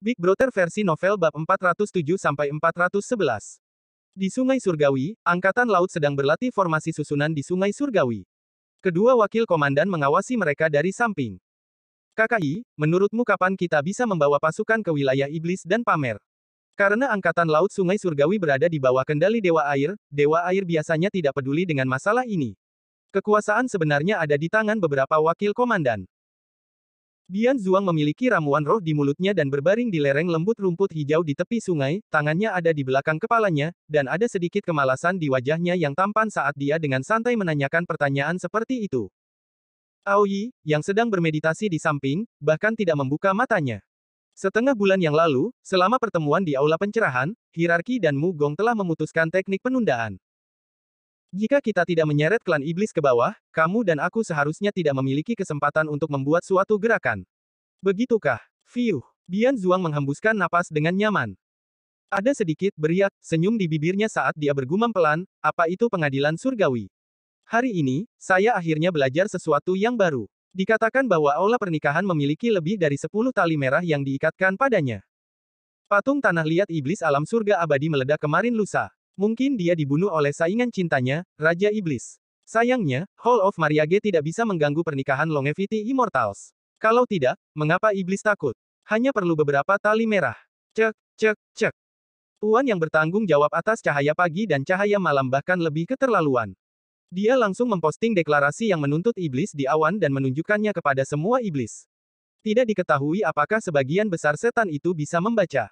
Big Brother versi novel bab 407-411. Di Sungai Surgawi, Angkatan Laut sedang berlatih formasi susunan di Sungai Surgawi. Kedua wakil komandan mengawasi mereka dari samping. KKI, menurutmu kapan kita bisa membawa pasukan ke wilayah iblis dan pamer? Karena Angkatan Laut Sungai Surgawi berada di bawah kendali Dewa Air, Dewa Air biasanya tidak peduli dengan masalah ini. Kekuasaan sebenarnya ada di tangan beberapa wakil komandan. Bian Zhuang memiliki ramuan roh di mulutnya dan berbaring di lereng lembut rumput hijau di tepi sungai, tangannya ada di belakang kepalanya, dan ada sedikit kemalasan di wajahnya yang tampan saat dia dengan santai menanyakan pertanyaan seperti itu. Aoyi, yang sedang bermeditasi di samping, bahkan tidak membuka matanya. Setengah bulan yang lalu, selama pertemuan di Aula Pencerahan, hierarki dan Mu Gong telah memutuskan teknik penundaan. Jika kita tidak menyeret klan iblis ke bawah, kamu dan aku seharusnya tidak memiliki kesempatan untuk membuat suatu gerakan. Begitukah? Fiuh. Bian Zhuang menghembuskan napas dengan nyaman. Ada sedikit beriak, senyum di bibirnya saat dia bergumam pelan, apa itu pengadilan surgawi? Hari ini, saya akhirnya belajar sesuatu yang baru. Dikatakan bahwa aula pernikahan memiliki lebih dari 10 tali merah yang diikatkan padanya. Patung tanah liat iblis alam surga abadi meledak kemarin lusa. Mungkin dia dibunuh oleh saingan cintanya, Raja Iblis. Sayangnya, Hall of Mariage tidak bisa mengganggu pernikahan Longevity Immortals. Kalau tidak, mengapa Iblis takut? Hanya perlu beberapa tali merah. Cek, cek, cek. Tuan yang bertanggung jawab atas cahaya pagi dan cahaya malam bahkan lebih keterlaluan. Dia langsung memposting deklarasi yang menuntut iblis di awan dan menunjukkannya kepada semua iblis. Tidak diketahui apakah sebagian besar setan itu bisa membaca.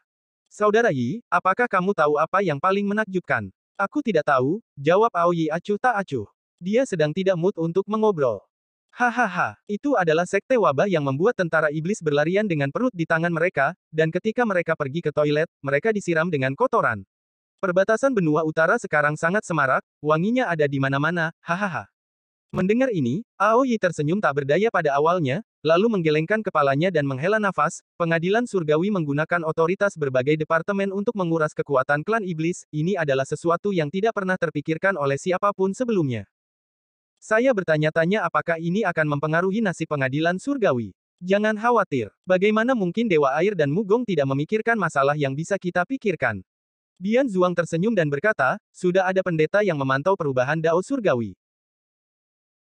Saudara Yi, apakah kamu tahu apa yang paling menakjubkan? Aku tidak tahu, jawab Ao Yi acuh tak acuh. Dia sedang tidak mood untuk mengobrol. Hahaha, itu adalah sekte wabah yang membuat tentara iblis berlarian dengan perut di tangan mereka, dan ketika mereka pergi ke toilet, mereka disiram dengan kotoran. Perbatasan benua utara sekarang sangat semarak, wanginya ada di mana-mana, hahaha. Mendengar ini, Ao Yi tersenyum tak berdaya pada awalnya, lalu menggelengkan kepalanya dan menghela nafas, pengadilan surgawi menggunakan otoritas berbagai departemen untuk menguras kekuatan klan iblis, ini adalah sesuatu yang tidak pernah terpikirkan oleh siapapun sebelumnya. Saya bertanya-tanya apakah ini akan mempengaruhi nasib pengadilan surgawi. Jangan khawatir, bagaimana mungkin Dewa Air dan Mugong tidak memikirkan masalah yang bisa kita pikirkan. Bian Zhuang tersenyum dan berkata, sudah ada pendeta yang memantau perubahan Dao Surgawi.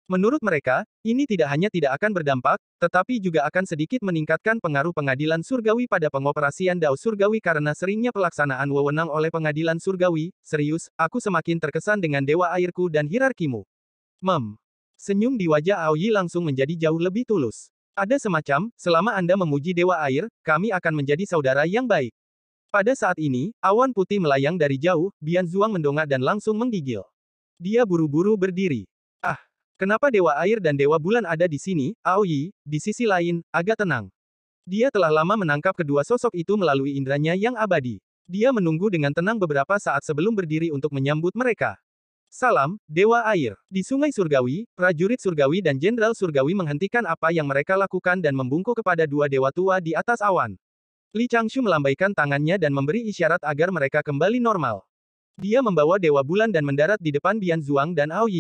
Menurut mereka, ini tidak hanya tidak akan berdampak, tetapi juga akan sedikit meningkatkan pengaruh pengadilan surgawi pada pengoperasian DAO surgawi karena seringnya pelaksanaan wewenang oleh pengadilan surgawi, serius, aku semakin terkesan dengan dewa airku dan hierarkimu. Mem. Senyum di wajah Aoyi langsung menjadi jauh lebih tulus. Ada semacam, selama Anda memuji dewa air, kami akan menjadi saudara yang baik. Pada saat ini, awan putih melayang dari jauh, Bian Zuang mendongak dan langsung menggigil. Dia buru-buru berdiri. Kenapa Dewa Air dan Dewa Bulan ada di sini, Aoyi, di sisi lain, agak tenang. Dia telah lama menangkap kedua sosok itu melalui indranya yang abadi. Dia menunggu dengan tenang beberapa saat sebelum berdiri untuk menyambut mereka. Salam, Dewa Air. Di Sungai Surgawi, prajurit Surgawi dan Jenderal Surgawi menghentikan apa yang mereka lakukan dan membungkuk kepada dua dewa tua di atas awan. Li Changshu melambaikan tangannya dan memberi isyarat agar mereka kembali normal. Dia membawa Dewa Bulan dan mendarat di depan Bian Zhuang dan Ao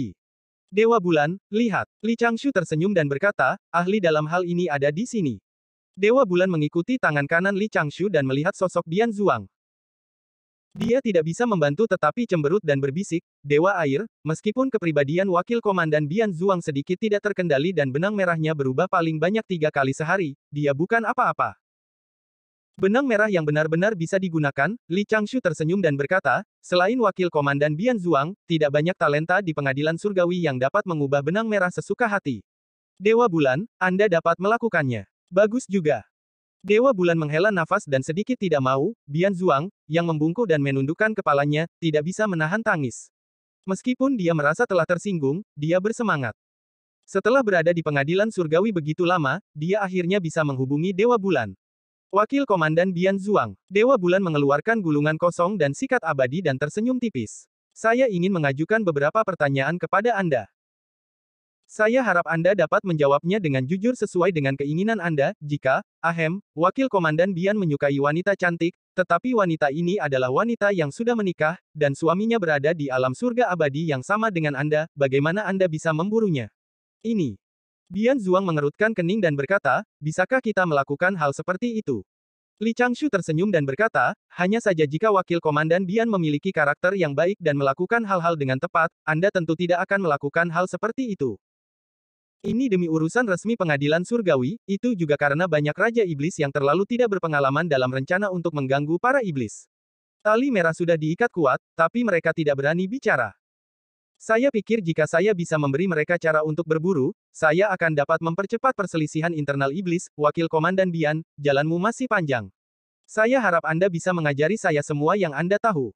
Dewa Bulan, lihat. Li Changshu tersenyum dan berkata, ahli dalam hal ini ada di sini. Dewa Bulan mengikuti tangan kanan Li Changshu dan melihat sosok Dian Zhuang. Dia tidak bisa membantu tetapi cemberut dan berbisik, Dewa Air, meskipun kepribadian wakil komandan Bian Zhuang sedikit tidak terkendali dan benang merahnya berubah paling banyak tiga kali sehari, dia bukan apa-apa. Benang merah yang benar-benar bisa digunakan, Li Changshu tersenyum dan berkata, selain wakil komandan Bian Zhuang, tidak banyak talenta di pengadilan surgawi yang dapat mengubah benang merah sesuka hati. Dewa Bulan, Anda dapat melakukannya. Bagus juga. Dewa Bulan menghela nafas dan sedikit tidak mau, Bian Zhuang, yang membungkuk dan menundukkan kepalanya, tidak bisa menahan tangis. Meskipun dia merasa telah tersinggung, dia bersemangat. Setelah berada di pengadilan surgawi begitu lama, dia akhirnya bisa menghubungi Dewa Bulan. Wakil Komandan Bian Zhuang, Dewa Bulan mengeluarkan gulungan kosong dan sikat abadi dan tersenyum tipis. Saya ingin mengajukan beberapa pertanyaan kepada Anda. Saya harap Anda dapat menjawabnya dengan jujur sesuai dengan keinginan Anda, jika, ahem, Wakil Komandan Bian menyukai wanita cantik, tetapi wanita ini adalah wanita yang sudah menikah, dan suaminya berada di alam surga abadi yang sama dengan Anda, bagaimana Anda bisa memburunya? Ini Bian Zhuang mengerutkan kening dan berkata, bisakah kita melakukan hal seperti itu? Li Changshu tersenyum dan berkata, hanya saja jika wakil komandan Bian memiliki karakter yang baik dan melakukan hal-hal dengan tepat, Anda tentu tidak akan melakukan hal seperti itu. Ini demi urusan resmi pengadilan surgawi, itu juga karena banyak raja iblis yang terlalu tidak berpengalaman dalam rencana untuk mengganggu para iblis. Tali merah sudah diikat kuat, tapi mereka tidak berani bicara. Saya pikir jika saya bisa memberi mereka cara untuk berburu, saya akan dapat mempercepat perselisihan internal iblis, wakil komandan Bian, jalanmu masih panjang. Saya harap Anda bisa mengajari saya semua yang Anda tahu.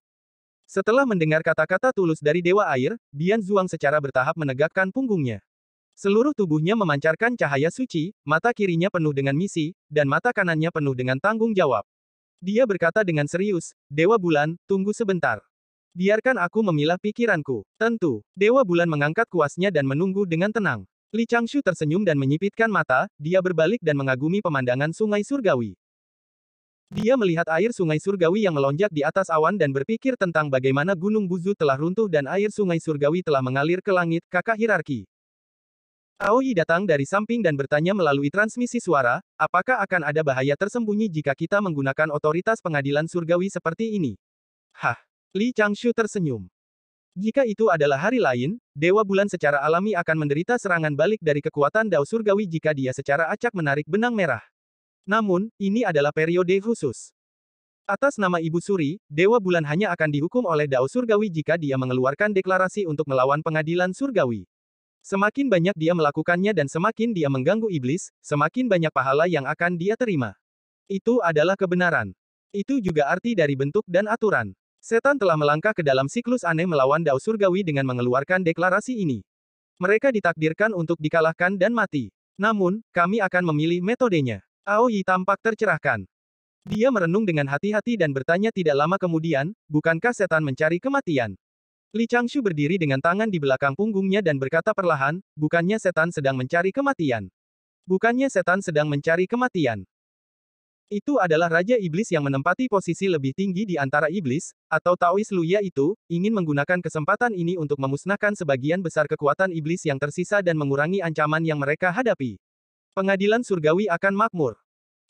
Setelah mendengar kata-kata tulus dari Dewa Air, Bian Zhuang secara bertahap menegakkan punggungnya. Seluruh tubuhnya memancarkan cahaya suci, mata kirinya penuh dengan misi, dan mata kanannya penuh dengan tanggung jawab. Dia berkata dengan serius, Dewa Bulan, tunggu sebentar. Biarkan aku memilah pikiranku. Tentu, Dewa Bulan mengangkat kuasnya dan menunggu dengan tenang. Li Changshu tersenyum dan menyipitkan mata, dia berbalik dan mengagumi pemandangan sungai surgawi. Dia melihat air sungai surgawi yang melonjak di atas awan dan berpikir tentang bagaimana gunung Buzu telah runtuh dan air sungai surgawi telah mengalir ke langit, kakak hierarki. Aoi datang dari samping dan bertanya melalui transmisi suara, apakah akan ada bahaya tersembunyi jika kita menggunakan otoritas pengadilan surgawi seperti ini? Hah! Li Changshu tersenyum. Jika itu adalah hari lain, Dewa Bulan secara alami akan menderita serangan balik dari kekuatan Dao Surgawi jika dia secara acak menarik benang merah. Namun, ini adalah periode khusus. Atas nama Ibu Suri, Dewa Bulan hanya akan dihukum oleh Dao Surgawi jika dia mengeluarkan deklarasi untuk melawan pengadilan Surgawi. Semakin banyak dia melakukannya dan semakin dia mengganggu iblis, semakin banyak pahala yang akan dia terima. Itu adalah kebenaran. Itu juga arti dari bentuk dan aturan. Setan telah melangkah ke dalam siklus aneh melawan Dao Surgawi dengan mengeluarkan deklarasi ini. Mereka ditakdirkan untuk dikalahkan dan mati. Namun, kami akan memilih metodenya. Aoi tampak tercerahkan. Dia merenung dengan hati-hati dan bertanya tidak lama kemudian, bukankah setan mencari kematian? Li Changshu berdiri dengan tangan di belakang punggungnya dan berkata perlahan, bukannya setan sedang mencari kematian. Bukannya setan sedang mencari kematian. Itu adalah Raja Iblis yang menempati posisi lebih tinggi di antara iblis, atau Taois Luya itu, ingin menggunakan kesempatan ini untuk memusnahkan sebagian besar kekuatan iblis yang tersisa dan mengurangi ancaman yang mereka hadapi. Pengadilan surgawi akan makmur.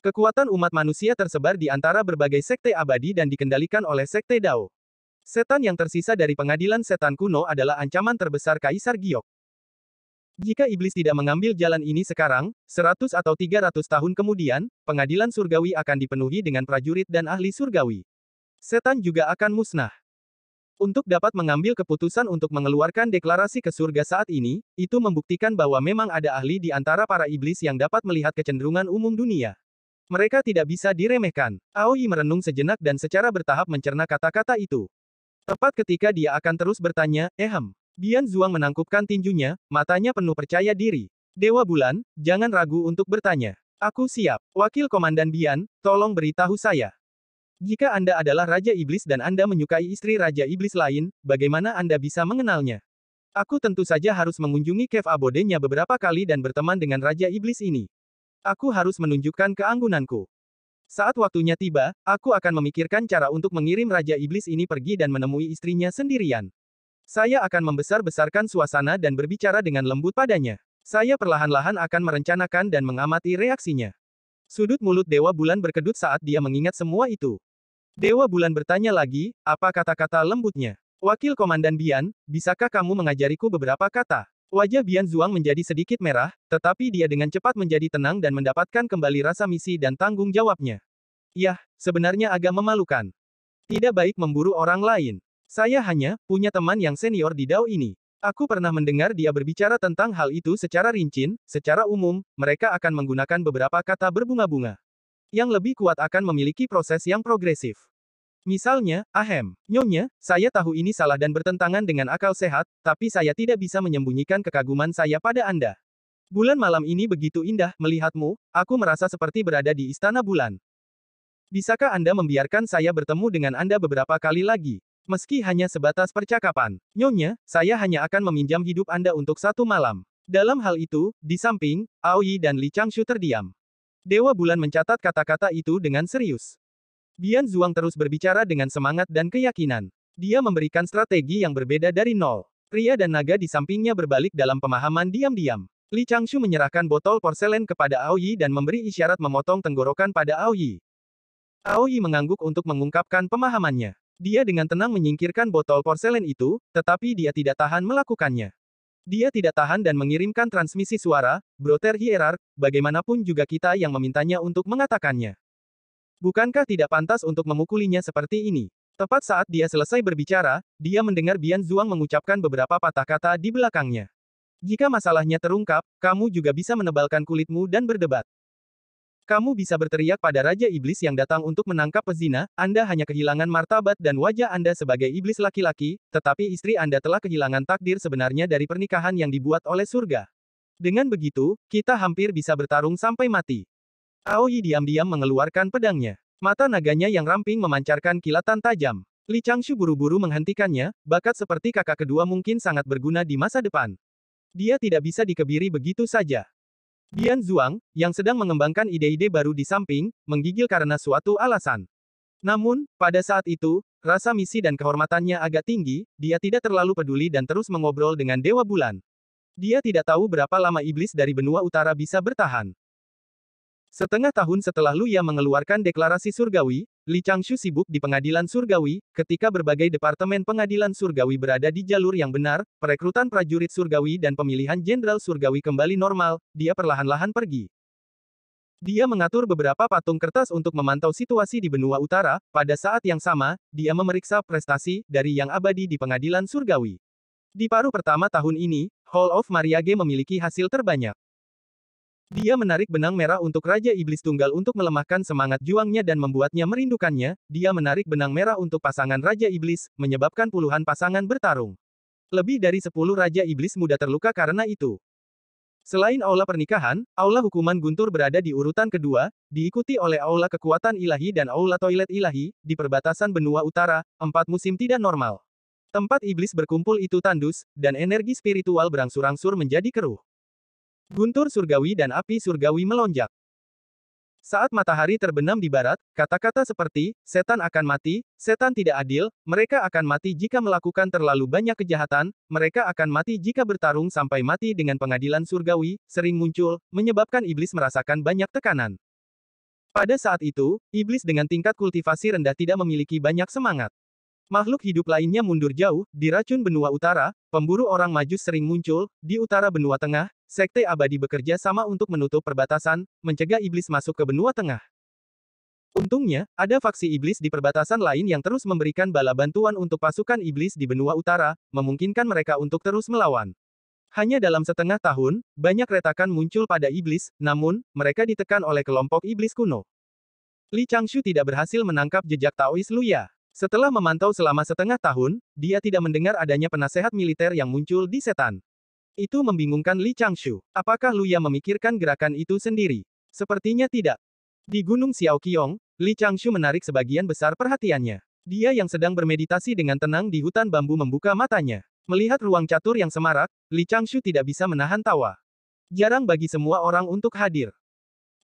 Kekuatan umat manusia tersebar di antara berbagai sekte abadi dan dikendalikan oleh sekte Dao. Setan yang tersisa dari pengadilan setan kuno adalah ancaman terbesar Kaisar Giok. Jika iblis tidak mengambil jalan ini sekarang, 100 atau 300 tahun kemudian, pengadilan surgawi akan dipenuhi dengan prajurit dan ahli surgawi. Setan juga akan musnah. Untuk dapat mengambil keputusan untuk mengeluarkan deklarasi ke surga saat ini, itu membuktikan bahwa memang ada ahli di antara para iblis yang dapat melihat kecenderungan umum dunia. Mereka tidak bisa diremehkan. Aoi merenung sejenak dan secara bertahap mencerna kata-kata itu. Tepat ketika dia akan terus bertanya, ehem, Bian Zhuang menangkupkan tinjunya, matanya penuh percaya diri. Dewa Bulan, jangan ragu untuk bertanya. Aku siap. Wakil Komandan Bian, tolong beritahu saya. Jika Anda adalah Raja Iblis dan Anda menyukai istri Raja Iblis lain, bagaimana Anda bisa mengenalnya? Aku tentu saja harus mengunjungi cave abodenya beberapa kali dan berteman dengan Raja Iblis ini. Aku harus menunjukkan keanggunanku. Saat waktunya tiba, aku akan memikirkan cara untuk mengirim Raja Iblis ini pergi dan menemui istrinya sendirian. Saya akan membesar-besarkan suasana dan berbicara dengan lembut padanya. Saya perlahan-lahan akan merencanakan dan mengamati reaksinya. Sudut mulut Dewa Bulan berkedut saat dia mengingat semua itu. Dewa Bulan bertanya lagi, apa kata-kata lembutnya? Wakil Komandan Bian, bisakah kamu mengajariku beberapa kata? Wajah Bian Zhuang menjadi sedikit merah, tetapi dia dengan cepat menjadi tenang dan mendapatkan kembali rasa misi dan tanggung jawabnya. Yah, sebenarnya agak memalukan. Tidak baik memburu orang lain. Saya hanya punya teman yang senior di DAO ini. Aku pernah mendengar dia berbicara tentang hal itu secara rinci. secara umum, mereka akan menggunakan beberapa kata berbunga-bunga. Yang lebih kuat akan memiliki proses yang progresif. Misalnya, ahem, nyonya, saya tahu ini salah dan bertentangan dengan akal sehat, tapi saya tidak bisa menyembunyikan kekaguman saya pada Anda. Bulan malam ini begitu indah, melihatmu, aku merasa seperti berada di istana bulan. Bisakah Anda membiarkan saya bertemu dengan Anda beberapa kali lagi? meski hanya sebatas percakapan. Nyonya, saya hanya akan meminjam hidup Anda untuk satu malam. Dalam hal itu, di samping, Aoi dan Li Changshu terdiam. Dewa Bulan mencatat kata-kata itu dengan serius. Bian Zhuang terus berbicara dengan semangat dan keyakinan. Dia memberikan strategi yang berbeda dari nol. Pria dan naga di sampingnya berbalik dalam pemahaman diam-diam. Li Changshu menyerahkan botol porselen kepada Aoyi dan memberi isyarat memotong tenggorokan pada Aoyi. Aoyi mengangguk untuk mengungkapkan pemahamannya. Dia dengan tenang menyingkirkan botol porselen itu, tetapi dia tidak tahan melakukannya. Dia tidak tahan dan mengirimkan transmisi suara, Broter Hierar, bagaimanapun juga kita yang memintanya untuk mengatakannya. Bukankah tidak pantas untuk memukulinya seperti ini? Tepat saat dia selesai berbicara, dia mendengar Bian Zhuang mengucapkan beberapa patah kata di belakangnya. Jika masalahnya terungkap, kamu juga bisa menebalkan kulitmu dan berdebat. Kamu bisa berteriak pada Raja Iblis yang datang untuk menangkap pezina, Anda hanya kehilangan martabat dan wajah Anda sebagai iblis laki-laki, tetapi istri Anda telah kehilangan takdir sebenarnya dari pernikahan yang dibuat oleh surga. Dengan begitu, kita hampir bisa bertarung sampai mati. Aoi diam-diam mengeluarkan pedangnya. Mata naganya yang ramping memancarkan kilatan tajam. Li Changshu buru-buru menghentikannya, bakat seperti kakak kedua mungkin sangat berguna di masa depan. Dia tidak bisa dikebiri begitu saja. Bian Zhuang, yang sedang mengembangkan ide-ide baru di samping, menggigil karena suatu alasan. Namun, pada saat itu, rasa misi dan kehormatannya agak tinggi, dia tidak terlalu peduli dan terus mengobrol dengan Dewa Bulan. Dia tidak tahu berapa lama iblis dari benua utara bisa bertahan. Setengah tahun setelah Luya mengeluarkan deklarasi surgawi, Li Changshu sibuk di pengadilan surgawi, ketika berbagai departemen pengadilan surgawi berada di jalur yang benar, perekrutan prajurit surgawi dan pemilihan jenderal surgawi kembali normal, dia perlahan-lahan pergi. Dia mengatur beberapa patung kertas untuk memantau situasi di benua utara, pada saat yang sama, dia memeriksa prestasi dari yang abadi di pengadilan surgawi. Di paruh pertama tahun ini, Hall of Mariage memiliki hasil terbanyak. Dia menarik benang merah untuk Raja Iblis Tunggal untuk melemahkan semangat juangnya dan membuatnya merindukannya, dia menarik benang merah untuk pasangan Raja Iblis, menyebabkan puluhan pasangan bertarung. Lebih dari sepuluh Raja Iblis muda terluka karena itu. Selain aula pernikahan, aula hukuman guntur berada di urutan kedua, diikuti oleh aula kekuatan ilahi dan aula toilet ilahi, di perbatasan benua utara, empat musim tidak normal. Tempat iblis berkumpul itu tandus, dan energi spiritual berangsur-angsur menjadi keruh. Guntur surgawi dan api surgawi melonjak. Saat matahari terbenam di barat, kata-kata seperti, setan akan mati, setan tidak adil, mereka akan mati jika melakukan terlalu banyak kejahatan, mereka akan mati jika bertarung sampai mati dengan pengadilan surgawi, sering muncul, menyebabkan iblis merasakan banyak tekanan. Pada saat itu, iblis dengan tingkat kultivasi rendah tidak memiliki banyak semangat. Makhluk hidup lainnya mundur jauh, di racun benua utara, pemburu orang maju sering muncul, di utara benua tengah, Sekte abadi bekerja sama untuk menutup perbatasan, mencegah iblis masuk ke benua tengah. Untungnya, ada faksi iblis di perbatasan lain yang terus memberikan bala bantuan untuk pasukan iblis di benua utara, memungkinkan mereka untuk terus melawan. Hanya dalam setengah tahun, banyak retakan muncul pada iblis, namun, mereka ditekan oleh kelompok iblis kuno. Li Changshu tidak berhasil menangkap jejak Taois Luya. Setelah memantau selama setengah tahun, dia tidak mendengar adanya penasehat militer yang muncul di setan. Itu membingungkan Li Changshu. Apakah Luya memikirkan gerakan itu sendiri? Sepertinya tidak. Di Gunung Xiaoqiong, Li Changshu menarik sebagian besar perhatiannya. Dia yang sedang bermeditasi dengan tenang di hutan bambu membuka matanya. Melihat ruang catur yang semarak, Li Changshu tidak bisa menahan tawa. Jarang bagi semua orang untuk hadir.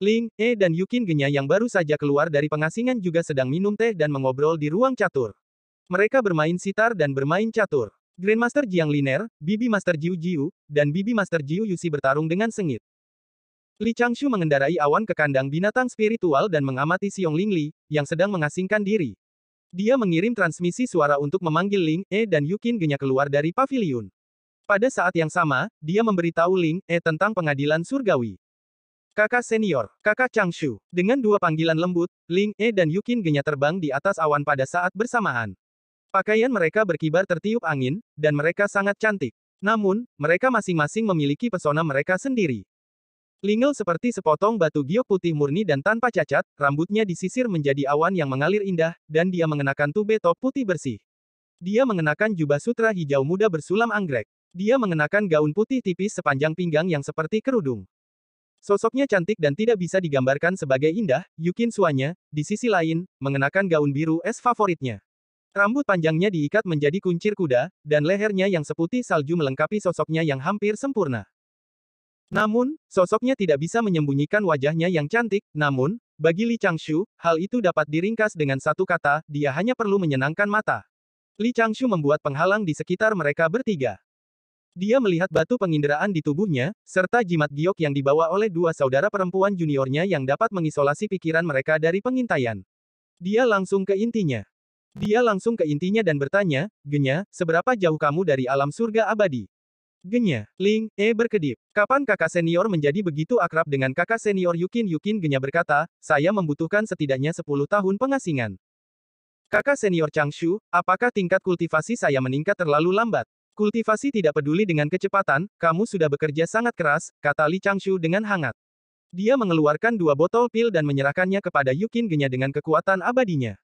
Ling, E dan Yukin Genya yang baru saja keluar dari pengasingan juga sedang minum teh dan mengobrol di ruang catur. Mereka bermain sitar dan bermain catur. Grandmaster Jiang Liner, Bibi Master Jiu Jiu, dan Bibi Master Jiu Yusi bertarung dengan sengit. Li Changshu mengendarai awan ke kandang binatang spiritual dan mengamati Xiong Ling Li, yang sedang mengasingkan diri. Dia mengirim transmisi suara untuk memanggil Ling E dan Yukin Genya keluar dari pavilion. Pada saat yang sama, dia memberitahu Ling E tentang pengadilan surgawi. Kakak senior, kakak Changshu. Dengan dua panggilan lembut, Ling E dan Yukin Genya terbang di atas awan pada saat bersamaan. Pakaian mereka berkibar tertiup angin, dan mereka sangat cantik. Namun, mereka masing-masing memiliki pesona mereka sendiri. Lingel seperti sepotong batu giok putih murni dan tanpa cacat, rambutnya disisir menjadi awan yang mengalir indah, dan dia mengenakan tube top putih bersih. Dia mengenakan jubah sutra hijau muda bersulam anggrek. Dia mengenakan gaun putih tipis sepanjang pinggang yang seperti kerudung. Sosoknya cantik dan tidak bisa digambarkan sebagai indah, Yukin Suanya, di sisi lain, mengenakan gaun biru es favoritnya. Rambut panjangnya diikat menjadi kuncir kuda, dan lehernya yang seputih salju melengkapi sosoknya yang hampir sempurna. Namun, sosoknya tidak bisa menyembunyikan wajahnya yang cantik, namun, bagi Li Changshu, hal itu dapat diringkas dengan satu kata, dia hanya perlu menyenangkan mata. Li Changshu membuat penghalang di sekitar mereka bertiga. Dia melihat batu penginderaan di tubuhnya, serta jimat giok yang dibawa oleh dua saudara perempuan juniornya yang dapat mengisolasi pikiran mereka dari pengintaian. Dia langsung ke intinya. Dia langsung ke intinya dan bertanya, Genya, seberapa jauh kamu dari alam surga abadi? Genya, Ling, E berkedip. Kapan kakak senior menjadi begitu akrab dengan kakak senior Yukin? Yukin Genya berkata, saya membutuhkan setidaknya 10 tahun pengasingan. Kakak senior Changshu, apakah tingkat kultivasi saya meningkat terlalu lambat? Kultivasi tidak peduli dengan kecepatan, kamu sudah bekerja sangat keras, kata Li Changshu dengan hangat. Dia mengeluarkan dua botol pil dan menyerahkannya kepada Yukin Genya dengan kekuatan abadinya.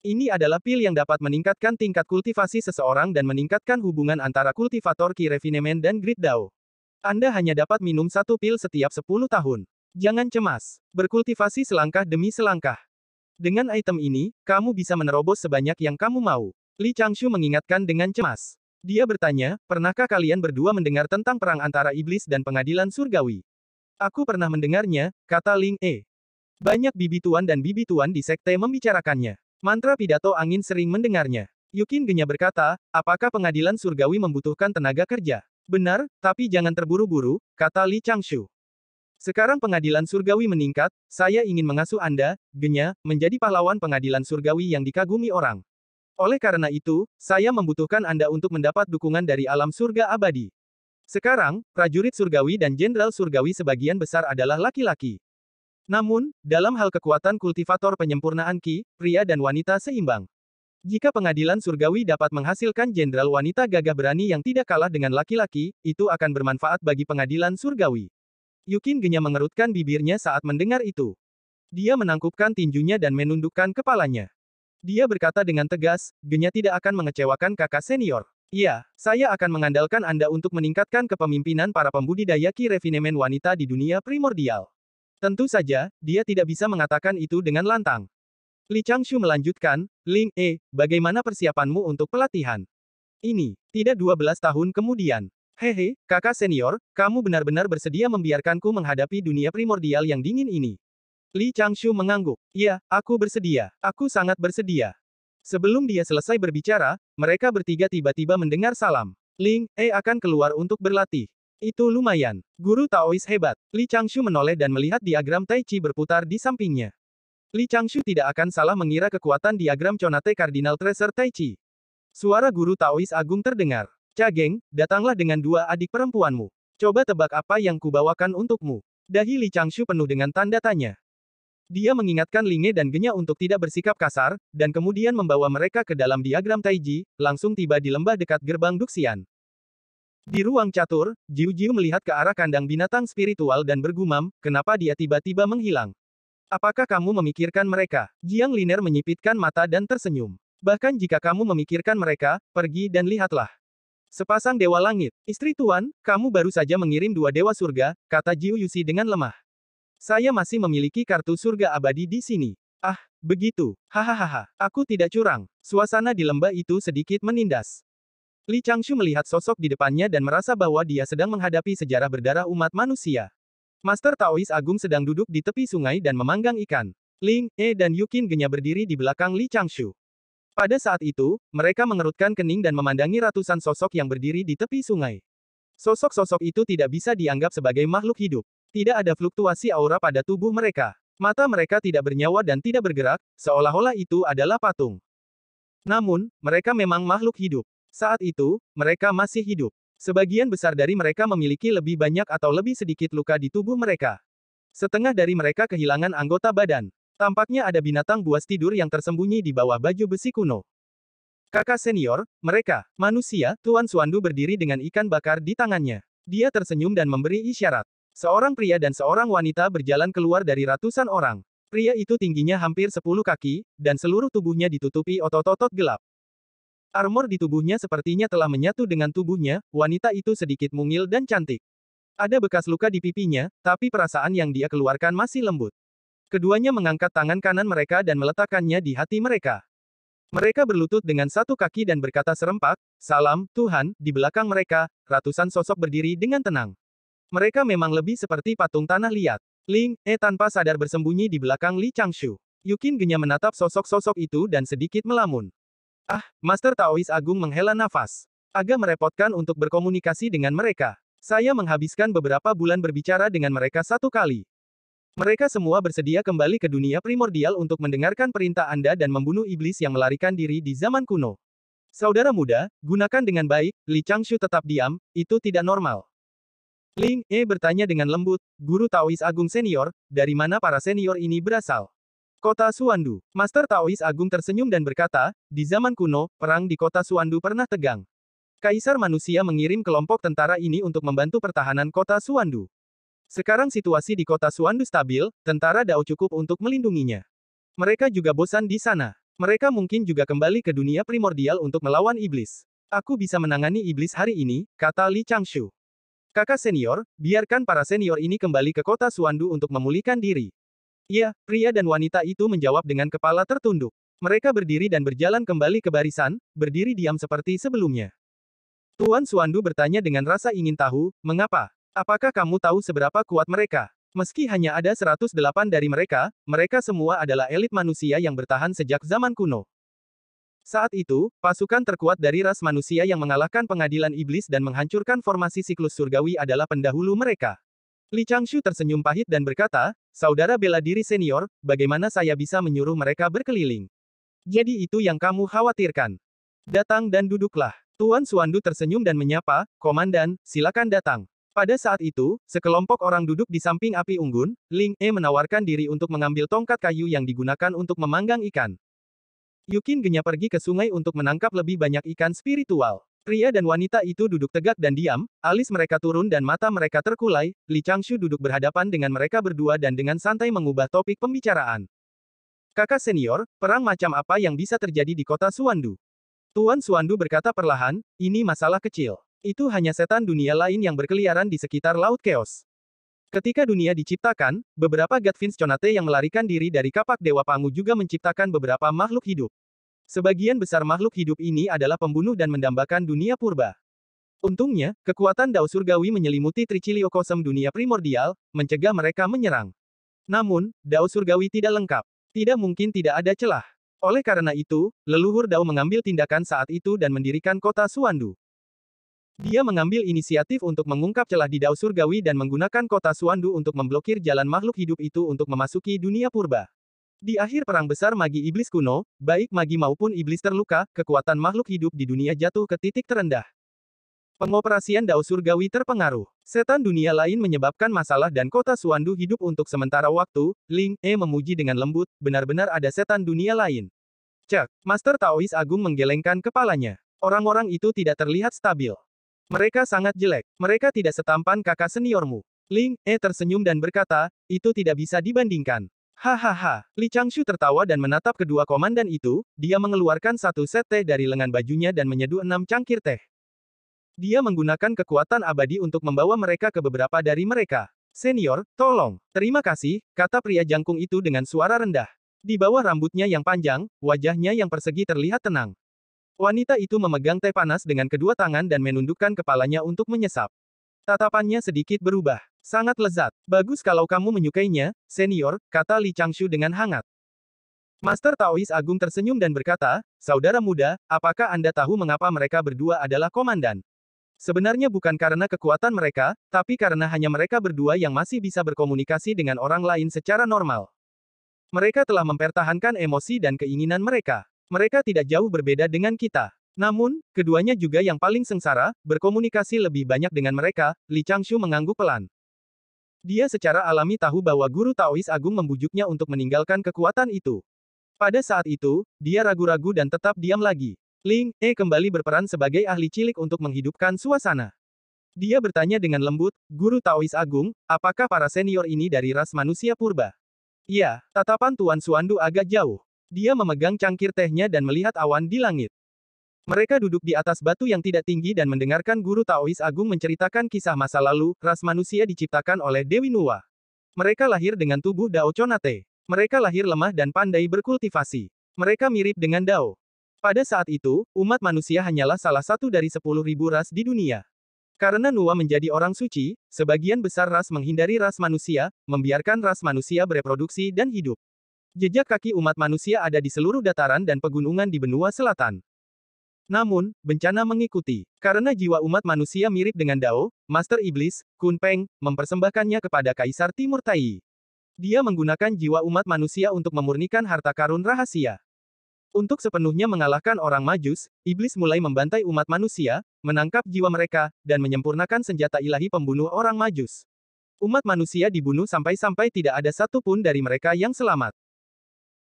Ini adalah pil yang dapat meningkatkan tingkat kultivasi seseorang dan meningkatkan hubungan antara kultivator Ki Refinement dan Grid Dao. Anda hanya dapat minum satu pil setiap 10 tahun. Jangan cemas. Berkultivasi selangkah demi selangkah. Dengan item ini, kamu bisa menerobos sebanyak yang kamu mau. Li Changshu mengingatkan dengan cemas. Dia bertanya, pernahkah kalian berdua mendengar tentang perang antara iblis dan pengadilan surgawi? Aku pernah mendengarnya, kata Ling E. Banyak bibi tuan dan bibi tuan di sekte membicarakannya. Mantra pidato angin sering mendengarnya. Yukin Genya berkata, apakah pengadilan surgawi membutuhkan tenaga kerja? Benar, tapi jangan terburu-buru, kata Li Changshu. Sekarang pengadilan surgawi meningkat, saya ingin mengasuh Anda, Genya, menjadi pahlawan pengadilan surgawi yang dikagumi orang. Oleh karena itu, saya membutuhkan Anda untuk mendapat dukungan dari alam surga abadi. Sekarang, prajurit surgawi dan jenderal surgawi sebagian besar adalah laki-laki. Namun, dalam hal kekuatan kultivator penyempurnaan Ki, pria dan wanita seimbang. Jika pengadilan surgawi dapat menghasilkan jenderal wanita gagah berani yang tidak kalah dengan laki-laki, itu akan bermanfaat bagi pengadilan surgawi. Yukin Genya mengerutkan bibirnya saat mendengar itu. Dia menangkupkan tinjunya dan menundukkan kepalanya. Dia berkata dengan tegas, Genya tidak akan mengecewakan kakak senior. Iya, saya akan mengandalkan Anda untuk meningkatkan kepemimpinan para pembudidaya Ki Refinemen wanita di dunia primordial. Tentu saja, dia tidak bisa mengatakan itu dengan lantang. Li Changshu melanjutkan, Ling E, bagaimana persiapanmu untuk pelatihan? Ini, tidak 12 tahun kemudian. Hehe, kakak senior, kamu benar-benar bersedia membiarkanku menghadapi dunia primordial yang dingin ini. Li Changshu mengangguk. Ya, aku bersedia. Aku sangat bersedia. Sebelum dia selesai berbicara, mereka bertiga tiba-tiba mendengar salam. Ling E akan keluar untuk berlatih. Itu lumayan. Guru Taois hebat. Li Changshu menoleh dan melihat diagram Tai Chi berputar di sampingnya. Li Changshu tidak akan salah mengira kekuatan diagram Conate Cardinal Tracer Tai Chi. Suara guru Taois agung terdengar. cageng, datanglah dengan dua adik perempuanmu. Coba tebak apa yang kubawakan untukmu. Dahi Li Changshu penuh dengan tanda tanya. Dia mengingatkan Linge dan Genya untuk tidak bersikap kasar, dan kemudian membawa mereka ke dalam diagram Taiji, langsung tiba di lembah dekat gerbang Duxian. Di ruang catur, Jiu Jiu melihat ke arah kandang binatang spiritual dan bergumam, kenapa dia tiba-tiba menghilang? Apakah kamu memikirkan mereka? Jiang Liner menyipitkan mata dan tersenyum. Bahkan jika kamu memikirkan mereka, pergi dan lihatlah. Sepasang dewa langit, istri tuan, kamu baru saja mengirim dua dewa surga, kata Jiu Yusi dengan lemah. Saya masih memiliki kartu surga abadi di sini. Ah, begitu. Hahaha, aku tidak curang. Suasana di lembah itu sedikit menindas. Li Changshu melihat sosok di depannya dan merasa bahwa dia sedang menghadapi sejarah berdarah umat manusia. Master Taois Agung sedang duduk di tepi sungai dan memanggang ikan. Ling, E dan Yukin Genya berdiri di belakang Li Changshu. Pada saat itu, mereka mengerutkan kening dan memandangi ratusan sosok yang berdiri di tepi sungai. Sosok-sosok itu tidak bisa dianggap sebagai makhluk hidup. Tidak ada fluktuasi aura pada tubuh mereka. Mata mereka tidak bernyawa dan tidak bergerak, seolah-olah itu adalah patung. Namun, mereka memang makhluk hidup. Saat itu, mereka masih hidup. Sebagian besar dari mereka memiliki lebih banyak atau lebih sedikit luka di tubuh mereka. Setengah dari mereka kehilangan anggota badan. Tampaknya ada binatang buas tidur yang tersembunyi di bawah baju besi kuno. Kakak senior, mereka, manusia, Tuan Suandu berdiri dengan ikan bakar di tangannya. Dia tersenyum dan memberi isyarat. Seorang pria dan seorang wanita berjalan keluar dari ratusan orang. Pria itu tingginya hampir 10 kaki, dan seluruh tubuhnya ditutupi otot-otot gelap. Armor di tubuhnya sepertinya telah menyatu dengan tubuhnya, wanita itu sedikit mungil dan cantik. Ada bekas luka di pipinya, tapi perasaan yang dia keluarkan masih lembut. Keduanya mengangkat tangan kanan mereka dan meletakkannya di hati mereka. Mereka berlutut dengan satu kaki dan berkata serempak, Salam, Tuhan, di belakang mereka, ratusan sosok berdiri dengan tenang. Mereka memang lebih seperti patung tanah liat. Ling, eh tanpa sadar bersembunyi di belakang Li Changshu. Yukin Genya menatap sosok-sosok itu dan sedikit melamun. Ah, Master Taois Agung menghela nafas. Agak merepotkan untuk berkomunikasi dengan mereka. Saya menghabiskan beberapa bulan berbicara dengan mereka satu kali. Mereka semua bersedia kembali ke dunia primordial untuk mendengarkan perintah Anda dan membunuh iblis yang melarikan diri di zaman kuno. Saudara muda, gunakan dengan baik, Li Changshu tetap diam, itu tidak normal. Ling E bertanya dengan lembut, Guru Taois Agung Senior, dari mana para senior ini berasal? Kota Suandu. Master Taois Agung tersenyum dan berkata, di zaman kuno, perang di kota Suandu pernah tegang. Kaisar manusia mengirim kelompok tentara ini untuk membantu pertahanan kota Suandu. Sekarang situasi di kota Suandu stabil, tentara Dao cukup untuk melindunginya. Mereka juga bosan di sana. Mereka mungkin juga kembali ke dunia primordial untuk melawan iblis. Aku bisa menangani iblis hari ini, kata Li Changshu. Kakak senior, biarkan para senior ini kembali ke kota Suandu untuk memulihkan diri. Iya, pria dan wanita itu menjawab dengan kepala tertunduk. Mereka berdiri dan berjalan kembali ke barisan, berdiri diam seperti sebelumnya. Tuan Suandu bertanya dengan rasa ingin tahu, mengapa? Apakah kamu tahu seberapa kuat mereka? Meski hanya ada 108 dari mereka, mereka semua adalah elit manusia yang bertahan sejak zaman kuno. Saat itu, pasukan terkuat dari ras manusia yang mengalahkan pengadilan iblis dan menghancurkan formasi siklus surgawi adalah pendahulu mereka. Li Changshu tersenyum pahit dan berkata, Saudara bela diri senior, bagaimana saya bisa menyuruh mereka berkeliling? Jadi itu yang kamu khawatirkan. Datang dan duduklah. Tuan Suandu tersenyum dan menyapa, Komandan, silakan datang. Pada saat itu, sekelompok orang duduk di samping api unggun, Ling E menawarkan diri untuk mengambil tongkat kayu yang digunakan untuk memanggang ikan. Yukin Genya pergi ke sungai untuk menangkap lebih banyak ikan spiritual. Pria dan wanita itu duduk tegak dan diam, alis mereka turun dan mata mereka terkulai, Li Changshu duduk berhadapan dengan mereka berdua dan dengan santai mengubah topik pembicaraan. Kakak senior, perang macam apa yang bisa terjadi di kota Suandu? Tuan Suandu berkata perlahan, ini masalah kecil. Itu hanya setan dunia lain yang berkeliaran di sekitar Laut Chaos. Ketika dunia diciptakan, beberapa Gatvins Conate yang melarikan diri dari kapak Dewa Pangu juga menciptakan beberapa makhluk hidup. Sebagian besar makhluk hidup ini adalah pembunuh dan mendambakan dunia purba. Untungnya, kekuatan Dao Surgawi menyelimuti Kosem dunia primordial, mencegah mereka menyerang. Namun, Dao Surgawi tidak lengkap. Tidak mungkin tidak ada celah. Oleh karena itu, leluhur Dao mengambil tindakan saat itu dan mendirikan kota Suandu. Dia mengambil inisiatif untuk mengungkap celah di Dao Surgawi dan menggunakan kota Suandu untuk memblokir jalan makhluk hidup itu untuk memasuki dunia purba. Di akhir perang besar magi iblis kuno, baik magi maupun iblis terluka, kekuatan makhluk hidup di dunia jatuh ke titik terendah. Pengoperasian Dao Surgawi terpengaruh. Setan dunia lain menyebabkan masalah dan kota Suandu hidup untuk sementara waktu, Ling E memuji dengan lembut, benar-benar ada setan dunia lain. Cek, Master Taois Agung menggelengkan kepalanya. Orang-orang itu tidak terlihat stabil. Mereka sangat jelek. Mereka tidak setampan kakak seniormu. Ling E tersenyum dan berkata, itu tidak bisa dibandingkan. Hahaha, Li Changshu tertawa dan menatap kedua komandan itu, dia mengeluarkan satu set teh dari lengan bajunya dan menyeduh enam cangkir teh. Dia menggunakan kekuatan abadi untuk membawa mereka ke beberapa dari mereka. Senior, tolong, terima kasih, kata pria jangkung itu dengan suara rendah. Di bawah rambutnya yang panjang, wajahnya yang persegi terlihat tenang. Wanita itu memegang teh panas dengan kedua tangan dan menundukkan kepalanya untuk menyesap. Tatapannya sedikit berubah. Sangat lezat. Bagus kalau kamu menyukainya, senior, kata Li Changshu dengan hangat. Master Taois Agung tersenyum dan berkata, Saudara muda, apakah Anda tahu mengapa mereka berdua adalah komandan? Sebenarnya bukan karena kekuatan mereka, tapi karena hanya mereka berdua yang masih bisa berkomunikasi dengan orang lain secara normal. Mereka telah mempertahankan emosi dan keinginan mereka. Mereka tidak jauh berbeda dengan kita. Namun, keduanya juga yang paling sengsara, berkomunikasi lebih banyak dengan mereka, Li Changshu mengangguk pelan. Dia secara alami tahu bahwa Guru Taois Agung membujuknya untuk meninggalkan kekuatan itu. Pada saat itu, dia ragu-ragu dan tetap diam lagi. Ling E kembali berperan sebagai ahli cilik untuk menghidupkan suasana. Dia bertanya dengan lembut, Guru Taois Agung, apakah para senior ini dari ras manusia purba? Ya, tatapan Tuan Suandu agak jauh. Dia memegang cangkir tehnya dan melihat awan di langit. Mereka duduk di atas batu yang tidak tinggi dan mendengarkan guru Taois Agung menceritakan kisah masa lalu, ras manusia diciptakan oleh Dewi Nuwa. Mereka lahir dengan tubuh Dao Chonate. Mereka lahir lemah dan pandai berkultivasi. Mereka mirip dengan Dao. Pada saat itu, umat manusia hanyalah salah satu dari sepuluh ribu ras di dunia. Karena Nuwa menjadi orang suci, sebagian besar ras menghindari ras manusia, membiarkan ras manusia bereproduksi dan hidup. Jejak kaki umat manusia ada di seluruh dataran dan pegunungan di benua selatan. Namun, bencana mengikuti. Karena jiwa umat manusia mirip dengan Dao, Master Iblis, Kun Peng, mempersembahkannya kepada Kaisar Timur Tai. Dia menggunakan jiwa umat manusia untuk memurnikan harta karun rahasia. Untuk sepenuhnya mengalahkan orang Majus, iblis mulai membantai umat manusia, menangkap jiwa mereka, dan menyempurnakan senjata ilahi pembunuh orang Majus. Umat manusia dibunuh sampai-sampai tidak ada satupun dari mereka yang selamat.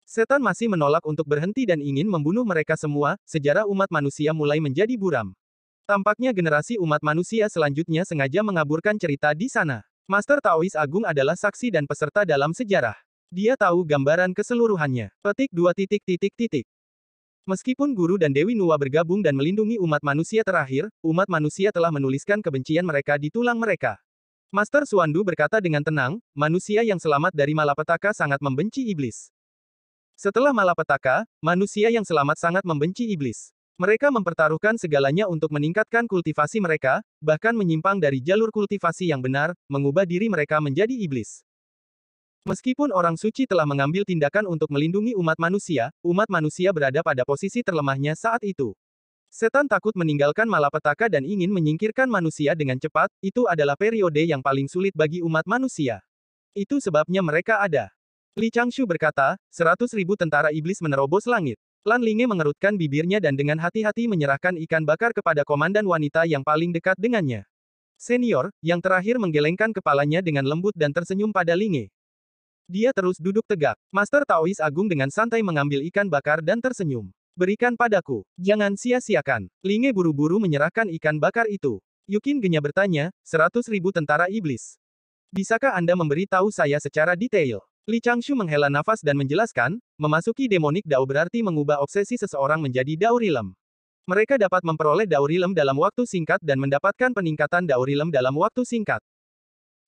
Setan masih menolak untuk berhenti dan ingin membunuh mereka semua, sejarah umat manusia mulai menjadi buram. Tampaknya generasi umat manusia selanjutnya sengaja mengaburkan cerita di sana. Master Taois Agung adalah saksi dan peserta dalam sejarah. Dia tahu gambaran keseluruhannya. Petik dua titik titik titik. Meskipun guru dan Dewi Nuwa bergabung dan melindungi umat manusia terakhir, umat manusia telah menuliskan kebencian mereka di tulang mereka. Master Suandu berkata dengan tenang, manusia yang selamat dari malapetaka sangat membenci iblis. Setelah malapetaka, manusia yang selamat sangat membenci iblis. Mereka mempertaruhkan segalanya untuk meningkatkan kultivasi mereka, bahkan menyimpang dari jalur kultivasi yang benar, mengubah diri mereka menjadi iblis. Meskipun orang suci telah mengambil tindakan untuk melindungi umat manusia, umat manusia berada pada posisi terlemahnya saat itu. Setan takut meninggalkan malapetaka dan ingin menyingkirkan manusia dengan cepat, itu adalah periode yang paling sulit bagi umat manusia. Itu sebabnya mereka ada. Li Changshu berkata, seratus ribu tentara iblis menerobos langit. Lan Linge mengerutkan bibirnya dan dengan hati-hati menyerahkan ikan bakar kepada komandan wanita yang paling dekat dengannya. Senior, yang terakhir menggelengkan kepalanya dengan lembut dan tersenyum pada Linge. Dia terus duduk tegak. Master Taois Agung dengan santai mengambil ikan bakar dan tersenyum. Berikan padaku. Jangan sia-siakan. Linge buru-buru menyerahkan ikan bakar itu. Yukin Genya bertanya, seratus ribu tentara iblis. Bisakah Anda memberi tahu saya secara detail? Li Changshu menghela nafas dan menjelaskan, memasuki demonik dao berarti mengubah obsesi seseorang menjadi dao Rilem. Mereka dapat memperoleh dao Rilem dalam waktu singkat dan mendapatkan peningkatan dao Rilem dalam waktu singkat.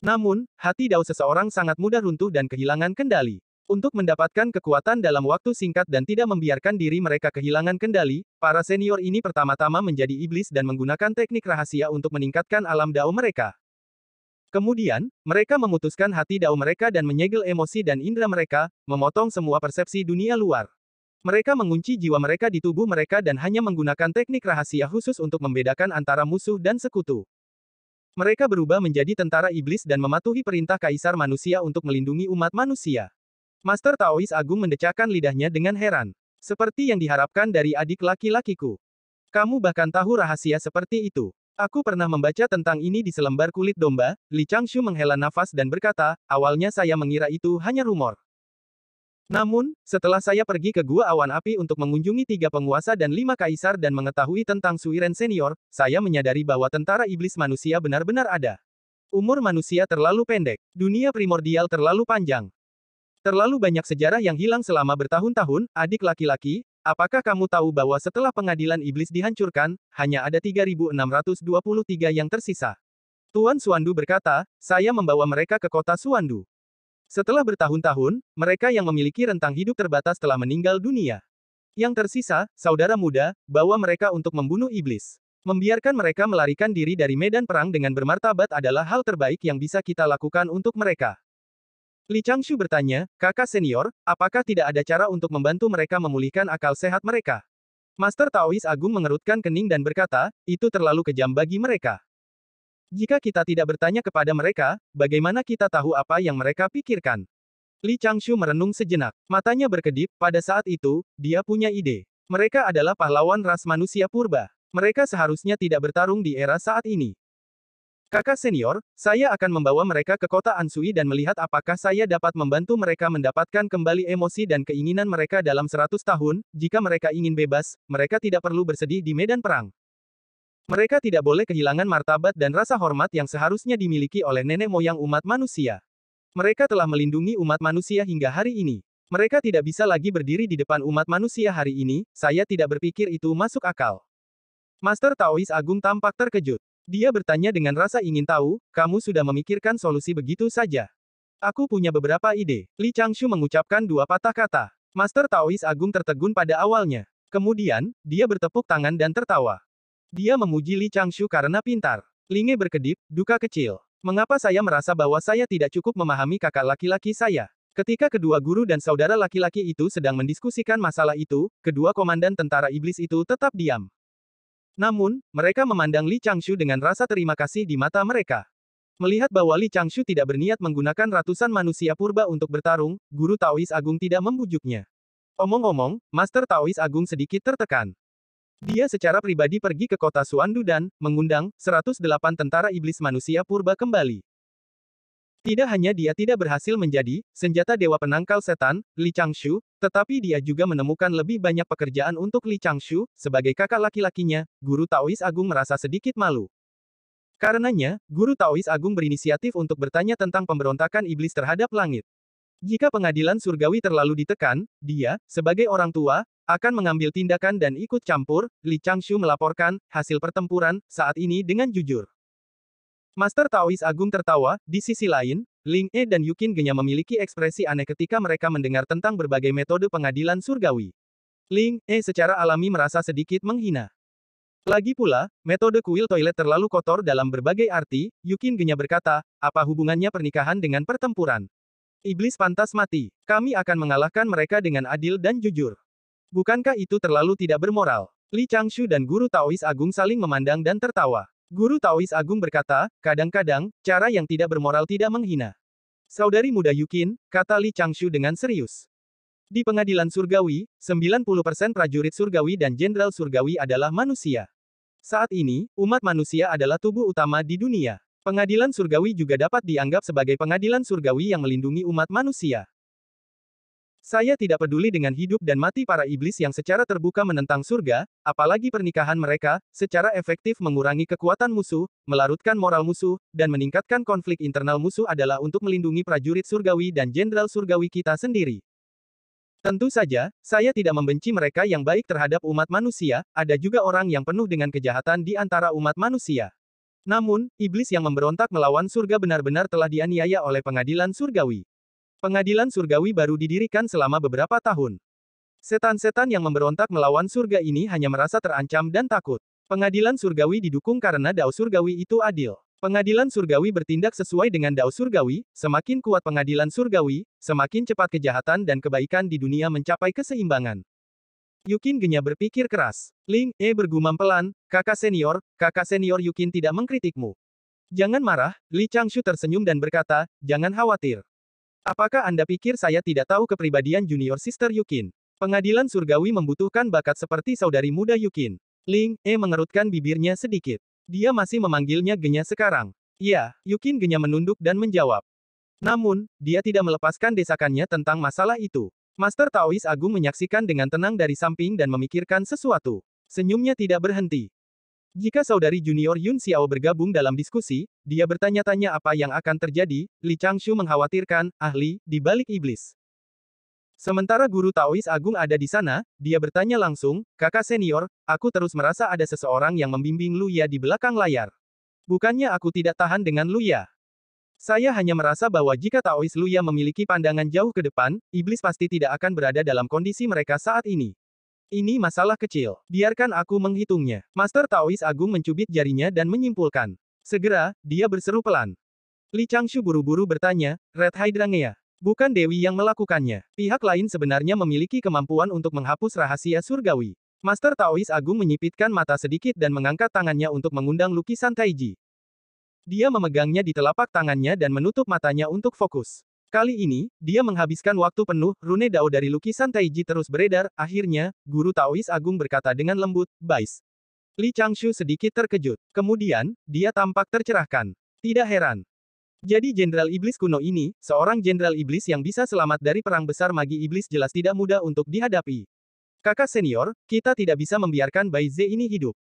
Namun, hati dao seseorang sangat mudah runtuh dan kehilangan kendali. Untuk mendapatkan kekuatan dalam waktu singkat dan tidak membiarkan diri mereka kehilangan kendali, para senior ini pertama-tama menjadi iblis dan menggunakan teknik rahasia untuk meningkatkan alam dao mereka. Kemudian, mereka memutuskan hati dao mereka dan menyegel emosi dan indera mereka, memotong semua persepsi dunia luar. Mereka mengunci jiwa mereka di tubuh mereka dan hanya menggunakan teknik rahasia khusus untuk membedakan antara musuh dan sekutu. Mereka berubah menjadi tentara iblis dan mematuhi perintah kaisar manusia untuk melindungi umat manusia. Master Taois Agung mendecakkan lidahnya dengan heran. Seperti yang diharapkan dari adik laki-lakiku. Kamu bahkan tahu rahasia seperti itu. Aku pernah membaca tentang ini di selembar kulit domba, Li Changshu menghela nafas dan berkata, awalnya saya mengira itu hanya rumor. Namun, setelah saya pergi ke Gua Awan Api untuk mengunjungi tiga penguasa dan lima kaisar dan mengetahui tentang Suiren Senior, saya menyadari bahwa tentara iblis manusia benar-benar ada. Umur manusia terlalu pendek, dunia primordial terlalu panjang. Terlalu banyak sejarah yang hilang selama bertahun-tahun, adik laki-laki, Apakah kamu tahu bahwa setelah pengadilan iblis dihancurkan, hanya ada 3.623 yang tersisa? Tuan Suandu berkata, saya membawa mereka ke kota Suandu. Setelah bertahun-tahun, mereka yang memiliki rentang hidup terbatas telah meninggal dunia. Yang tersisa, saudara muda, bawa mereka untuk membunuh iblis. Membiarkan mereka melarikan diri dari medan perang dengan bermartabat adalah hal terbaik yang bisa kita lakukan untuk mereka. Li Changshu bertanya, kakak senior, apakah tidak ada cara untuk membantu mereka memulihkan akal sehat mereka? Master Taois Agung mengerutkan kening dan berkata, itu terlalu kejam bagi mereka. Jika kita tidak bertanya kepada mereka, bagaimana kita tahu apa yang mereka pikirkan? Li Changshu merenung sejenak. Matanya berkedip, pada saat itu, dia punya ide. Mereka adalah pahlawan ras manusia purba. Mereka seharusnya tidak bertarung di era saat ini. Kakak senior, saya akan membawa mereka ke kota Ansui dan melihat apakah saya dapat membantu mereka mendapatkan kembali emosi dan keinginan mereka dalam 100 tahun, jika mereka ingin bebas, mereka tidak perlu bersedih di medan perang. Mereka tidak boleh kehilangan martabat dan rasa hormat yang seharusnya dimiliki oleh nenek moyang umat manusia. Mereka telah melindungi umat manusia hingga hari ini. Mereka tidak bisa lagi berdiri di depan umat manusia hari ini, saya tidak berpikir itu masuk akal. Master Taois Agung tampak terkejut. Dia bertanya dengan rasa ingin tahu, kamu sudah memikirkan solusi begitu saja. Aku punya beberapa ide. Li Changshu mengucapkan dua patah kata. Master Taois Agung tertegun pada awalnya. Kemudian, dia bertepuk tangan dan tertawa. Dia memuji Li Changshu karena pintar. Linge berkedip, duka kecil. Mengapa saya merasa bahwa saya tidak cukup memahami kakak laki-laki saya? Ketika kedua guru dan saudara laki-laki itu sedang mendiskusikan masalah itu, kedua komandan tentara iblis itu tetap diam. Namun, mereka memandang Li Changshu dengan rasa terima kasih di mata mereka. Melihat bahwa Li Changshu tidak berniat menggunakan ratusan manusia purba untuk bertarung, Guru Taois Agung tidak membujuknya. Omong-omong, Master Taois Agung sedikit tertekan. Dia secara pribadi pergi ke kota Suandu dan mengundang 108 tentara iblis manusia purba kembali. Tidak hanya dia tidak berhasil menjadi senjata dewa penangkal setan, Li Changshu, tetapi dia juga menemukan lebih banyak pekerjaan untuk Li Changshu, sebagai kakak laki-lakinya, Guru Taois Agung merasa sedikit malu. Karenanya, Guru Taois Agung berinisiatif untuk bertanya tentang pemberontakan iblis terhadap langit. Jika pengadilan surgawi terlalu ditekan, dia, sebagai orang tua, akan mengambil tindakan dan ikut campur, Li Changshu melaporkan, hasil pertempuran, saat ini dengan jujur. Master Taois Agung tertawa, di sisi lain, Ling E dan Yukin Genya memiliki ekspresi aneh ketika mereka mendengar tentang berbagai metode pengadilan surgawi. Ling E secara alami merasa sedikit menghina. Lagi pula, metode kuil toilet terlalu kotor dalam berbagai arti, Yukin Genya berkata, apa hubungannya pernikahan dengan pertempuran? Iblis pantas mati, kami akan mengalahkan mereka dengan adil dan jujur. Bukankah itu terlalu tidak bermoral? Li Changshu dan Guru Taois Agung saling memandang dan tertawa. Guru Taois Agung berkata, kadang-kadang, cara yang tidak bermoral tidak menghina. Saudari muda Yukin, kata Li Changshu dengan serius. Di pengadilan surgawi, 90% prajurit surgawi dan jenderal surgawi adalah manusia. Saat ini, umat manusia adalah tubuh utama di dunia. Pengadilan surgawi juga dapat dianggap sebagai pengadilan surgawi yang melindungi umat manusia. Saya tidak peduli dengan hidup dan mati para iblis yang secara terbuka menentang surga, apalagi pernikahan mereka, secara efektif mengurangi kekuatan musuh, melarutkan moral musuh, dan meningkatkan konflik internal musuh adalah untuk melindungi prajurit surgawi dan jenderal surgawi kita sendiri. Tentu saja, saya tidak membenci mereka yang baik terhadap umat manusia, ada juga orang yang penuh dengan kejahatan di antara umat manusia. Namun, iblis yang memberontak melawan surga benar-benar telah dianiaya oleh pengadilan surgawi. Pengadilan surgawi baru didirikan selama beberapa tahun. Setan-setan yang memberontak melawan surga ini hanya merasa terancam dan takut. Pengadilan surgawi didukung karena dao surgawi itu adil. Pengadilan surgawi bertindak sesuai dengan dao surgawi, semakin kuat pengadilan surgawi, semakin cepat kejahatan dan kebaikan di dunia mencapai keseimbangan. Yukin Genya berpikir keras. Ling, E bergumam pelan, kakak senior, kakak senior Yukin tidak mengkritikmu. Jangan marah, Li Changshu tersenyum dan berkata, jangan khawatir. Apakah Anda pikir saya tidak tahu kepribadian junior sister Yukin? Pengadilan surgawi membutuhkan bakat seperti saudari muda Yukin. Ling, E mengerutkan bibirnya sedikit. Dia masih memanggilnya Genya sekarang. Ya, Yukin Genya menunduk dan menjawab. Namun, dia tidak melepaskan desakannya tentang masalah itu. Master Taois Agung menyaksikan dengan tenang dari samping dan memikirkan sesuatu. Senyumnya tidak berhenti. Jika saudari junior Yun Xiao bergabung dalam diskusi, dia bertanya-tanya apa yang akan terjadi, Li Changshu mengkhawatirkan, ahli, di balik iblis. Sementara guru Taois Agung ada di sana, dia bertanya langsung, kakak senior, aku terus merasa ada seseorang yang membimbing Luya di belakang layar. Bukannya aku tidak tahan dengan Luya. Saya hanya merasa bahwa jika Taois Luya memiliki pandangan jauh ke depan, iblis pasti tidak akan berada dalam kondisi mereka saat ini. Ini masalah kecil. Biarkan aku menghitungnya. Master Taois Agung mencubit jarinya dan menyimpulkan. Segera, dia berseru pelan. Li Changshu buru-buru bertanya, Red Hydrangea. Bukan Dewi yang melakukannya. Pihak lain sebenarnya memiliki kemampuan untuk menghapus rahasia surgawi. Master Taois Agung menyipitkan mata sedikit dan mengangkat tangannya untuk mengundang lukisan Taiji. Dia memegangnya di telapak tangannya dan menutup matanya untuk fokus. Kali ini, dia menghabiskan waktu penuh, rune dao dari lukisan Taiji terus beredar, akhirnya, guru Taois Agung berkata dengan lembut, Bais. Li Changshu sedikit terkejut. Kemudian, dia tampak tercerahkan. Tidak heran. Jadi Jenderal Iblis kuno ini, seorang Jenderal Iblis yang bisa selamat dari perang besar magi Iblis jelas tidak mudah untuk dihadapi. Kakak senior, kita tidak bisa membiarkan Bai Ze ini hidup.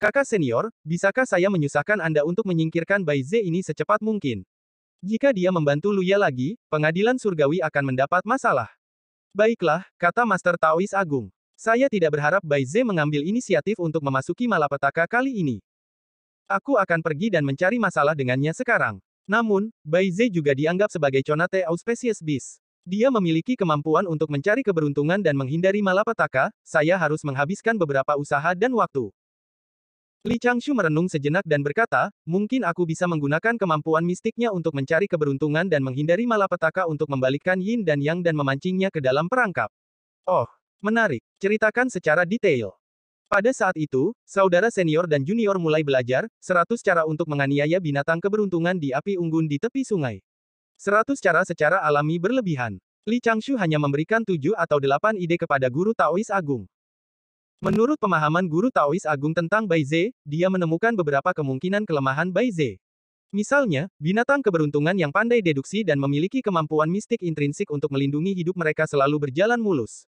Kakak senior, bisakah saya menyusahkan Anda untuk menyingkirkan Bai Ze ini secepat mungkin? Jika dia membantu Luya lagi, pengadilan surgawi akan mendapat masalah. Baiklah, kata Master Taois Agung. Saya tidak berharap Bai Ze mengambil inisiatif untuk memasuki malapetaka kali ini. Aku akan pergi dan mencari masalah dengannya sekarang. Namun, Bai Ze juga dianggap sebagai conate Auspecies bis. Dia memiliki kemampuan untuk mencari keberuntungan dan menghindari malapetaka, saya harus menghabiskan beberapa usaha dan waktu. Li Changshu merenung sejenak dan berkata, mungkin aku bisa menggunakan kemampuan mistiknya untuk mencari keberuntungan dan menghindari malapetaka untuk membalikkan yin dan yang dan memancingnya ke dalam perangkap. Oh, menarik. Ceritakan secara detail. Pada saat itu, saudara senior dan junior mulai belajar, seratus cara untuk menganiaya binatang keberuntungan di api unggun di tepi sungai. Seratus cara secara alami berlebihan. Li Changshu hanya memberikan tujuh atau delapan ide kepada guru Taois Agung. Menurut pemahaman guru Taois Agung tentang Bai Ze, dia menemukan beberapa kemungkinan kelemahan Bai Ze. Misalnya, binatang keberuntungan yang pandai deduksi dan memiliki kemampuan mistik intrinsik untuk melindungi hidup mereka selalu berjalan mulus.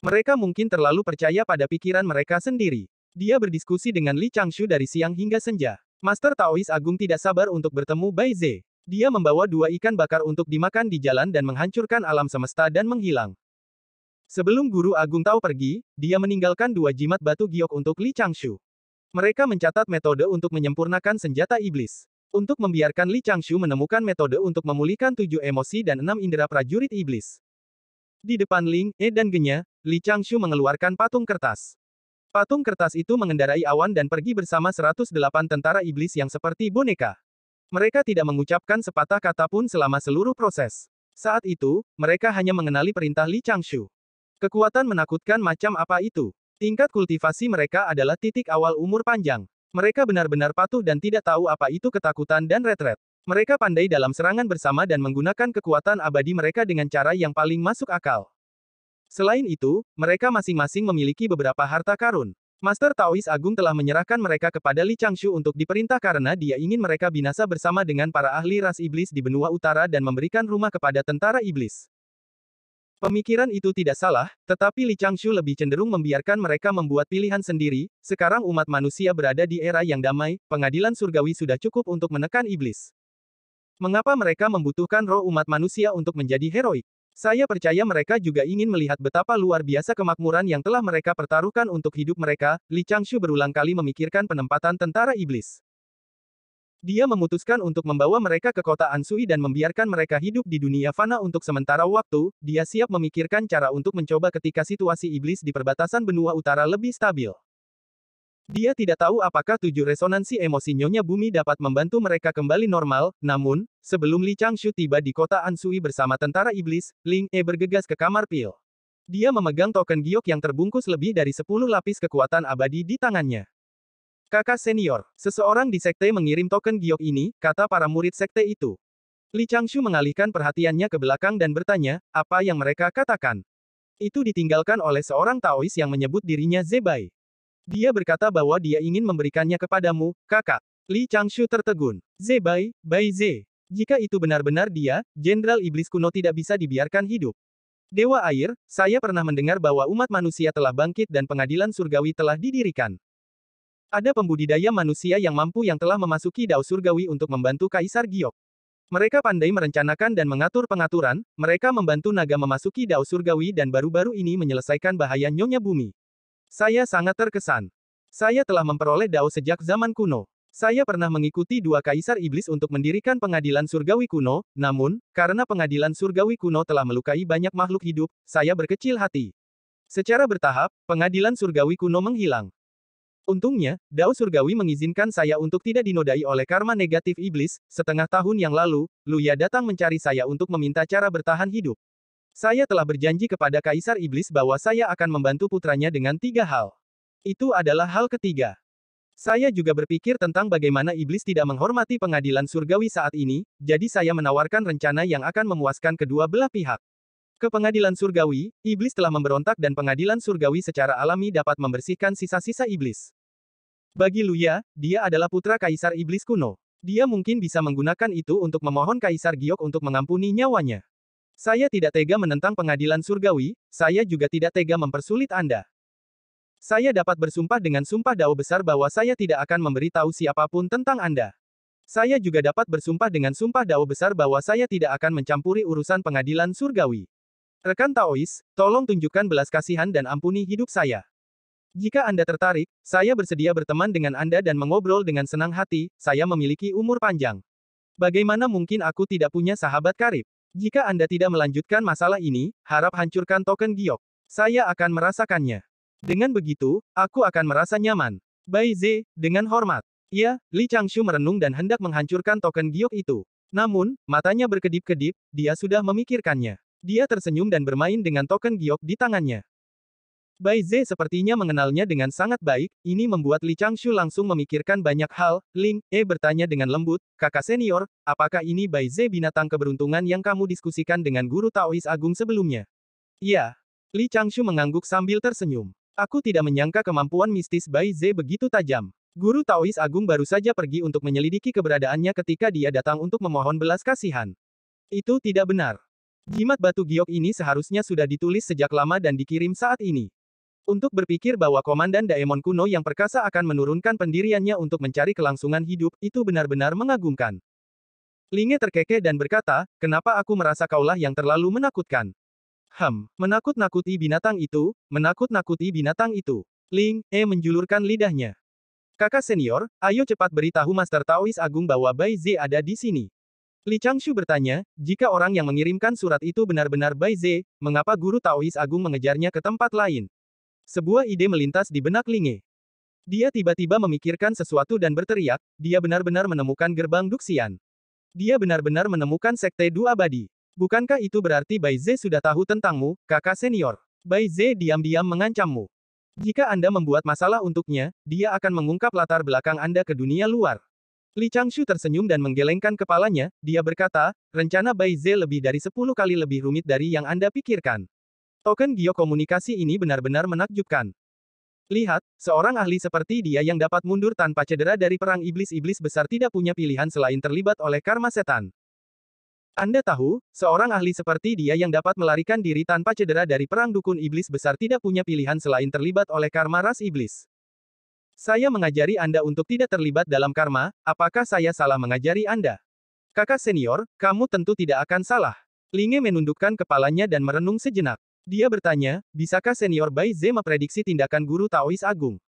Mereka mungkin terlalu percaya pada pikiran mereka sendiri. Dia berdiskusi dengan Li Changshu dari siang hingga senja. Master Taois Agung tidak sabar untuk bertemu Bai Ze. Dia membawa dua ikan bakar untuk dimakan di jalan dan menghancurkan alam semesta dan menghilang. Sebelum Guru Agung Tao pergi, dia meninggalkan dua jimat batu giok untuk Li Changshu. Mereka mencatat metode untuk menyempurnakan senjata iblis. Untuk membiarkan Li Changshu menemukan metode untuk memulihkan tujuh emosi dan enam indera prajurit iblis. Di depan Ling, E dan Genya, Li Changshu mengeluarkan patung kertas. Patung kertas itu mengendarai awan dan pergi bersama 108 tentara iblis yang seperti boneka. Mereka tidak mengucapkan sepatah kata pun selama seluruh proses. Saat itu, mereka hanya mengenali perintah Li Changshu. Kekuatan menakutkan macam apa itu? Tingkat kultivasi mereka adalah titik awal umur panjang. Mereka benar-benar patuh dan tidak tahu apa itu ketakutan dan retret. Mereka pandai dalam serangan bersama dan menggunakan kekuatan abadi mereka dengan cara yang paling masuk akal. Selain itu, mereka masing-masing memiliki beberapa harta karun. Master Taois Agung telah menyerahkan mereka kepada Li Changshu untuk diperintah karena dia ingin mereka binasa bersama dengan para ahli ras iblis di benua utara dan memberikan rumah kepada tentara iblis. Pemikiran itu tidak salah, tetapi Li Changshu lebih cenderung membiarkan mereka membuat pilihan sendiri. Sekarang umat manusia berada di era yang damai, pengadilan surgawi sudah cukup untuk menekan iblis. Mengapa mereka membutuhkan roh umat manusia untuk menjadi heroik? Saya percaya mereka juga ingin melihat betapa luar biasa kemakmuran yang telah mereka pertaruhkan untuk hidup mereka. Li Changshu berulang kali memikirkan penempatan tentara iblis. Dia memutuskan untuk membawa mereka ke kota Ansui dan membiarkan mereka hidup di dunia fana untuk sementara waktu, dia siap memikirkan cara untuk mencoba ketika situasi iblis di perbatasan benua utara lebih stabil. Dia tidak tahu apakah tujuh resonansi emosi Nyonya Bumi dapat membantu mereka kembali normal, namun, sebelum Li Changshu tiba di kota Ansui bersama tentara iblis, Ling E bergegas ke kamar Pil. Dia memegang token giok yang terbungkus lebih dari sepuluh lapis kekuatan abadi di tangannya. Kakak senior, seseorang di sekte mengirim token giok ini, kata para murid sekte itu. Li Changshu mengalihkan perhatiannya ke belakang dan bertanya, apa yang mereka katakan? Itu ditinggalkan oleh seorang Taois yang menyebut dirinya Zebai. Dia berkata bahwa dia ingin memberikannya kepadamu, kakak. Li Changshu tertegun. Zebai, Bai Ze. Jika itu benar-benar dia, Jenderal Iblis kuno tidak bisa dibiarkan hidup. Dewa air, saya pernah mendengar bahwa umat manusia telah bangkit dan pengadilan surgawi telah didirikan. Ada pembudidaya manusia yang mampu yang telah memasuki dao surgawi untuk membantu Kaisar Giok. Mereka pandai merencanakan dan mengatur pengaturan, mereka membantu naga memasuki dao surgawi dan baru-baru ini menyelesaikan bahaya Nyonya Bumi. Saya sangat terkesan. Saya telah memperoleh dao sejak zaman kuno. Saya pernah mengikuti dua kaisar iblis untuk mendirikan pengadilan surgawi kuno, namun, karena pengadilan surgawi kuno telah melukai banyak makhluk hidup, saya berkecil hati. Secara bertahap, pengadilan surgawi kuno menghilang. Untungnya, Dao Surgawi mengizinkan saya untuk tidak dinodai oleh karma negatif iblis, setengah tahun yang lalu, Luya datang mencari saya untuk meminta cara bertahan hidup. Saya telah berjanji kepada Kaisar Iblis bahwa saya akan membantu putranya dengan tiga hal. Itu adalah hal ketiga. Saya juga berpikir tentang bagaimana Iblis tidak menghormati pengadilan surgawi saat ini, jadi saya menawarkan rencana yang akan memuaskan kedua belah pihak. Ke pengadilan surgawi, iblis telah memberontak dan pengadilan surgawi secara alami dapat membersihkan sisa-sisa iblis. Bagi Luya, dia adalah putra kaisar iblis kuno. Dia mungkin bisa menggunakan itu untuk memohon kaisar Giok untuk mengampuni nyawanya. Saya tidak tega menentang pengadilan surgawi, saya juga tidak tega mempersulit Anda. Saya dapat bersumpah dengan sumpah dao besar bahwa saya tidak akan memberitahu siapapun tentang Anda. Saya juga dapat bersumpah dengan sumpah dao besar bahwa saya tidak akan mencampuri urusan pengadilan surgawi. Rekan Taois, tolong tunjukkan belas kasihan dan ampuni hidup saya. Jika Anda tertarik, saya bersedia berteman dengan Anda dan mengobrol dengan senang hati, saya memiliki umur panjang. Bagaimana mungkin aku tidak punya sahabat karib? Jika Anda tidak melanjutkan masalah ini, harap hancurkan token giok. Saya akan merasakannya. Dengan begitu, aku akan merasa nyaman. Bai Ze, dengan hormat. Ya, Li Changshu merenung dan hendak menghancurkan token giok itu. Namun, matanya berkedip-kedip, dia sudah memikirkannya. Dia tersenyum dan bermain dengan token giok di tangannya. Bai Ze sepertinya mengenalnya dengan sangat baik, ini membuat Li Changshu langsung memikirkan banyak hal, Ling, E bertanya dengan lembut, kakak senior, apakah ini Bai Ze binatang keberuntungan yang kamu diskusikan dengan guru Taois Agung sebelumnya? Ya. Li Changshu mengangguk sambil tersenyum. Aku tidak menyangka kemampuan mistis Bai Ze begitu tajam. Guru Taois Agung baru saja pergi untuk menyelidiki keberadaannya ketika dia datang untuk memohon belas kasihan. Itu tidak benar. Jimat batu giok ini seharusnya sudah ditulis sejak lama dan dikirim saat ini. Untuk berpikir bahwa Komandan Daemon kuno yang perkasa akan menurunkan pendiriannya untuk mencari kelangsungan hidup, itu benar-benar mengagumkan. Linge terkekeh dan berkata, kenapa aku merasa kaulah yang terlalu menakutkan? Hem, menakut-nakuti binatang itu, menakut-nakuti binatang itu. Ling, E menjulurkan lidahnya. Kakak senior, ayo cepat beritahu Master Taois Agung bahwa Bai Z ada di sini. Li Changshu bertanya, jika orang yang mengirimkan surat itu benar-benar Bai Ze, mengapa guru Taois Agung mengejarnya ke tempat lain? Sebuah ide melintas di benak Linge. Dia tiba-tiba memikirkan sesuatu dan berteriak, dia benar-benar menemukan gerbang Duxian. Dia benar-benar menemukan sekte dua abadi. Bukankah itu berarti Bai Ze sudah tahu tentangmu, kakak senior? Bai Ze diam-diam mengancammu. Jika Anda membuat masalah untuknya, dia akan mengungkap latar belakang Anda ke dunia luar. Li Changshu tersenyum dan menggelengkan kepalanya, dia berkata, rencana Bai Ze lebih dari 10 kali lebih rumit dari yang Anda pikirkan. Token Gio komunikasi ini benar-benar menakjubkan. Lihat, seorang ahli seperti dia yang dapat mundur tanpa cedera dari perang iblis-iblis besar tidak punya pilihan selain terlibat oleh karma setan. Anda tahu, seorang ahli seperti dia yang dapat melarikan diri tanpa cedera dari perang dukun iblis besar tidak punya pilihan selain terlibat oleh karma ras iblis. Saya mengajari Anda untuk tidak terlibat dalam karma, apakah saya salah mengajari Anda? Kakak senior, kamu tentu tidak akan salah. Linge menundukkan kepalanya dan merenung sejenak. Dia bertanya, bisakah senior Bai Ze memprediksi tindakan guru Taois Agung?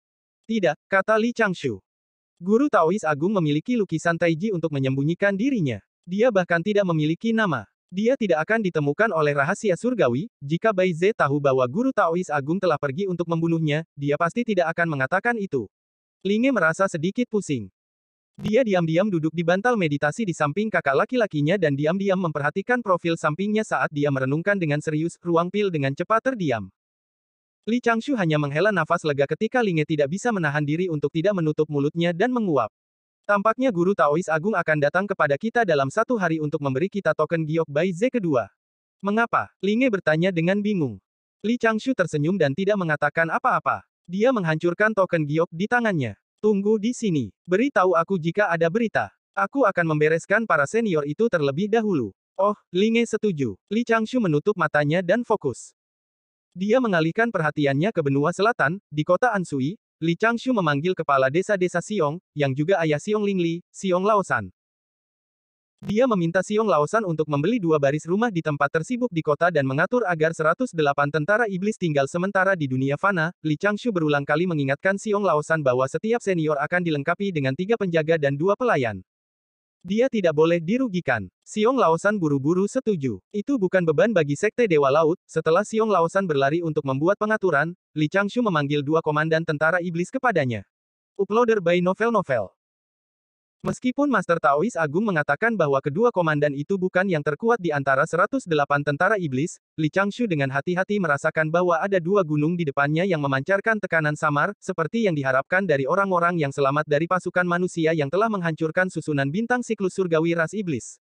Tidak, kata Li Changshu. Guru Taois Agung memiliki lukisan Taiji untuk menyembunyikan dirinya. Dia bahkan tidak memiliki nama. Dia tidak akan ditemukan oleh rahasia surgawi, jika Bai Ze tahu bahwa Guru Taois Agung telah pergi untuk membunuhnya, dia pasti tidak akan mengatakan itu. Linge merasa sedikit pusing. Dia diam-diam duduk di bantal meditasi di samping kakak laki-lakinya dan diam-diam memperhatikan profil sampingnya saat dia merenungkan dengan serius, ruang pil dengan cepat terdiam. Li Changshu hanya menghela nafas lega ketika Linge tidak bisa menahan diri untuk tidak menutup mulutnya dan menguap. Tampaknya Guru Taois Agung akan datang kepada kita dalam satu hari untuk memberi kita token giok Bai Z kedua. Mengapa? Linge bertanya dengan bingung. Li Changshu tersenyum dan tidak mengatakan apa-apa. Dia menghancurkan token giok di tangannya. Tunggu di sini. Beritahu aku jika ada berita. Aku akan membereskan para senior itu terlebih dahulu. Oh, Linge setuju. Li Changshu menutup matanya dan fokus. Dia mengalihkan perhatiannya ke benua selatan, di kota Ansui, Li Changshu memanggil kepala desa-desa Siong, yang juga ayah Siong Lingli, Siong Laosan. Dia meminta Siong Laosan untuk membeli dua baris rumah di tempat tersibuk di kota dan mengatur agar 108 tentara iblis tinggal sementara di dunia fana. Li Changshu berulang kali mengingatkan Siong Laosan bahwa setiap senior akan dilengkapi dengan tiga penjaga dan dua pelayan. Dia tidak boleh dirugikan. Siong Laosan buru-buru setuju. Itu bukan beban bagi Sekte Dewa Laut. Setelah Siong Laosan berlari untuk membuat pengaturan, Li Changshu memanggil dua komandan tentara iblis kepadanya. Uploader by Novel Novel Meskipun Master Taois Agung mengatakan bahwa kedua komandan itu bukan yang terkuat di antara 108 tentara iblis, Li Changshu dengan hati-hati merasakan bahwa ada dua gunung di depannya yang memancarkan tekanan samar, seperti yang diharapkan dari orang-orang yang selamat dari pasukan manusia yang telah menghancurkan susunan bintang siklus surgawi ras iblis.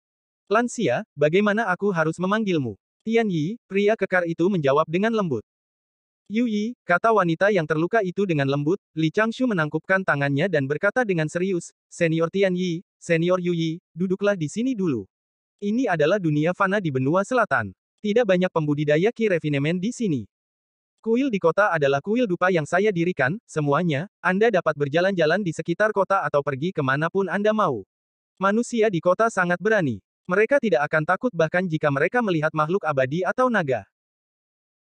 Lansia, bagaimana aku harus memanggilmu? Tian Yi, pria kekar itu menjawab dengan lembut. Yuyi, kata wanita yang terluka itu dengan lembut, Li Changshu menangkupkan tangannya dan berkata dengan serius, Senior Tian Yi, Senior Yuyi, duduklah di sini dulu. Ini adalah dunia fana di benua selatan. Tidak banyak pembudidaya ki refinemen di sini. Kuil di kota adalah kuil dupa yang saya dirikan, semuanya, Anda dapat berjalan-jalan di sekitar kota atau pergi kemanapun Anda mau. Manusia di kota sangat berani. Mereka tidak akan takut bahkan jika mereka melihat makhluk abadi atau naga.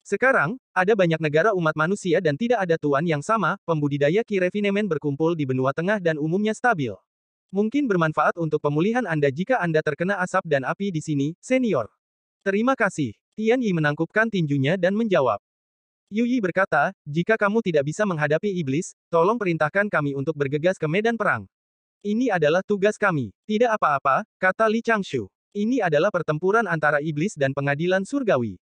Sekarang, ada banyak negara umat manusia dan tidak ada tuan yang sama, pembudidaya kirevinemen berkumpul di benua tengah dan umumnya stabil. Mungkin bermanfaat untuk pemulihan Anda jika Anda terkena asap dan api di sini, senior. Terima kasih. Tian Yi menangkupkan tinjunya dan menjawab. Yu Yi berkata, jika kamu tidak bisa menghadapi iblis, tolong perintahkan kami untuk bergegas ke medan perang. Ini adalah tugas kami. Tidak apa-apa, kata Li Changshu. Ini adalah pertempuran antara iblis dan pengadilan surgawi.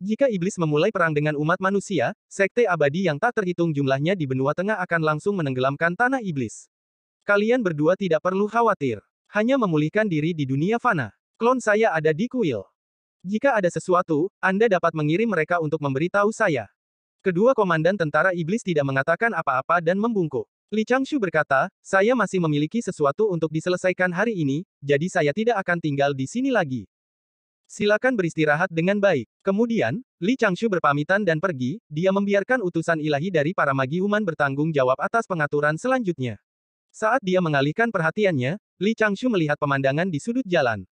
Jika iblis memulai perang dengan umat manusia, sekte abadi yang tak terhitung jumlahnya di benua tengah akan langsung menenggelamkan tanah iblis. Kalian berdua tidak perlu khawatir. Hanya memulihkan diri di dunia fana. Klon saya ada di kuil. Jika ada sesuatu, Anda dapat mengirim mereka untuk memberitahu saya. Kedua komandan tentara iblis tidak mengatakan apa-apa dan membungkuk. Li Changshu berkata, saya masih memiliki sesuatu untuk diselesaikan hari ini, jadi saya tidak akan tinggal di sini lagi. Silakan beristirahat dengan baik. Kemudian, Li Changshu berpamitan dan pergi, dia membiarkan utusan ilahi dari para magi human bertanggung jawab atas pengaturan selanjutnya. Saat dia mengalihkan perhatiannya, Li Changshu melihat pemandangan di sudut jalan.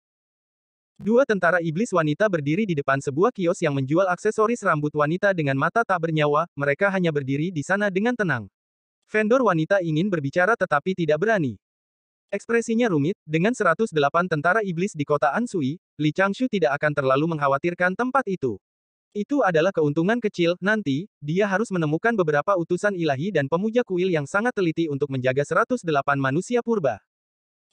Dua tentara iblis wanita berdiri di depan sebuah kios yang menjual aksesoris rambut wanita dengan mata tak bernyawa, mereka hanya berdiri di sana dengan tenang. Vendor wanita ingin berbicara tetapi tidak berani. Ekspresinya rumit, dengan 108 tentara iblis di kota Ansui, Li Changshu tidak akan terlalu mengkhawatirkan tempat itu. Itu adalah keuntungan kecil, nanti, dia harus menemukan beberapa utusan ilahi dan pemuja kuil yang sangat teliti untuk menjaga 108 manusia purba.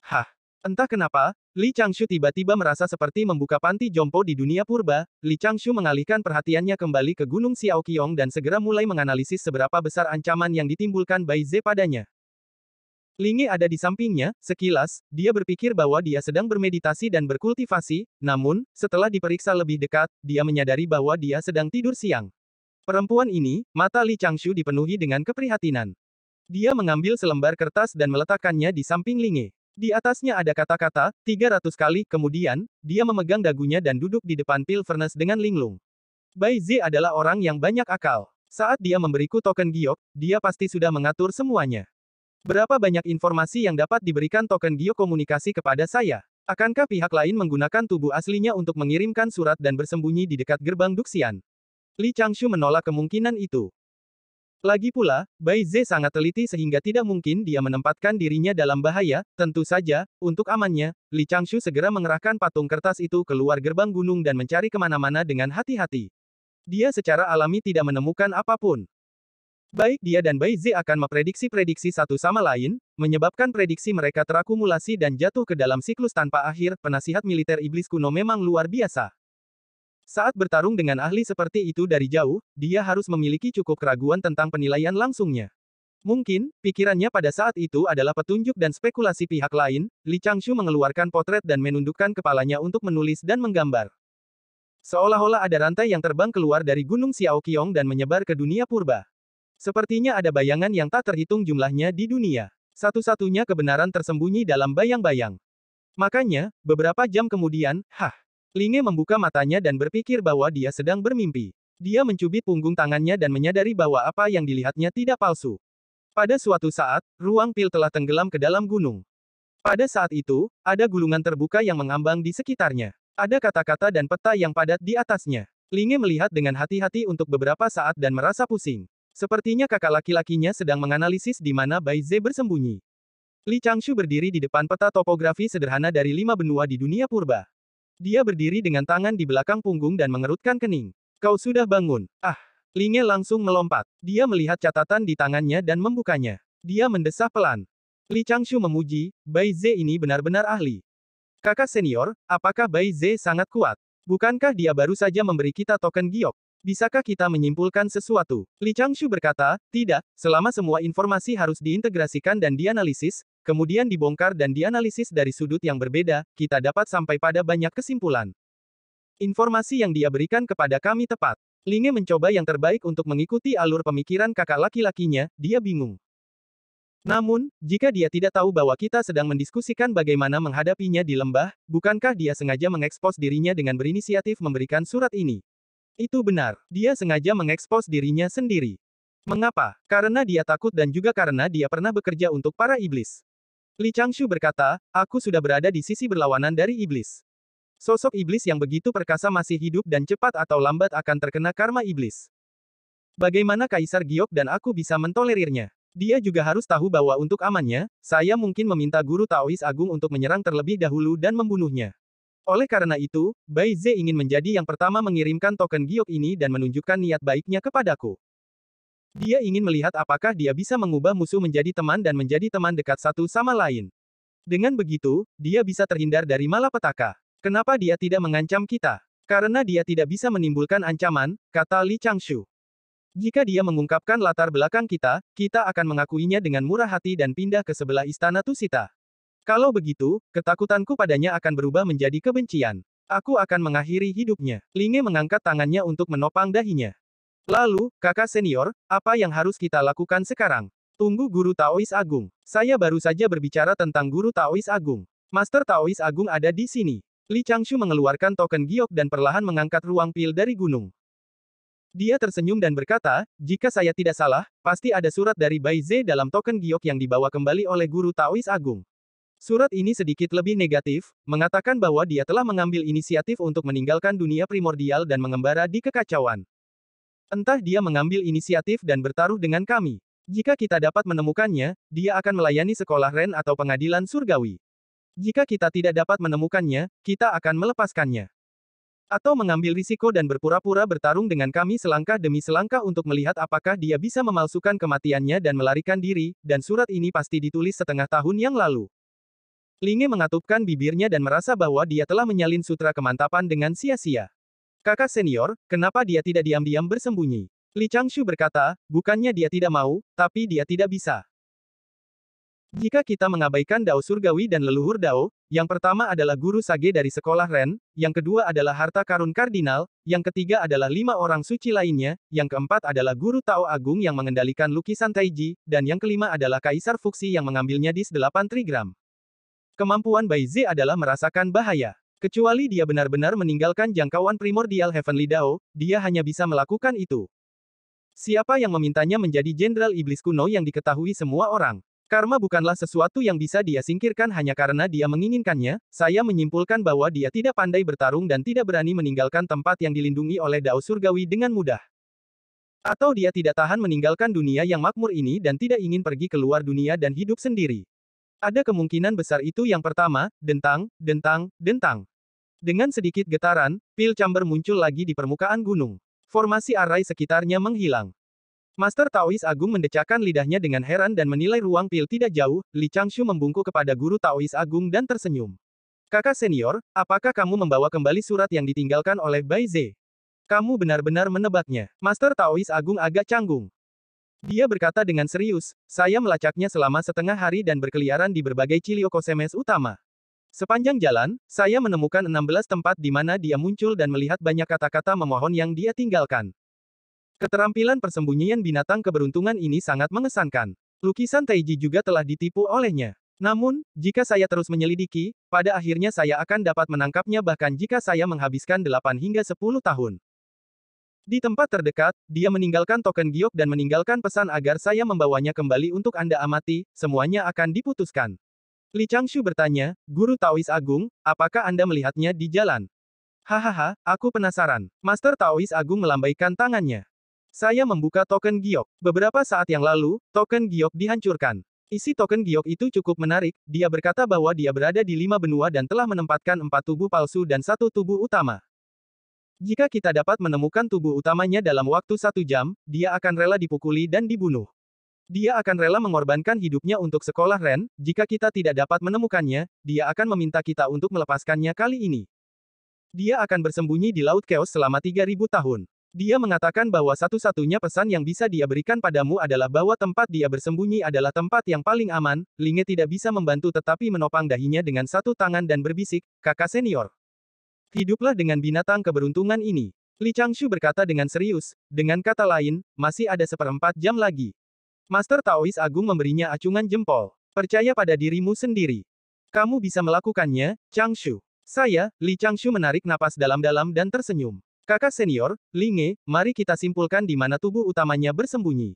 Hah, entah kenapa, Li Changshu tiba-tiba merasa seperti membuka panti jompo di dunia purba, Li Changshu mengalihkan perhatiannya kembali ke Gunung Xiaoqiong dan segera mulai menganalisis seberapa besar ancaman yang ditimbulkan Bai Ze padanya. Lingi ada di sampingnya, sekilas, dia berpikir bahwa dia sedang bermeditasi dan berkultivasi, namun, setelah diperiksa lebih dekat, dia menyadari bahwa dia sedang tidur siang. Perempuan ini, mata Li Changshu dipenuhi dengan keprihatinan. Dia mengambil selembar kertas dan meletakkannya di samping Lingi. Di atasnya ada kata-kata, 300 kali, kemudian, dia memegang dagunya dan duduk di depan pil furnace dengan linglung. Bai Zi adalah orang yang banyak akal. Saat dia memberiku token giok, dia pasti sudah mengatur semuanya. Berapa banyak informasi yang dapat diberikan token geokomunikasi kepada saya? Akankah pihak lain menggunakan tubuh aslinya untuk mengirimkan surat dan bersembunyi di dekat gerbang Duxian? Li Changshu menolak kemungkinan itu. Lagi pula, Bai Ze sangat teliti sehingga tidak mungkin dia menempatkan dirinya dalam bahaya, tentu saja, untuk amannya, Li Changshu segera mengerahkan patung kertas itu keluar gerbang gunung dan mencari kemana-mana dengan hati-hati. Dia secara alami tidak menemukan apapun. Baik dia dan Bai Zi akan memprediksi prediksi satu sama lain, menyebabkan prediksi mereka terakumulasi dan jatuh ke dalam siklus tanpa akhir, penasihat militer iblis kuno memang luar biasa. Saat bertarung dengan ahli seperti itu dari jauh, dia harus memiliki cukup keraguan tentang penilaian langsungnya. Mungkin, pikirannya pada saat itu adalah petunjuk dan spekulasi pihak lain, Li Changshu mengeluarkan potret dan menundukkan kepalanya untuk menulis dan menggambar. Seolah-olah ada rantai yang terbang keluar dari Gunung Xiaoqiong dan menyebar ke dunia purba. Sepertinya ada bayangan yang tak terhitung jumlahnya di dunia. Satu-satunya kebenaran tersembunyi dalam bayang-bayang. Makanya, beberapa jam kemudian, hah. Linge membuka matanya dan berpikir bahwa dia sedang bermimpi. Dia mencubit punggung tangannya dan menyadari bahwa apa yang dilihatnya tidak palsu. Pada suatu saat, ruang pil telah tenggelam ke dalam gunung. Pada saat itu, ada gulungan terbuka yang mengambang di sekitarnya. Ada kata-kata dan peta yang padat di atasnya. Linge melihat dengan hati-hati untuk beberapa saat dan merasa pusing. Sepertinya kakak laki-lakinya sedang menganalisis di mana Bai Ze bersembunyi. Li Changshu berdiri di depan peta topografi sederhana dari lima benua di dunia purba. Dia berdiri dengan tangan di belakang punggung dan mengerutkan kening. Kau sudah bangun. Ah! Linge langsung melompat. Dia melihat catatan di tangannya dan membukanya. Dia mendesah pelan. Li Changshu memuji, Bai Ze ini benar-benar ahli. Kakak senior, apakah Bai Ze sangat kuat? Bukankah dia baru saja memberi kita token giok? Bisakah kita menyimpulkan sesuatu? Li Changshu berkata, tidak, selama semua informasi harus diintegrasikan dan dianalisis, kemudian dibongkar dan dianalisis dari sudut yang berbeda, kita dapat sampai pada banyak kesimpulan. Informasi yang dia berikan kepada kami tepat. Linge mencoba yang terbaik untuk mengikuti alur pemikiran kakak laki-lakinya, dia bingung. Namun, jika dia tidak tahu bahwa kita sedang mendiskusikan bagaimana menghadapinya di lembah, bukankah dia sengaja mengekspos dirinya dengan berinisiatif memberikan surat ini? Itu benar, dia sengaja mengekspos dirinya sendiri. Mengapa? Karena dia takut dan juga karena dia pernah bekerja untuk para iblis. Li Changshu berkata, aku sudah berada di sisi berlawanan dari iblis. Sosok iblis yang begitu perkasa masih hidup dan cepat atau lambat akan terkena karma iblis. Bagaimana Kaisar Giok dan aku bisa mentolerirnya? Dia juga harus tahu bahwa untuk amannya, saya mungkin meminta guru Taois Agung untuk menyerang terlebih dahulu dan membunuhnya. Oleh karena itu, Bai Ze ingin menjadi yang pertama mengirimkan token giok ini dan menunjukkan niat baiknya kepadaku. Dia ingin melihat apakah dia bisa mengubah musuh menjadi teman dan menjadi teman dekat satu sama lain. Dengan begitu, dia bisa terhindar dari malapetaka. Kenapa dia tidak mengancam kita? Karena dia tidak bisa menimbulkan ancaman, kata Li Changshu. Jika dia mengungkapkan latar belakang kita, kita akan mengakuinya dengan murah hati dan pindah ke sebelah istana Tusita. Kalau begitu, ketakutanku padanya akan berubah menjadi kebencian. Aku akan mengakhiri hidupnya. Linge mengangkat tangannya untuk menopang dahinya. Lalu, kakak senior, apa yang harus kita lakukan sekarang? Tunggu Guru Taois Agung. Saya baru saja berbicara tentang Guru Taois Agung. Master Taois Agung ada di sini. Li Changshu mengeluarkan token giok dan perlahan mengangkat ruang pil dari gunung. Dia tersenyum dan berkata, jika saya tidak salah, pasti ada surat dari Bai Ze dalam token giok yang dibawa kembali oleh Guru Taois Agung. Surat ini sedikit lebih negatif, mengatakan bahwa dia telah mengambil inisiatif untuk meninggalkan dunia primordial dan mengembara di kekacauan. Entah dia mengambil inisiatif dan bertaruh dengan kami. Jika kita dapat menemukannya, dia akan melayani sekolah Ren atau pengadilan surgawi. Jika kita tidak dapat menemukannya, kita akan melepaskannya. Atau mengambil risiko dan berpura-pura bertarung dengan kami selangkah demi selangkah untuk melihat apakah dia bisa memalsukan kematiannya dan melarikan diri, dan surat ini pasti ditulis setengah tahun yang lalu. Linge mengatupkan bibirnya dan merasa bahwa dia telah menyalin sutra kemantapan dengan sia-sia. Kakak senior, kenapa dia tidak diam-diam bersembunyi? Li Changshu berkata, bukannya dia tidak mau, tapi dia tidak bisa. Jika kita mengabaikan Dao Surgawi dan leluhur Dao, yang pertama adalah guru sage dari sekolah Ren, yang kedua adalah harta karun kardinal, yang ketiga adalah lima orang suci lainnya, yang keempat adalah guru Tao Agung yang mengendalikan lukisan Taiji, dan yang kelima adalah Kaisar Fuxi yang mengambilnya di 8 trigram. Kemampuan Bai Zi adalah merasakan bahaya. Kecuali dia benar-benar meninggalkan jangkauan primordial Heavenly Dao, dia hanya bisa melakukan itu. Siapa yang memintanya menjadi jenderal iblis kuno yang diketahui semua orang? Karma bukanlah sesuatu yang bisa dia singkirkan hanya karena dia menginginkannya, saya menyimpulkan bahwa dia tidak pandai bertarung dan tidak berani meninggalkan tempat yang dilindungi oleh Dao Surgawi dengan mudah. Atau dia tidak tahan meninggalkan dunia yang makmur ini dan tidak ingin pergi keluar dunia dan hidup sendiri. Ada kemungkinan besar itu yang pertama, dentang, dentang, dentang. Dengan sedikit getaran, pil chamber muncul lagi di permukaan gunung. Formasi arai sekitarnya menghilang. Master Taois Agung mendecakkan lidahnya dengan heran dan menilai ruang pil tidak jauh, Li Changshu membungkuk kepada guru Taois Agung dan tersenyum. Kakak senior, apakah kamu membawa kembali surat yang ditinggalkan oleh Bai Ze? Kamu benar-benar menebaknya. Master Taois Agung agak canggung. Dia berkata dengan serius, saya melacaknya selama setengah hari dan berkeliaran di berbagai Ciliokosemes utama. Sepanjang jalan, saya menemukan 16 tempat di mana dia muncul dan melihat banyak kata-kata memohon yang dia tinggalkan. Keterampilan persembunyian binatang keberuntungan ini sangat mengesankan. Lukisan Taiji juga telah ditipu olehnya. Namun, jika saya terus menyelidiki, pada akhirnya saya akan dapat menangkapnya bahkan jika saya menghabiskan 8 hingga 10 tahun. Di tempat terdekat, dia meninggalkan token giok dan meninggalkan pesan agar saya membawanya kembali untuk Anda amati, semuanya akan diputuskan. Li Changshu bertanya, Guru Taois Agung, apakah Anda melihatnya di jalan? Hahaha, aku penasaran. Master Taois Agung melambaikan tangannya. Saya membuka token giok. Beberapa saat yang lalu, token giok dihancurkan. Isi token giok itu cukup menarik, dia berkata bahwa dia berada di lima benua dan telah menempatkan empat tubuh palsu dan satu tubuh utama. Jika kita dapat menemukan tubuh utamanya dalam waktu satu jam, dia akan rela dipukuli dan dibunuh. Dia akan rela mengorbankan hidupnya untuk sekolah Ren, jika kita tidak dapat menemukannya, dia akan meminta kita untuk melepaskannya kali ini. Dia akan bersembunyi di Laut Chaos selama 3000 tahun. Dia mengatakan bahwa satu-satunya pesan yang bisa dia berikan padamu adalah bahwa tempat dia bersembunyi adalah tempat yang paling aman, Linge tidak bisa membantu tetapi menopang dahinya dengan satu tangan dan berbisik, kakak senior. Hiduplah dengan binatang keberuntungan ini. Li Changshu berkata dengan serius, dengan kata lain, masih ada seperempat jam lagi. Master Taois Agung memberinya acungan jempol. Percaya pada dirimu sendiri. Kamu bisa melakukannya, Changshu. Saya, Li Changshu menarik napas dalam-dalam dan tersenyum. Kakak senior, Linge, mari kita simpulkan di mana tubuh utamanya bersembunyi.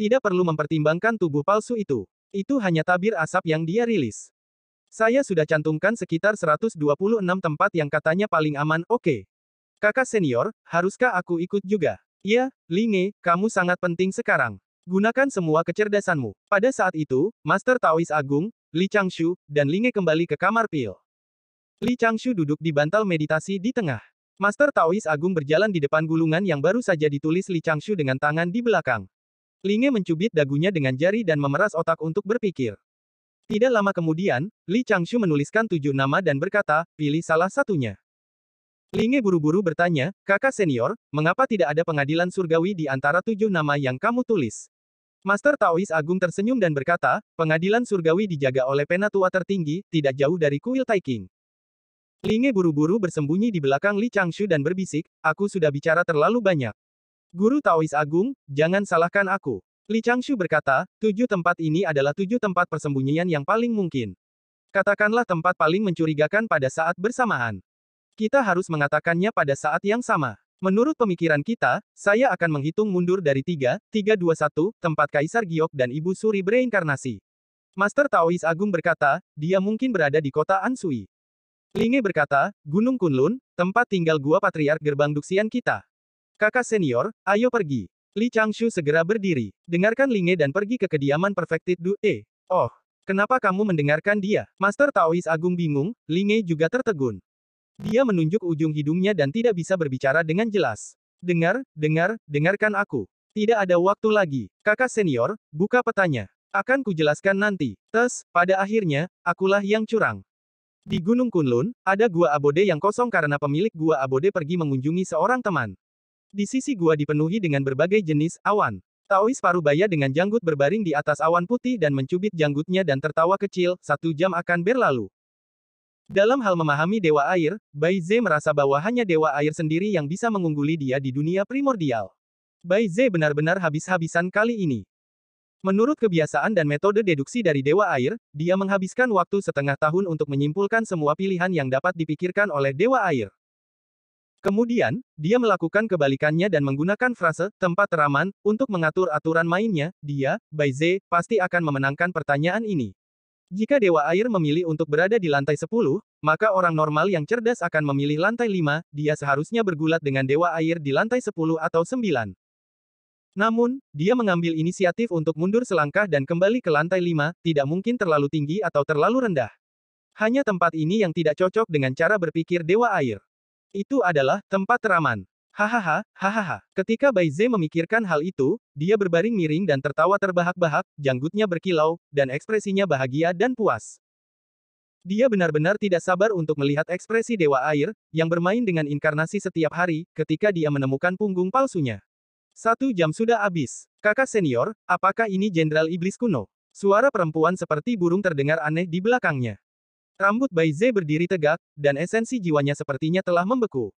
Tidak perlu mempertimbangkan tubuh palsu itu. Itu hanya tabir asap yang dia rilis. Saya sudah cantumkan sekitar 126 tempat yang katanya paling aman, oke. Okay. Kakak senior, haruskah aku ikut juga? Ya, Linge, kamu sangat penting sekarang. Gunakan semua kecerdasanmu. Pada saat itu, Master Taois Agung, Li Changshu, dan Linge kembali ke kamar Pil. Li Changshu duduk di bantal meditasi di tengah. Master Taois Agung berjalan di depan gulungan yang baru saja ditulis Li Changshu dengan tangan di belakang. Linge mencubit dagunya dengan jari dan memeras otak untuk berpikir. Tidak lama kemudian, Li Changshu menuliskan tujuh nama dan berkata, pilih salah satunya. Linge buru-buru bertanya, kakak senior, mengapa tidak ada pengadilan surgawi di antara tujuh nama yang kamu tulis? Master Taois Agung tersenyum dan berkata, pengadilan surgawi dijaga oleh penatua tertinggi, tidak jauh dari kuil Taiking. Linge buru-buru bersembunyi di belakang Li Changshu dan berbisik, aku sudah bicara terlalu banyak. Guru Taois Agung, jangan salahkan aku. Li Changshu berkata, tujuh tempat ini adalah tujuh tempat persembunyian yang paling mungkin. Katakanlah tempat paling mencurigakan pada saat bersamaan. Kita harus mengatakannya pada saat yang sama. Menurut pemikiran kita, saya akan menghitung mundur dari tiga, tiga dua satu, tempat Kaisar Giok dan Ibu Suri bereinkarnasi. Master Taois Agung berkata, dia mungkin berada di kota Ansui. Linge berkata, Gunung Kunlun, tempat tinggal gua patriark gerbang duksian kita. Kakak senior, ayo pergi. Li Changshu segera berdiri, dengarkan Linge dan pergi ke kediaman Perfected Du E. Oh, kenapa kamu mendengarkan dia? Master Taois Agung bingung, Linge juga tertegun. Dia menunjuk ujung hidungnya dan tidak bisa berbicara dengan jelas. Dengar, dengar, dengarkan aku. Tidak ada waktu lagi. Kakak senior, buka petanya. Akan kujelaskan nanti. Tes, pada akhirnya, akulah yang curang. Di Gunung Kunlun, ada gua abode yang kosong karena pemilik gua abode pergi mengunjungi seorang teman. Di sisi gua dipenuhi dengan berbagai jenis awan. Taois Parubaya dengan janggut berbaring di atas awan putih dan mencubit janggutnya dan tertawa kecil, satu jam akan berlalu. Dalam hal memahami Dewa Air, Bai Ze merasa bahwa hanya Dewa Air sendiri yang bisa mengungguli dia di dunia primordial. Bai Ze benar-benar habis-habisan kali ini. Menurut kebiasaan dan metode deduksi dari Dewa Air, dia menghabiskan waktu setengah tahun untuk menyimpulkan semua pilihan yang dapat dipikirkan oleh Dewa Air. Kemudian, dia melakukan kebalikannya dan menggunakan frase tempat teraman untuk mengatur aturan mainnya. Dia, Ze, pasti akan memenangkan pertanyaan ini. Jika dewa air memilih untuk berada di lantai 10, maka orang normal yang cerdas akan memilih lantai 5. Dia seharusnya bergulat dengan dewa air di lantai 10 atau 9. Namun, dia mengambil inisiatif untuk mundur selangkah dan kembali ke lantai 5, tidak mungkin terlalu tinggi atau terlalu rendah. Hanya tempat ini yang tidak cocok dengan cara berpikir dewa air. Itu adalah tempat teraman. Hahaha, hahaha. Ketika Bai Ze memikirkan hal itu, dia berbaring miring dan tertawa terbahak-bahak, janggutnya berkilau, dan ekspresinya bahagia dan puas. Dia benar-benar tidak sabar untuk melihat ekspresi Dewa Air, yang bermain dengan inkarnasi setiap hari, ketika dia menemukan punggung palsunya. Satu jam sudah habis. Kakak senior, apakah ini Jenderal Iblis kuno? Suara perempuan seperti burung terdengar aneh di belakangnya. Rambut Bai Ze berdiri tegak, dan esensi jiwanya sepertinya telah membeku.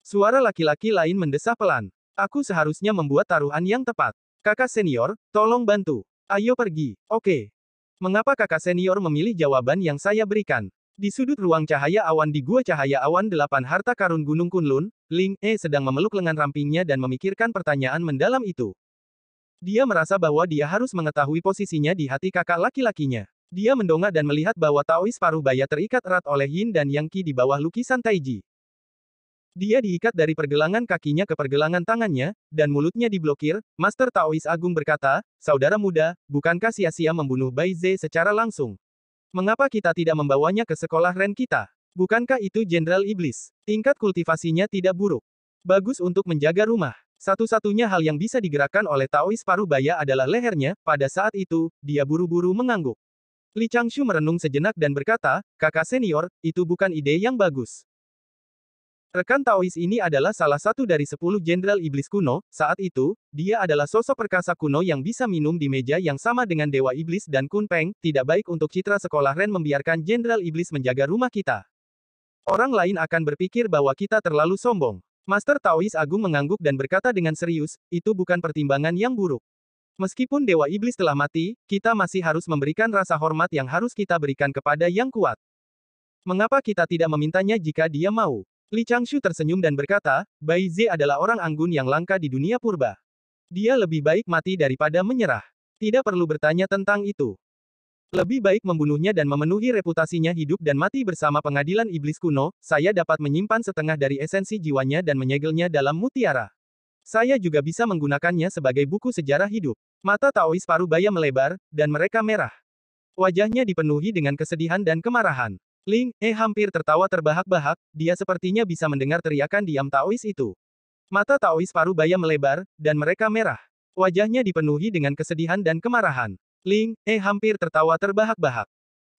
Suara laki-laki lain mendesah pelan. Aku seharusnya membuat taruhan yang tepat. Kakak senior, tolong bantu. Ayo pergi. Oke. Mengapa kakak senior memilih jawaban yang saya berikan? Di sudut ruang cahaya awan di gua cahaya awan delapan harta karun Gunung Kunlun, Ling E sedang memeluk lengan rampingnya dan memikirkan pertanyaan mendalam itu. Dia merasa bahwa dia harus mengetahui posisinya di hati kakak laki-lakinya. Dia mendongak dan melihat bahwa Taois paruh baya terikat erat oleh Yin dan Yang Qi di bawah lukisan Taiji. Dia diikat dari pergelangan kakinya ke pergelangan tangannya, dan mulutnya diblokir, Master Taois Agung berkata, Saudara muda, bukankah sia-sia membunuh Bai Ze secara langsung? Mengapa kita tidak membawanya ke sekolah Ren kita? Bukankah itu Jenderal Iblis? Tingkat kultivasinya tidak buruk. Bagus untuk menjaga rumah. Satu-satunya hal yang bisa digerakkan oleh Taois paruh baya adalah lehernya, pada saat itu, dia buru-buru mengangguk. Li Changshu merenung sejenak dan berkata, kakak senior, itu bukan ide yang bagus. Rekan Taois ini adalah salah satu dari sepuluh jenderal iblis kuno, saat itu, dia adalah sosok perkasa kuno yang bisa minum di meja yang sama dengan Dewa Iblis dan Kun Peng, tidak baik untuk citra sekolah Ren membiarkan jenderal iblis menjaga rumah kita. Orang lain akan berpikir bahwa kita terlalu sombong. Master Taois Agung mengangguk dan berkata dengan serius, itu bukan pertimbangan yang buruk. Meskipun Dewa Iblis telah mati, kita masih harus memberikan rasa hormat yang harus kita berikan kepada yang kuat. Mengapa kita tidak memintanya jika dia mau? Li Changshu tersenyum dan berkata, Bai Ze adalah orang anggun yang langka di dunia purba. Dia lebih baik mati daripada menyerah. Tidak perlu bertanya tentang itu. Lebih baik membunuhnya dan memenuhi reputasinya hidup dan mati bersama pengadilan iblis kuno, saya dapat menyimpan setengah dari esensi jiwanya dan menyegelnya dalam mutiara. Saya juga bisa menggunakannya sebagai buku sejarah hidup. Mata Taois Parubaya melebar, dan mereka merah. Wajahnya dipenuhi dengan kesedihan dan kemarahan. Ling, eh hampir tertawa terbahak-bahak, dia sepertinya bisa mendengar teriakan diam Taois itu. Mata Taois Parubaya melebar, dan mereka merah. Wajahnya dipenuhi dengan kesedihan dan kemarahan. Ling, eh hampir tertawa terbahak-bahak.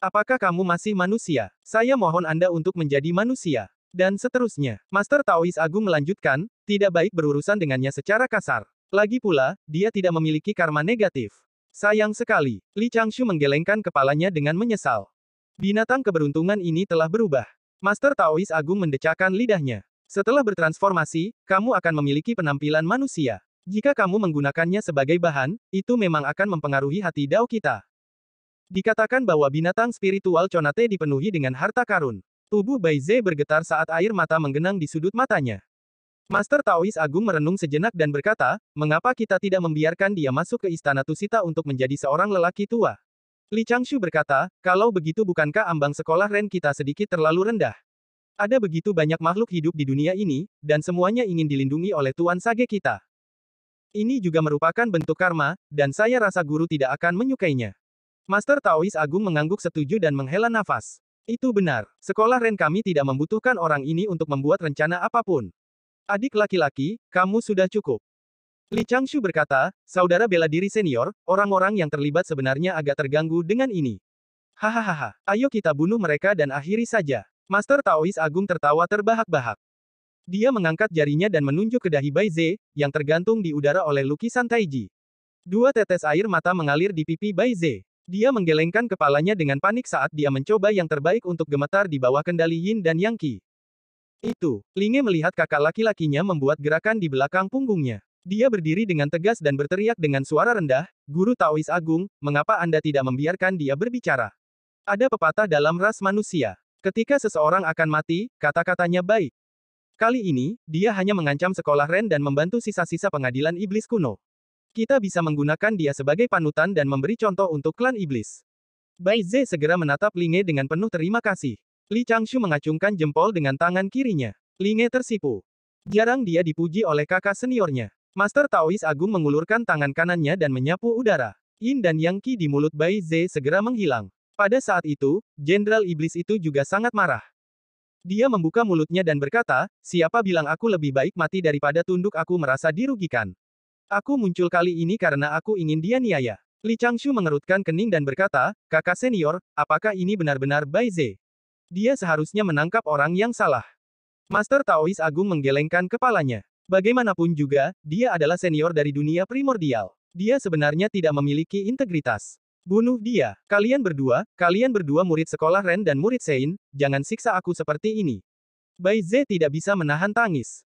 Apakah kamu masih manusia? Saya mohon Anda untuk menjadi manusia dan seterusnya. Master Taois Agung melanjutkan, tidak baik berurusan dengannya secara kasar. Lagi pula, dia tidak memiliki karma negatif. Sayang sekali, Li Changshu menggelengkan kepalanya dengan menyesal. Binatang keberuntungan ini telah berubah. Master Taois Agung mendecakkan lidahnya. Setelah bertransformasi, kamu akan memiliki penampilan manusia. Jika kamu menggunakannya sebagai bahan, itu memang akan mempengaruhi hati Dao kita. Dikatakan bahwa binatang spiritual Conate dipenuhi dengan harta karun. Tubuh Bai Ze bergetar saat air mata menggenang di sudut matanya. Master Taois Agung merenung sejenak dan berkata, mengapa kita tidak membiarkan dia masuk ke Istana Tusita untuk menjadi seorang lelaki tua? Li Changshu berkata, kalau begitu bukankah ambang sekolah Ren kita sedikit terlalu rendah? Ada begitu banyak makhluk hidup di dunia ini, dan semuanya ingin dilindungi oleh Tuan Sage kita. Ini juga merupakan bentuk karma, dan saya rasa guru tidak akan menyukainya. Master Taois Agung mengangguk setuju dan menghela nafas. Itu benar. Sekolah Ren kami tidak membutuhkan orang ini untuk membuat rencana apapun. Adik laki-laki, kamu sudah cukup. Li Changshu berkata, saudara bela diri senior, orang-orang yang terlibat sebenarnya agak terganggu dengan ini. Hahaha, ayo kita bunuh mereka dan akhiri saja. Master Taois Agung tertawa terbahak-bahak. Dia mengangkat jarinya dan menunjuk ke dahi Bai Ze, yang tergantung di udara oleh lukisan Taiji. Dua tetes air mata mengalir di pipi Bai Ze. Dia menggelengkan kepalanya dengan panik saat dia mencoba yang terbaik untuk gemetar di bawah kendali Yin dan Yang Qi. Itu, Linge melihat kakak laki-lakinya membuat gerakan di belakang punggungnya. Dia berdiri dengan tegas dan berteriak dengan suara rendah, Guru Taois Agung, mengapa Anda tidak membiarkan dia berbicara? Ada pepatah dalam ras manusia. Ketika seseorang akan mati, kata-katanya baik. Kali ini, dia hanya mengancam sekolah Ren dan membantu sisa-sisa pengadilan iblis kuno. Kita bisa menggunakan dia sebagai panutan dan memberi contoh untuk klan iblis. Bai Ze segera menatap Linge dengan penuh terima kasih. Li Changshu mengacungkan jempol dengan tangan kirinya. Linge tersipu. Jarang dia dipuji oleh kakak seniornya. Master Taois Agung mengulurkan tangan kanannya dan menyapu udara. Yin dan Yang Qi di mulut Bai Ze segera menghilang. Pada saat itu, Jenderal Iblis itu juga sangat marah. Dia membuka mulutnya dan berkata, siapa bilang aku lebih baik mati daripada tunduk aku merasa dirugikan. Aku muncul kali ini karena aku ingin dia niaya. Li Changshu mengerutkan kening dan berkata, kakak senior, apakah ini benar-benar Bai Ze? Dia seharusnya menangkap orang yang salah. Master Taois Agung menggelengkan kepalanya. Bagaimanapun juga, dia adalah senior dari dunia primordial. Dia sebenarnya tidak memiliki integritas. Bunuh dia. Kalian berdua, kalian berdua murid sekolah Ren dan murid Sein, jangan siksa aku seperti ini. Bai Ze tidak bisa menahan tangis.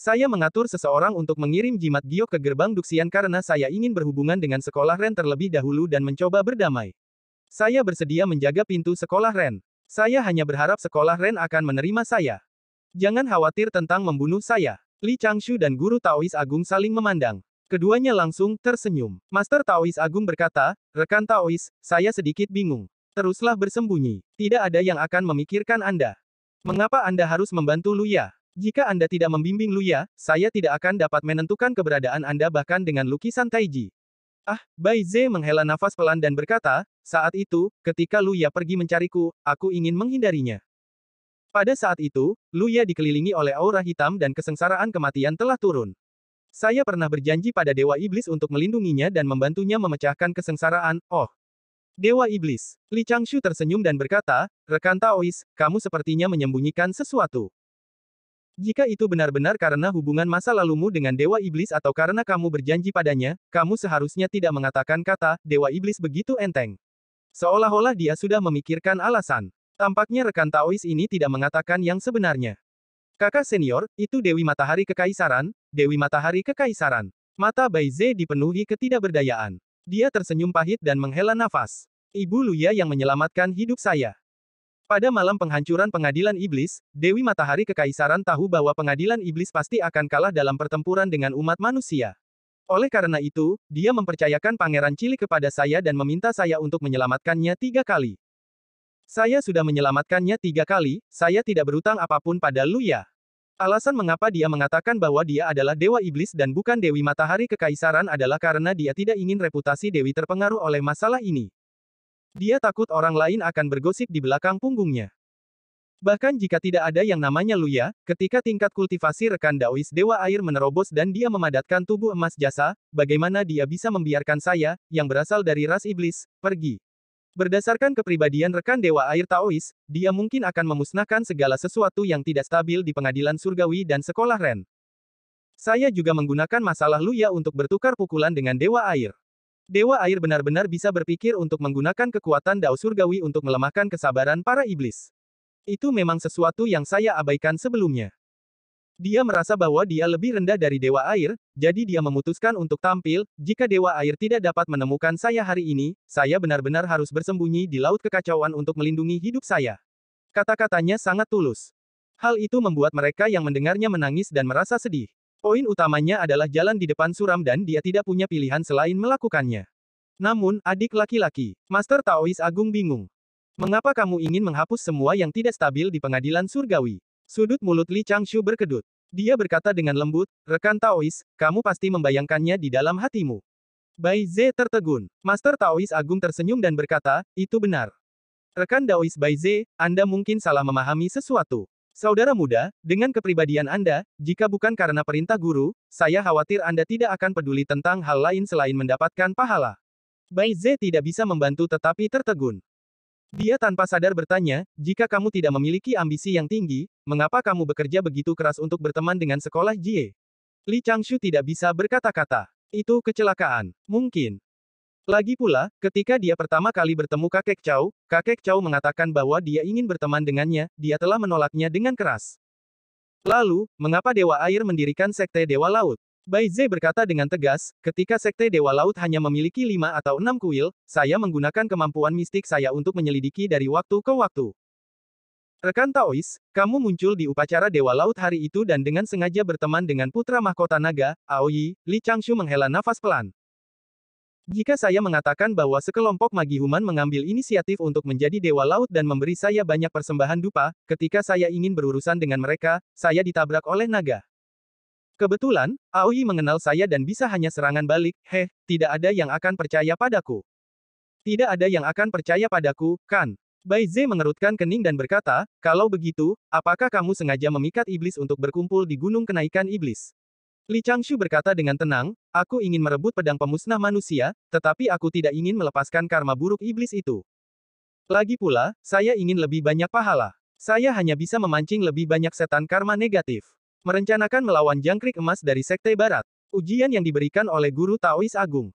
Saya mengatur seseorang untuk mengirim jimat giok ke gerbang Duxian karena saya ingin berhubungan dengan sekolah Ren terlebih dahulu dan mencoba berdamai. Saya bersedia menjaga pintu sekolah Ren. Saya hanya berharap sekolah Ren akan menerima saya. Jangan khawatir tentang membunuh saya. Li Changshu dan Guru Taois Agung saling memandang. Keduanya langsung tersenyum. Master Taois Agung berkata, Rekan Taois, saya sedikit bingung. Teruslah bersembunyi. Tidak ada yang akan memikirkan Anda. Mengapa Anda harus membantu Luya? Jika Anda tidak membimbing Luya, saya tidak akan dapat menentukan keberadaan Anda bahkan dengan lukisan Taiji. Ah, Bai Ze menghela nafas pelan dan berkata, saat itu, ketika Luya pergi mencariku, aku ingin menghindarinya. Pada saat itu, Luya dikelilingi oleh aura hitam dan kesengsaraan kematian telah turun. Saya pernah berjanji pada Dewa Iblis untuk melindunginya dan membantunya memecahkan kesengsaraan, oh. Dewa Iblis. Li Changshu tersenyum dan berkata, Rekan Taois, kamu sepertinya menyembunyikan sesuatu. Jika itu benar-benar karena hubungan masa lalumu dengan Dewa Iblis atau karena kamu berjanji padanya, kamu seharusnya tidak mengatakan kata Dewa Iblis begitu enteng. Seolah-olah dia sudah memikirkan alasan. Tampaknya rekan Taois ini tidak mengatakan yang sebenarnya. Kakak senior, itu Dewi Matahari Kekaisaran, Dewi Matahari Kekaisaran. Mata Bai Ze dipenuhi ketidakberdayaan. Dia tersenyum pahit dan menghela nafas. Ibu Luya yang menyelamatkan hidup saya. Pada malam penghancuran pengadilan iblis, Dewi Matahari Kekaisaran tahu bahwa pengadilan iblis pasti akan kalah dalam pertempuran dengan umat manusia. Oleh karena itu, dia mempercayakan pangeran cilik kepada saya dan meminta saya untuk menyelamatkannya tiga kali. Saya sudah menyelamatkannya tiga kali, saya tidak berutang apapun pada Luya. Alasan mengapa dia mengatakan bahwa dia adalah Dewa Iblis dan bukan Dewi Matahari Kekaisaran adalah karena dia tidak ingin reputasi Dewi terpengaruh oleh masalah ini. Dia takut orang lain akan bergosip di belakang punggungnya. Bahkan jika tidak ada yang namanya Luya, ketika tingkat kultivasi rekan Daois Dewa Air menerobos dan dia memadatkan tubuh emas jasa, bagaimana dia bisa membiarkan saya, yang berasal dari ras iblis, pergi. Berdasarkan kepribadian rekan Dewa Air Taois, dia mungkin akan memusnahkan segala sesuatu yang tidak stabil di pengadilan surgawi dan sekolah Ren. Saya juga menggunakan masalah Luya untuk bertukar pukulan dengan Dewa Air. Dewa air benar-benar bisa berpikir untuk menggunakan kekuatan dao surgawi untuk melemahkan kesabaran para iblis. Itu memang sesuatu yang saya abaikan sebelumnya. Dia merasa bahwa dia lebih rendah dari Dewa Air, jadi dia memutuskan untuk tampil, jika Dewa Air tidak dapat menemukan saya hari ini, saya benar-benar harus bersembunyi di laut kekacauan untuk melindungi hidup saya. Kata-katanya sangat tulus. Hal itu membuat mereka yang mendengarnya menangis dan merasa sedih. Poin utamanya adalah jalan di depan suram dan dia tidak punya pilihan selain melakukannya. Namun, adik laki-laki, Master Taois Agung bingung. Mengapa kamu ingin menghapus semua yang tidak stabil di pengadilan surgawi? Sudut mulut Li Changshu berkedut. Dia berkata dengan lembut, rekan Taois, kamu pasti membayangkannya di dalam hatimu. Bai Ze tertegun. Master Taois Agung tersenyum dan berkata, itu benar. Rekan Daois Bai Ze, Anda mungkin salah memahami sesuatu. Saudara muda, dengan kepribadian Anda, jika bukan karena perintah guru, saya khawatir Anda tidak akan peduli tentang hal lain selain mendapatkan pahala. Bai Z tidak bisa membantu tetapi tertegun. Dia tanpa sadar bertanya, jika kamu tidak memiliki ambisi yang tinggi, mengapa kamu bekerja begitu keras untuk berteman dengan sekolah Jie? Li Changshu tidak bisa berkata-kata. Itu kecelakaan. Mungkin. Lagi pula, ketika dia pertama kali bertemu kakek Chow, kakek Chow mengatakan bahwa dia ingin berteman dengannya, dia telah menolaknya dengan keras. Lalu, mengapa Dewa Air mendirikan Sekte Dewa Laut? Bai Ze berkata dengan tegas, ketika Sekte Dewa Laut hanya memiliki lima atau enam kuil, saya menggunakan kemampuan mistik saya untuk menyelidiki dari waktu ke waktu. Rekan Taois, kamu muncul di upacara Dewa Laut hari itu dan dengan sengaja berteman dengan Putra Mahkota Naga, Aoyi, Li Changshu menghela nafas pelan. Jika saya mengatakan bahwa sekelompok magi human mengambil inisiatif untuk menjadi dewa laut dan memberi saya banyak persembahan dupa, ketika saya ingin berurusan dengan mereka, saya ditabrak oleh naga. Kebetulan, Aoi mengenal saya dan bisa hanya serangan balik, heh, tidak ada yang akan percaya padaku. Tidak ada yang akan percaya padaku, kan? Bai Ze mengerutkan kening dan berkata, kalau begitu, apakah kamu sengaja memikat iblis untuk berkumpul di gunung kenaikan iblis? Li Changshu berkata dengan tenang, aku ingin merebut pedang pemusnah manusia, tetapi aku tidak ingin melepaskan karma buruk iblis itu. Lagi pula, saya ingin lebih banyak pahala. Saya hanya bisa memancing lebih banyak setan karma negatif. Merencanakan melawan jangkrik emas dari Sekte Barat. Ujian yang diberikan oleh Guru Taois Agung.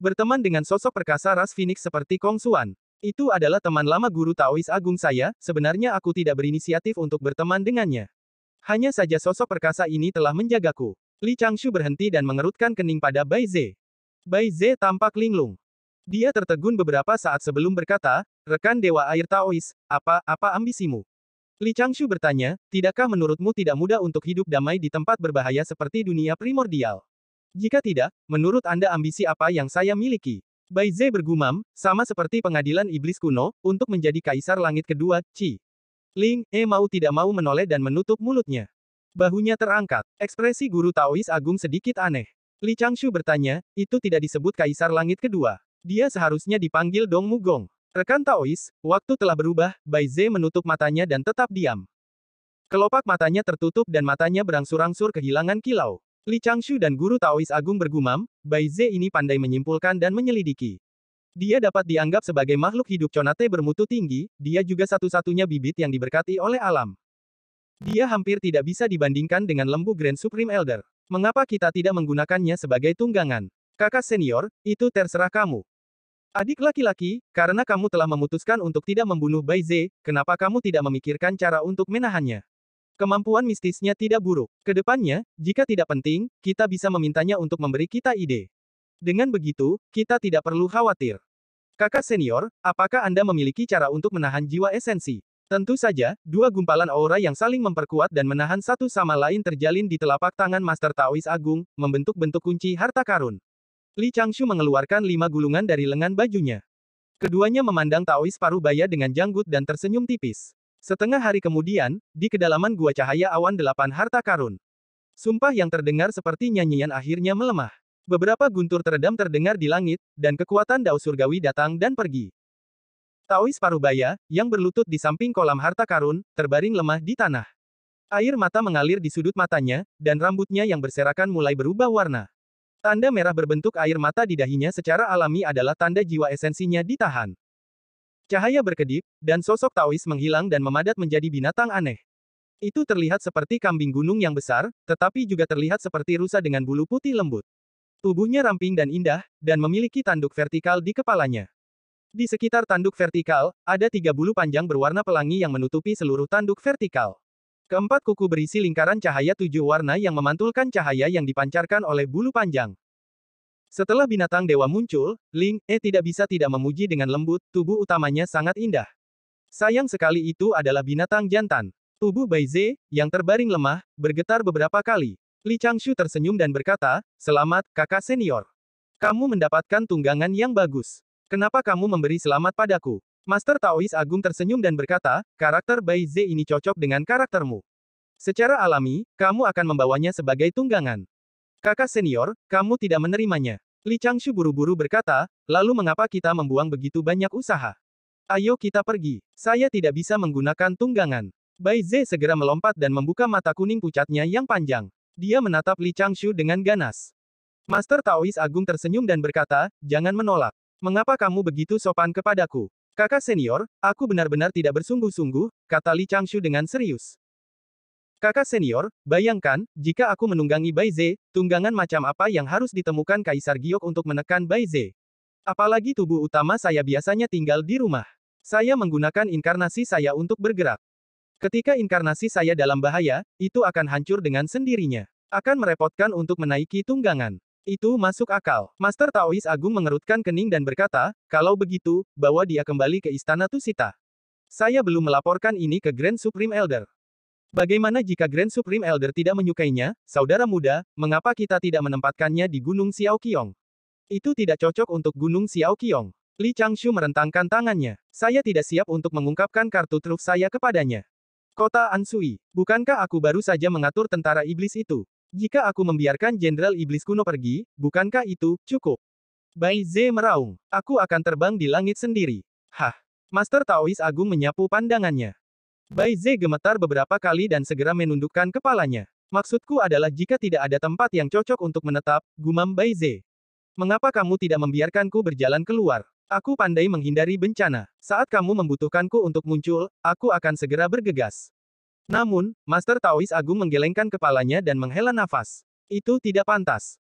Berteman dengan sosok perkasa ras Phoenix seperti Kong Suan. Itu adalah teman lama Guru Taois Agung saya, sebenarnya aku tidak berinisiatif untuk berteman dengannya. Hanya saja sosok perkasa ini telah menjagaku. Li Changshu berhenti dan mengerutkan kening pada Bai Ze. Bai Ze tampak linglung. Dia tertegun beberapa saat sebelum berkata, rekan Dewa Air Taois, apa, apa ambisimu? Li Changshu bertanya, tidakkah menurutmu tidak mudah untuk hidup damai di tempat berbahaya seperti dunia primordial? Jika tidak, menurut Anda ambisi apa yang saya miliki? Bai Ze bergumam, sama seperti pengadilan iblis kuno, untuk menjadi kaisar langit kedua, Qi. Ling, E mau tidak mau menoleh dan menutup mulutnya. Bahunya terangkat. Ekspresi guru Taois Agung sedikit aneh. Li Changshu bertanya, itu tidak disebut Kaisar Langit Kedua. Dia seharusnya dipanggil Dong Mugong. Rekan Taois, waktu telah berubah, Bai Ze menutup matanya dan tetap diam. Kelopak matanya tertutup dan matanya berangsur-angsur kehilangan kilau. Li Changshu dan guru Taois Agung bergumam, Bai Ze ini pandai menyimpulkan dan menyelidiki. Dia dapat dianggap sebagai makhluk hidup conate bermutu tinggi, dia juga satu-satunya bibit yang diberkati oleh alam. Dia hampir tidak bisa dibandingkan dengan lembu Grand Supreme Elder. Mengapa kita tidak menggunakannya sebagai tunggangan? Kakak senior, itu terserah kamu. Adik laki-laki, karena kamu telah memutuskan untuk tidak membunuh Bai Ze, kenapa kamu tidak memikirkan cara untuk menahannya? Kemampuan mistisnya tidak buruk. Kedepannya, jika tidak penting, kita bisa memintanya untuk memberi kita ide. Dengan begitu, kita tidak perlu khawatir. Kakak senior, apakah Anda memiliki cara untuk menahan jiwa esensi? Tentu saja, dua gumpalan aura yang saling memperkuat dan menahan satu sama lain terjalin di telapak tangan Master Taois Agung, membentuk bentuk kunci harta karun. Li Changshu mengeluarkan lima gulungan dari lengan bajunya. Keduanya memandang Taois Baya dengan janggut dan tersenyum tipis. Setengah hari kemudian, di kedalaman gua cahaya awan delapan harta karun. Sumpah yang terdengar seperti nyanyian akhirnya melemah. Beberapa guntur teredam terdengar di langit, dan kekuatan Dao Surgawi datang dan pergi. Taois Parubaya, yang berlutut di samping kolam harta karun, terbaring lemah di tanah. Air mata mengalir di sudut matanya, dan rambutnya yang berserakan mulai berubah warna. Tanda merah berbentuk air mata di dahinya secara alami adalah tanda jiwa esensinya ditahan. Cahaya berkedip, dan sosok Taois menghilang dan memadat menjadi binatang aneh. Itu terlihat seperti kambing gunung yang besar, tetapi juga terlihat seperti rusa dengan bulu putih lembut. Tubuhnya ramping dan indah, dan memiliki tanduk vertikal di kepalanya. Di sekitar tanduk vertikal, ada tiga bulu panjang berwarna pelangi yang menutupi seluruh tanduk vertikal. Keempat kuku berisi lingkaran cahaya tujuh warna yang memantulkan cahaya yang dipancarkan oleh bulu panjang. Setelah binatang dewa muncul, Ling E tidak bisa tidak memuji dengan lembut, tubuh utamanya sangat indah. Sayang sekali itu adalah binatang jantan. Tubuh Bai Ze, yang terbaring lemah, bergetar beberapa kali. Li Changshu tersenyum dan berkata, Selamat, kakak senior. Kamu mendapatkan tunggangan yang bagus. Kenapa kamu memberi selamat padaku? Master Taois Agung tersenyum dan berkata, karakter Bai Ze ini cocok dengan karaktermu. Secara alami, kamu akan membawanya sebagai tunggangan. Kakak senior, kamu tidak menerimanya. Li Changshu buru-buru berkata, lalu mengapa kita membuang begitu banyak usaha? Ayo kita pergi. Saya tidak bisa menggunakan tunggangan. Bai Ze segera melompat dan membuka mata kuning pucatnya yang panjang. Dia menatap Li Changshu dengan ganas. Master Taois Agung tersenyum dan berkata, jangan menolak. Mengapa kamu begitu sopan kepadaku? Kakak senior, aku benar-benar tidak bersungguh-sungguh, kata Li Changshu dengan serius. Kakak senior, bayangkan, jika aku menunggangi Bai Ze, tunggangan macam apa yang harus ditemukan Kaisar Giok untuk menekan Bai Ze. Apalagi tubuh utama saya biasanya tinggal di rumah. Saya menggunakan inkarnasi saya untuk bergerak. Ketika inkarnasi saya dalam bahaya, itu akan hancur dengan sendirinya. Akan merepotkan untuk menaiki tunggangan. Itu masuk akal. Master Taois Agung mengerutkan kening dan berkata, kalau begitu, bawa dia kembali ke Istana Tusita. Saya belum melaporkan ini ke Grand Supreme Elder. Bagaimana jika Grand Supreme Elder tidak menyukainya, saudara muda, mengapa kita tidak menempatkannya di Gunung Xiaoqiong? Itu tidak cocok untuk Gunung Xiaoqiong. Li Changshu merentangkan tangannya. Saya tidak siap untuk mengungkapkan kartu truf saya kepadanya. Kota Ansui, bukankah aku baru saja mengatur tentara iblis itu? Jika aku membiarkan Jenderal Iblis kuno pergi, bukankah itu cukup? Bai Ze meraung. Aku akan terbang di langit sendiri. Hah. Master Taois Agung menyapu pandangannya. Bai Ze gemetar beberapa kali dan segera menundukkan kepalanya. Maksudku adalah jika tidak ada tempat yang cocok untuk menetap, gumam Bai Ze. Mengapa kamu tidak membiarkanku berjalan keluar? Aku pandai menghindari bencana. Saat kamu membutuhkanku untuk muncul, aku akan segera bergegas. Namun, Master Taois Agung menggelengkan kepalanya dan menghela nafas. Itu tidak pantas.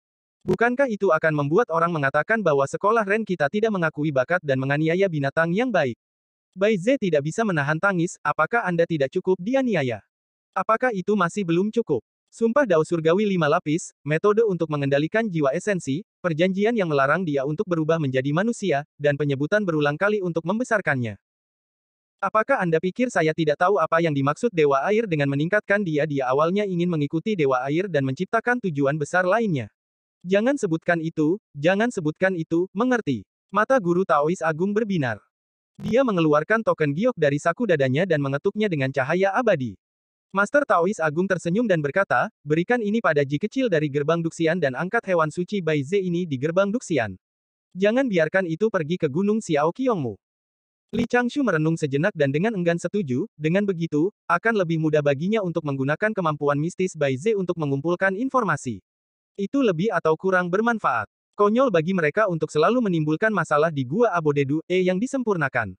Bukankah itu akan membuat orang mengatakan bahwa sekolah Ren kita tidak mengakui bakat dan menganiaya binatang yang baik? Bai Ze tidak bisa menahan tangis, apakah Anda tidak cukup dianiaya? Apakah itu masih belum cukup? Sumpah Dao Surgawi lima lapis, metode untuk mengendalikan jiwa esensi, perjanjian yang melarang dia untuk berubah menjadi manusia, dan penyebutan berulang kali untuk membesarkannya. Apakah Anda pikir saya tidak tahu apa yang dimaksud Dewa Air dengan meningkatkan dia? Dia awalnya ingin mengikuti Dewa Air dan menciptakan tujuan besar lainnya. Jangan sebutkan itu, jangan sebutkan itu, mengerti. Mata guru Taois Agung berbinar. Dia mengeluarkan token giok dari saku dadanya dan mengetuknya dengan cahaya abadi. Master Taois Agung tersenyum dan berkata, berikan ini pada Ji kecil dari gerbang Duxian dan angkat hewan suci Bai Ze ini di gerbang Duxian. Jangan biarkan itu pergi ke Gunung Xiao Qiongmu. Li Changshu merenung sejenak dan dengan enggan setuju, dengan begitu, akan lebih mudah baginya untuk menggunakan kemampuan mistis Bai Ze untuk mengumpulkan informasi. Itu lebih atau kurang bermanfaat. Konyol bagi mereka untuk selalu menimbulkan masalah di Gua Abodedu, E yang disempurnakan.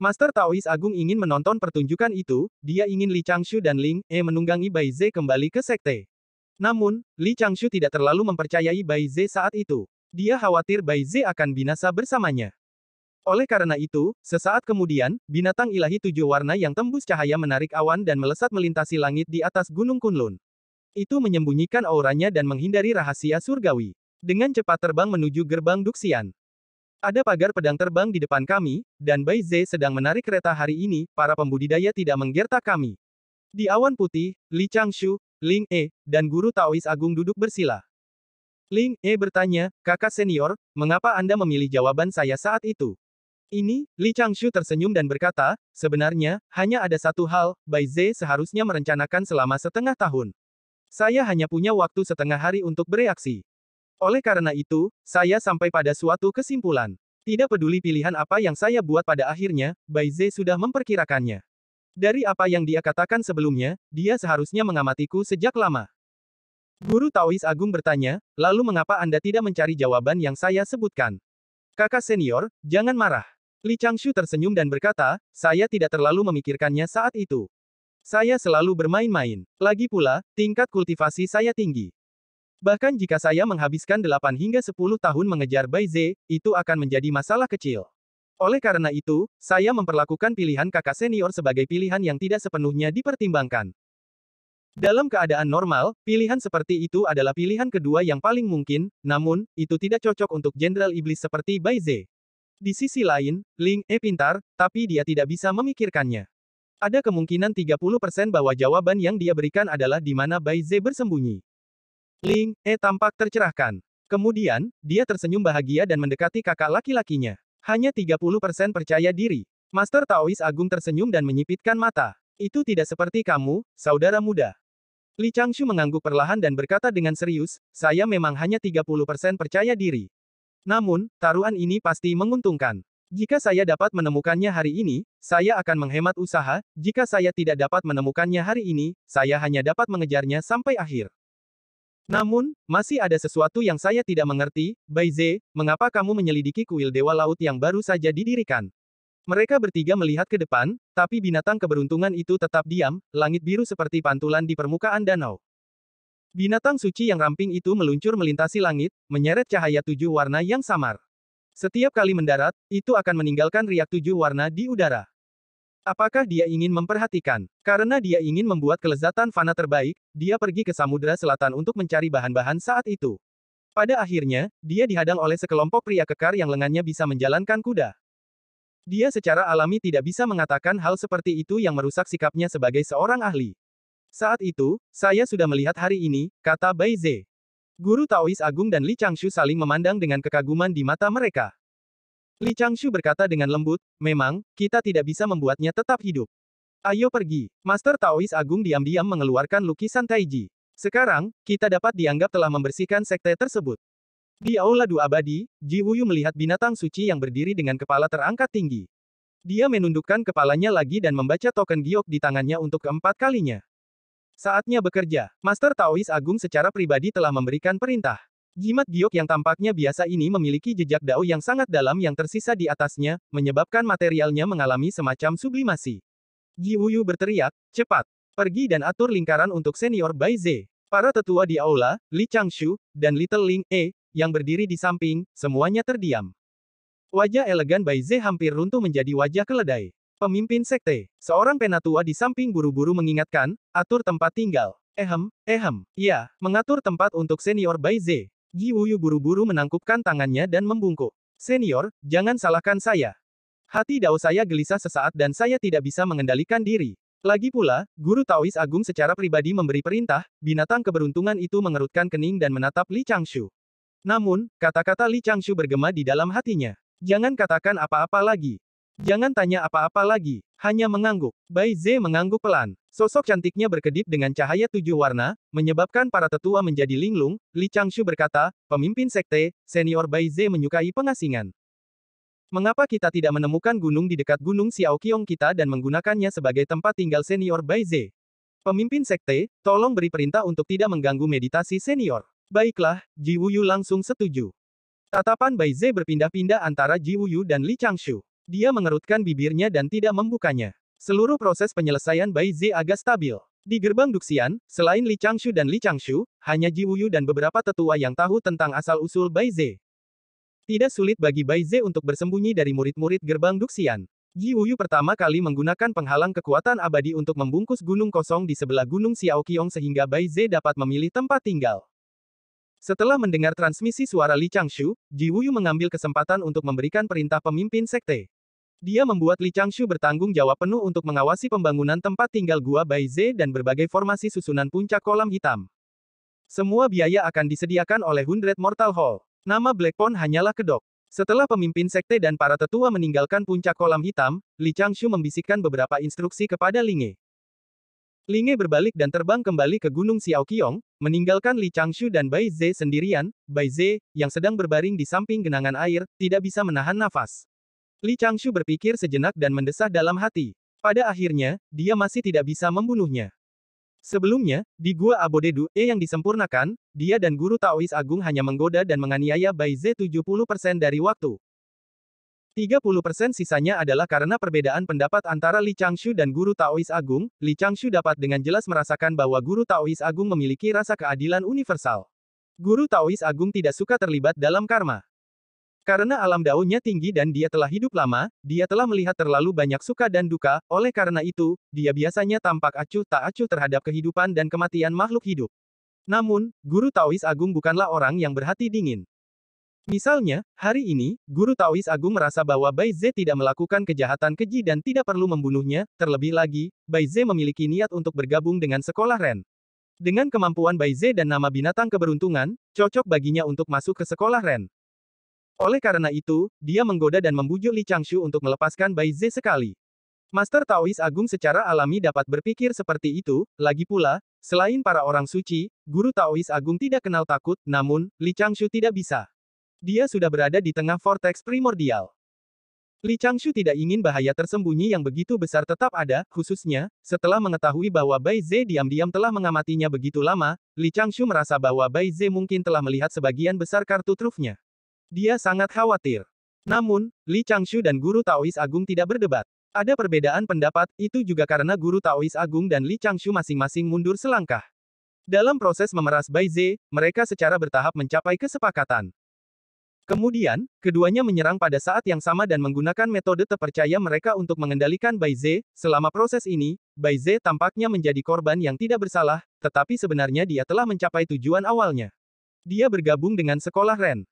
Master Taois Agung ingin menonton pertunjukan itu, dia ingin Li Changshu dan Ling, E menunggangi Bai Ze kembali ke sekte. Namun, Li Changshu tidak terlalu mempercayai Bai Ze saat itu. Dia khawatir Bai Ze akan binasa bersamanya. Oleh karena itu, sesaat kemudian, binatang ilahi tujuh warna yang tembus cahaya menarik awan dan melesat melintasi langit di atas Gunung Kunlun. Itu menyembunyikan auranya dan menghindari rahasia surgawi. Dengan cepat terbang menuju gerbang Duxian. Ada pagar pedang terbang di depan kami, dan Bai Zhe sedang menarik kereta hari ini, para pembudidaya tidak menggertak kami. Di awan putih, Li Changshu, Ling E, dan guru Taois Agung duduk bersila. Ling E bertanya, kakak senior, mengapa Anda memilih jawaban saya saat itu? Ini, Li Changshu tersenyum dan berkata, sebenarnya, hanya ada satu hal, Bai Ze seharusnya merencanakan selama setengah tahun. Saya hanya punya waktu setengah hari untuk bereaksi. Oleh karena itu, saya sampai pada suatu kesimpulan. Tidak peduli pilihan apa yang saya buat pada akhirnya, Bai Ze sudah memperkirakannya. Dari apa yang dia katakan sebelumnya, dia seharusnya mengamatiku sejak lama. Guru Taois Agung bertanya, lalu mengapa Anda tidak mencari jawaban yang saya sebutkan? Kakak senior, jangan marah. Li Changshu tersenyum dan berkata, saya tidak terlalu memikirkannya saat itu. Saya selalu bermain-main. Lagi pula, tingkat kultivasi saya tinggi. Bahkan jika saya menghabiskan 8 hingga 10 tahun mengejar Bai Ze, itu akan menjadi masalah kecil. Oleh karena itu, saya memperlakukan pilihan kakak senior sebagai pilihan yang tidak sepenuhnya dipertimbangkan. Dalam keadaan normal, pilihan seperti itu adalah pilihan kedua yang paling mungkin, namun, itu tidak cocok untuk Jenderal Iblis seperti Bai Ze. Di sisi lain, Ling E pintar, tapi dia tidak bisa memikirkannya. Ada kemungkinan 30% bahwa jawaban yang dia berikan adalah di mana Bai Ze bersembunyi. Ling E tampak tercerahkan. Kemudian, dia tersenyum bahagia dan mendekati kakak laki-lakinya. Hanya 30% percaya diri. Master Taois Agung tersenyum dan menyipitkan mata. Itu tidak seperti kamu, saudara muda. Li Changshu mengangguk perlahan dan berkata dengan serius, saya memang hanya 30% percaya diri. Namun, taruhan ini pasti menguntungkan. Jika saya dapat menemukannya hari ini, saya akan menghemat usaha, jika saya tidak dapat menemukannya hari ini, saya hanya dapat mengejarnya sampai akhir. Namun, masih ada sesuatu yang saya tidak mengerti, Baize, mengapa kamu menyelidiki kuil Dewa Laut yang baru saja didirikan? Mereka bertiga melihat ke depan, tapi binatang keberuntungan itu tetap diam, langit biru seperti pantulan di permukaan danau. Binatang suci yang ramping itu meluncur melintasi langit, menyeret cahaya tujuh warna yang samar. Setiap kali mendarat, itu akan meninggalkan riak tujuh warna di udara. Apakah dia ingin memperhatikan? Karena dia ingin membuat kelezatan fana terbaik, dia pergi ke samudera Selatan untuk mencari bahan-bahan saat itu. Pada akhirnya, dia dihadang oleh sekelompok pria kekar yang lengannya bisa menjalankan kuda. Dia secara alami tidak bisa mengatakan hal seperti itu yang merusak sikapnya sebagai seorang ahli. Saat itu, saya sudah melihat hari ini, kata Bai Ze. Guru Taois Agung dan Li Changshu saling memandang dengan kekaguman di mata mereka. Li Changshu berkata dengan lembut, memang, kita tidak bisa membuatnya tetap hidup. Ayo pergi. Master Taois Agung diam-diam mengeluarkan lukisan Taiji. Sekarang, kita dapat dianggap telah membersihkan sekte tersebut. Di Aula Du Abadi, Ji Wuyu melihat binatang suci yang berdiri dengan kepala terangkat tinggi. Dia menundukkan kepalanya lagi dan membaca token giok di tangannya untuk keempat kalinya. Saatnya bekerja, Master Taois Agung secara pribadi telah memberikan perintah. Jimat giok yang tampaknya biasa ini memiliki jejak dao yang sangat dalam yang tersisa di atasnya, menyebabkan materialnya mengalami semacam sublimasi. Ji Wuyu berteriak, cepat, pergi dan atur lingkaran untuk senior Bai Ze. Para tetua di aula, Li Changshu, dan Little Ling E, yang berdiri di samping, semuanya terdiam. Wajah elegan Bai Ze hampir runtuh menjadi wajah keledai. Pemimpin sekte, seorang penatua di samping buru-buru mengingatkan, atur tempat tinggal. Ehem, ehem, ya, mengatur tempat untuk senior Bai Ze. Ji Wuyu buru-buru menangkupkan tangannya dan membungkuk. Senior, jangan salahkan saya. Hati dao saya gelisah sesaat dan saya tidak bisa mengendalikan diri. Lagi pula, Guru Taois Agung secara pribadi memberi perintah, binatang keberuntungan itu mengerutkan kening dan menatap Li Changshu. Namun, kata-kata Li Changshu bergema di dalam hatinya. Jangan katakan apa-apa lagi. Jangan tanya apa-apa lagi, hanya mengangguk. Bai Ze mengangguk pelan. Sosok cantiknya berkedip dengan cahaya tujuh warna, menyebabkan para tetua menjadi linglung, Li Changshu berkata, pemimpin sekte, senior Bai Ze menyukai pengasingan. Mengapa kita tidak menemukan gunung di dekat gunung Xiaoqiong kita dan menggunakannya sebagai tempat tinggal senior Bai Ze? Pemimpin sekte, tolong beri perintah untuk tidak mengganggu meditasi senior. Baiklah, Ji Wuyu langsung setuju. Tatapan Bai Ze berpindah-pindah antara Ji Wuyu dan Li Changshu. Dia mengerutkan bibirnya dan tidak membukanya. Seluruh proses penyelesaian Bai Zi agak stabil. Di gerbang Duxian, selain Li Changshu dan Li Changshu, hanya Ji Wuyu dan beberapa tetua yang tahu tentang asal-usul Bai Zi. Tidak sulit bagi Bai Zi untuk bersembunyi dari murid-murid gerbang Duxian. Ji Wuyu pertama kali menggunakan penghalang kekuatan abadi untuk membungkus gunung kosong di sebelah gunung Xiaoqiong sehingga Bai Zi dapat memilih tempat tinggal. Setelah mendengar transmisi suara Li Changshu, Ji Wuyu mengambil kesempatan untuk memberikan perintah pemimpin sekte. Dia membuat Li Changshu bertanggung jawab penuh untuk mengawasi pembangunan tempat tinggal Gua Bai Ze dan berbagai formasi susunan puncak kolam hitam. Semua biaya akan disediakan oleh Hundred Mortal Hall. Nama Black Pond hanyalah kedok. Setelah pemimpin sekte dan para tetua meninggalkan puncak kolam hitam, Li Changshu membisikkan beberapa instruksi kepada Linge. Linge berbalik dan terbang kembali ke Gunung Xiaoqiong, meninggalkan Li Changshu dan Bai Ze sendirian, Bai Ze, yang sedang berbaring di samping genangan air, tidak bisa menahan nafas. Li Changshu berpikir sejenak dan mendesah dalam hati. Pada akhirnya, dia masih tidak bisa membunuhnya. Sebelumnya, di Gua Abode Du E yang disempurnakan, dia dan Guru Taois Agung hanya menggoda dan menganiaya Bai Z 70% dari waktu. 30% sisanya adalah karena perbedaan pendapat antara Li Changshu dan Guru Taois Agung, Li Changshu dapat dengan jelas merasakan bahwa Guru Taois Agung memiliki rasa keadilan universal. Guru Taois Agung tidak suka terlibat dalam karma. Karena alam daunnya tinggi dan dia telah hidup lama, dia telah melihat terlalu banyak suka dan duka, oleh karena itu, dia biasanya tampak acuh tak acuh terhadap kehidupan dan kematian makhluk hidup. Namun, Guru Taois Agung bukanlah orang yang berhati dingin. Misalnya, hari ini, Guru Taois Agung merasa bahwa Bai Ze tidak melakukan kejahatan keji dan tidak perlu membunuhnya, terlebih lagi, Bai Ze memiliki niat untuk bergabung dengan sekolah Ren. Dengan kemampuan Bai Ze dan nama binatang keberuntungan, cocok baginya untuk masuk ke sekolah Ren. Oleh karena itu, dia menggoda dan membujuk Li Changshu untuk melepaskan Bai Ze sekali. Master Taois Agung secara alami dapat berpikir seperti itu, lagi pula, selain para orang suci, guru Taois Agung tidak kenal takut, namun, Li Changshu tidak bisa. Dia sudah berada di tengah vortex primordial. Li Changshu tidak ingin bahaya tersembunyi yang begitu besar tetap ada, khususnya, setelah mengetahui bahwa Bai Ze diam-diam telah mengamatinya begitu lama, Li Changshu merasa bahwa Bai Ze mungkin telah melihat sebagian besar kartu trufnya. Dia sangat khawatir. Namun, Li Changshu dan Guru Taois Agung tidak berdebat. Ada perbedaan pendapat, itu juga karena Guru Taois Agung dan Li Changshu masing-masing mundur selangkah. Dalam proses memeras Bai Ze, mereka secara bertahap mencapai kesepakatan. Kemudian, keduanya menyerang pada saat yang sama dan menggunakan metode terpercaya mereka untuk mengendalikan Bai Ze. Selama proses ini, Bai Ze tampaknya menjadi korban yang tidak bersalah, tetapi sebenarnya dia telah mencapai tujuan awalnya. Dia bergabung dengan sekolah Ren.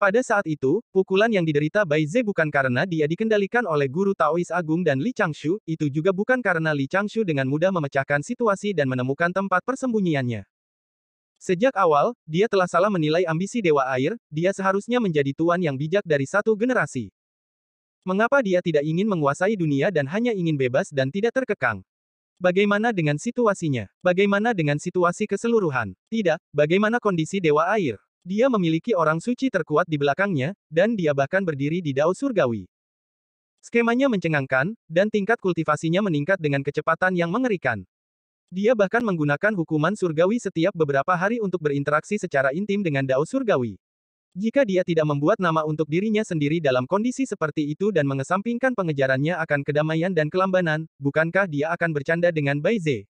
Pada saat itu, pukulan yang diderita Bai Ze bukan karena dia dikendalikan oleh guru Taois Agung dan Li Changshu, itu juga bukan karena Li Changshu dengan mudah memecahkan situasi dan menemukan tempat persembunyiannya. Sejak awal, dia telah salah menilai ambisi Dewa Air, dia seharusnya menjadi tuan yang bijak dari satu generasi. Mengapa dia tidak ingin menguasai dunia dan hanya ingin bebas dan tidak terkekang? Bagaimana dengan situasinya? Bagaimana dengan situasi keseluruhan? Tidak, bagaimana kondisi Dewa Air? Dia memiliki orang suci terkuat di belakangnya, dan dia bahkan berdiri di dao surgawi. Skemanya mencengangkan, dan tingkat kultivasinya meningkat dengan kecepatan yang mengerikan. Dia bahkan menggunakan hukuman surgawi setiap beberapa hari untuk berinteraksi secara intim dengan dao surgawi. Jika dia tidak membuat nama untuk dirinya sendiri dalam kondisi seperti itu dan mengesampingkan pengejarannya akan kedamaian dan kelambanan, bukankah dia akan bercanda dengan Bai Ze?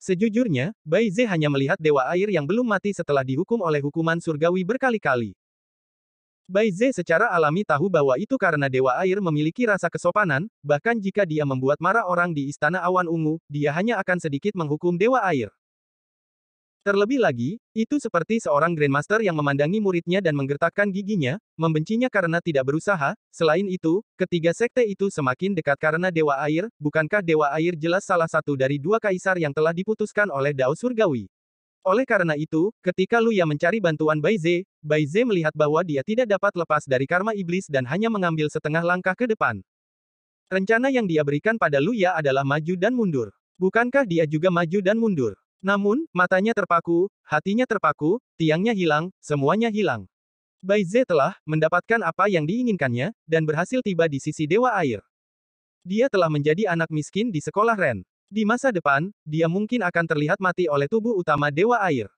Sejujurnya, Bai Ze hanya melihat dewa air yang belum mati setelah dihukum oleh hukuman surgawi berkali-kali. Bai Ze secara alami tahu bahwa itu karena dewa air memiliki rasa kesopanan, bahkan jika dia membuat marah orang di Istana Awan Ungu, dia hanya akan sedikit menghukum dewa air. Terlebih lagi, itu seperti seorang Grandmaster yang memandangi muridnya dan menggertakkan giginya, membencinya karena tidak berusaha. Selain itu, ketiga sekte itu semakin dekat karena Dewa Air, bukankah Dewa Air jelas salah satu dari dua kaisar yang telah diputuskan oleh Dao Surgawi? Oleh karena itu, ketika Luya mencari bantuan Bai Ze, Bai Ze melihat bahwa dia tidak dapat lepas dari karma iblis dan hanya mengambil setengah langkah ke depan. Rencana yang dia berikan pada Luya adalah maju dan mundur. Bukankah dia juga maju dan mundur? Namun, matanya terpaku, hatinya terpaku, tiangnya hilang, semuanya hilang. Bai Ze telah mendapatkan apa yang diinginkannya, dan berhasil tiba di sisi Dewa Air. Dia telah menjadi anak miskin di sekolah Ren. Di masa depan, dia mungkin akan terlihat mati oleh tubuh utama Dewa Air.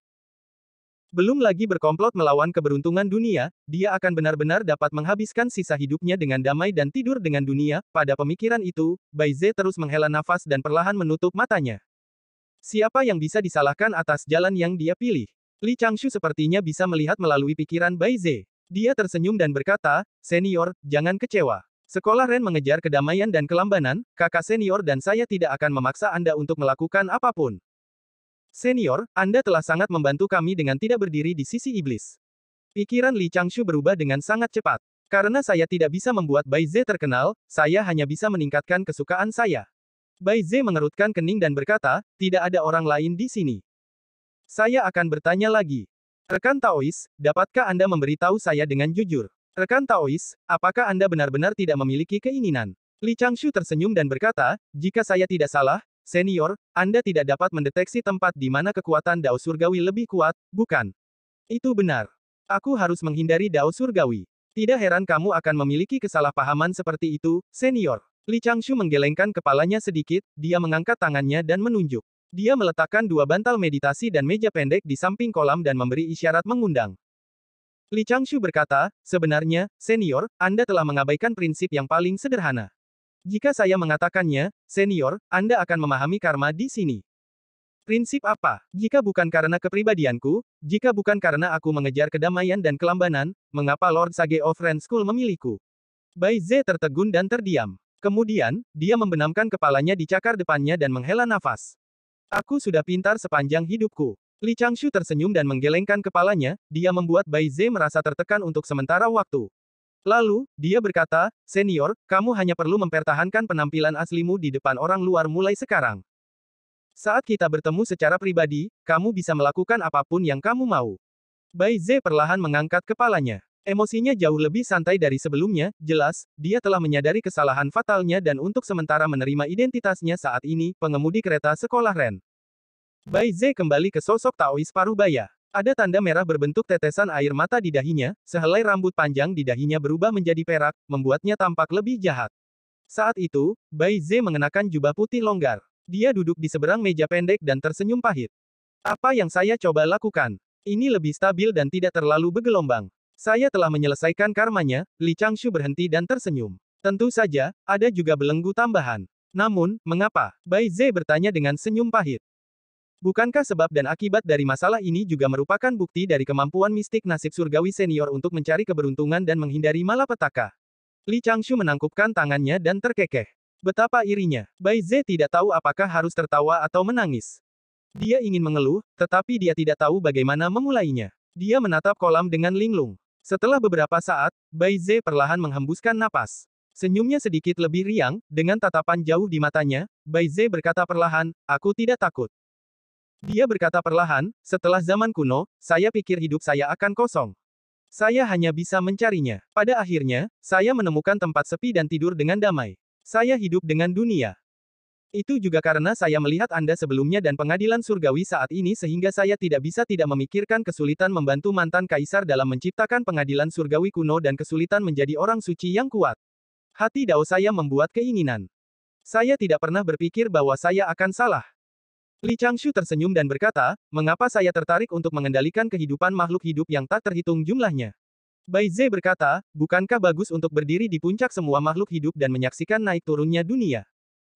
Belum lagi berkomplot melawan keberuntungan dunia, dia akan benar-benar dapat menghabiskan sisa hidupnya dengan damai dan tidur dengan dunia. Pada pemikiran itu, Bai Ze terus menghela nafas dan perlahan menutup matanya. Siapa yang bisa disalahkan atas jalan yang dia pilih? Li Changshu sepertinya bisa melihat melalui pikiran Bai Ze. Dia tersenyum dan berkata, Senior, jangan kecewa. Sekolah Ren mengejar kedamaian dan kelambanan, kakak senior dan saya tidak akan memaksa Anda untuk melakukan apapun. Senior, Anda telah sangat membantu kami dengan tidak berdiri di sisi iblis. Pikiran Li Changshu berubah dengan sangat cepat. Karena saya tidak bisa membuat Bai Ze terkenal, saya hanya bisa meningkatkan kesukaan saya. Bai Ze mengerutkan kening dan berkata, tidak ada orang lain di sini. Saya akan bertanya lagi. Rekan Taois, dapatkah Anda memberitahu saya dengan jujur? Rekan Taois, apakah Anda benar-benar tidak memiliki keinginan? Li Changshu tersenyum dan berkata, jika saya tidak salah, senior, Anda tidak dapat mendeteksi tempat di mana kekuatan Dao Surgawi lebih kuat, bukan? Itu benar. Aku harus menghindari Dao Surgawi. Tidak heran kamu akan memiliki kesalahpahaman seperti itu, senior. Li Changshu menggelengkan kepalanya sedikit, dia mengangkat tangannya dan menunjuk. Dia meletakkan dua bantal meditasi dan meja pendek di samping kolam dan memberi isyarat mengundang. Li Changshu berkata, sebenarnya, senior, Anda telah mengabaikan prinsip yang paling sederhana. Jika saya mengatakannya, senior, Anda akan memahami karma di sini. Prinsip apa? Jika bukan karena kepribadianku, jika bukan karena aku mengejar kedamaian dan kelambanan, mengapa Lord Sage of Ren School memilihku? Bai Ze tertegun dan terdiam. Kemudian, dia membenamkan kepalanya di cakar depannya dan menghela nafas. Aku sudah pintar sepanjang hidupku. Li Changshu tersenyum dan menggelengkan kepalanya, dia membuat Bai Ze merasa tertekan untuk sementara waktu. Lalu, dia berkata, Senior, kamu hanya perlu mempertahankan penampilan aslimu di depan orang luar mulai sekarang. Saat kita bertemu secara pribadi, kamu bisa melakukan apapun yang kamu mau. Bai Ze perlahan mengangkat kepalanya. Emosinya jauh lebih santai dari sebelumnya, jelas, dia telah menyadari kesalahan fatalnya dan untuk sementara menerima identitasnya saat ini, pengemudi kereta sekolah Ren. Bai Ze kembali ke sosok Taois Parubaya. Ada tanda merah berbentuk tetesan air mata di dahinya, sehelai rambut panjang di dahinya berubah menjadi perak, membuatnya tampak lebih jahat. Saat itu, Bai Ze mengenakan jubah putih longgar. Dia duduk di seberang meja pendek dan tersenyum pahit. Apa yang saya coba lakukan? Ini lebih stabil dan tidak terlalu bergelombang. Saya telah menyelesaikan karmanya, Li Changshu berhenti dan tersenyum. Tentu saja, ada juga belenggu tambahan. Namun, mengapa? Bai Ze bertanya dengan senyum pahit. Bukankah sebab dan akibat dari masalah ini juga merupakan bukti dari kemampuan mistik nasib surgawi senior untuk mencari keberuntungan dan menghindari malapetaka? Li Changshu menangkupkan tangannya dan terkekeh. Betapa irinya, Bai Ze tidak tahu apakah harus tertawa atau menangis. Dia ingin mengeluh, tetapi dia tidak tahu bagaimana memulainya. Dia menatap kolam dengan linglung. Setelah beberapa saat, Bai Ze perlahan menghembuskan napas. Senyumnya sedikit lebih riang, dengan tatapan jauh di matanya, Bai Ze berkata perlahan, aku tidak takut. Dia berkata perlahan, setelah zaman kuno, saya pikir hidup saya akan kosong. Saya hanya bisa mencarinya. Pada akhirnya, saya menemukan tempat sepi dan tidur dengan damai. Saya hidup dengan dunia. Itu juga karena saya melihat Anda sebelumnya dan pengadilan surgawi saat ini sehingga saya tidak bisa tidak memikirkan kesulitan membantu mantan kaisar dalam menciptakan pengadilan surgawi kuno dan kesulitan menjadi orang suci yang kuat. Hati dao saya membuat keinginan. Saya tidak pernah berpikir bahwa saya akan salah. Li Changshu tersenyum dan berkata, mengapa saya tertarik untuk mengendalikan kehidupan makhluk hidup yang tak terhitung jumlahnya? Bai Zhe berkata, bukankah bagus untuk berdiri di puncak semua makhluk hidup dan menyaksikan naik turunnya dunia?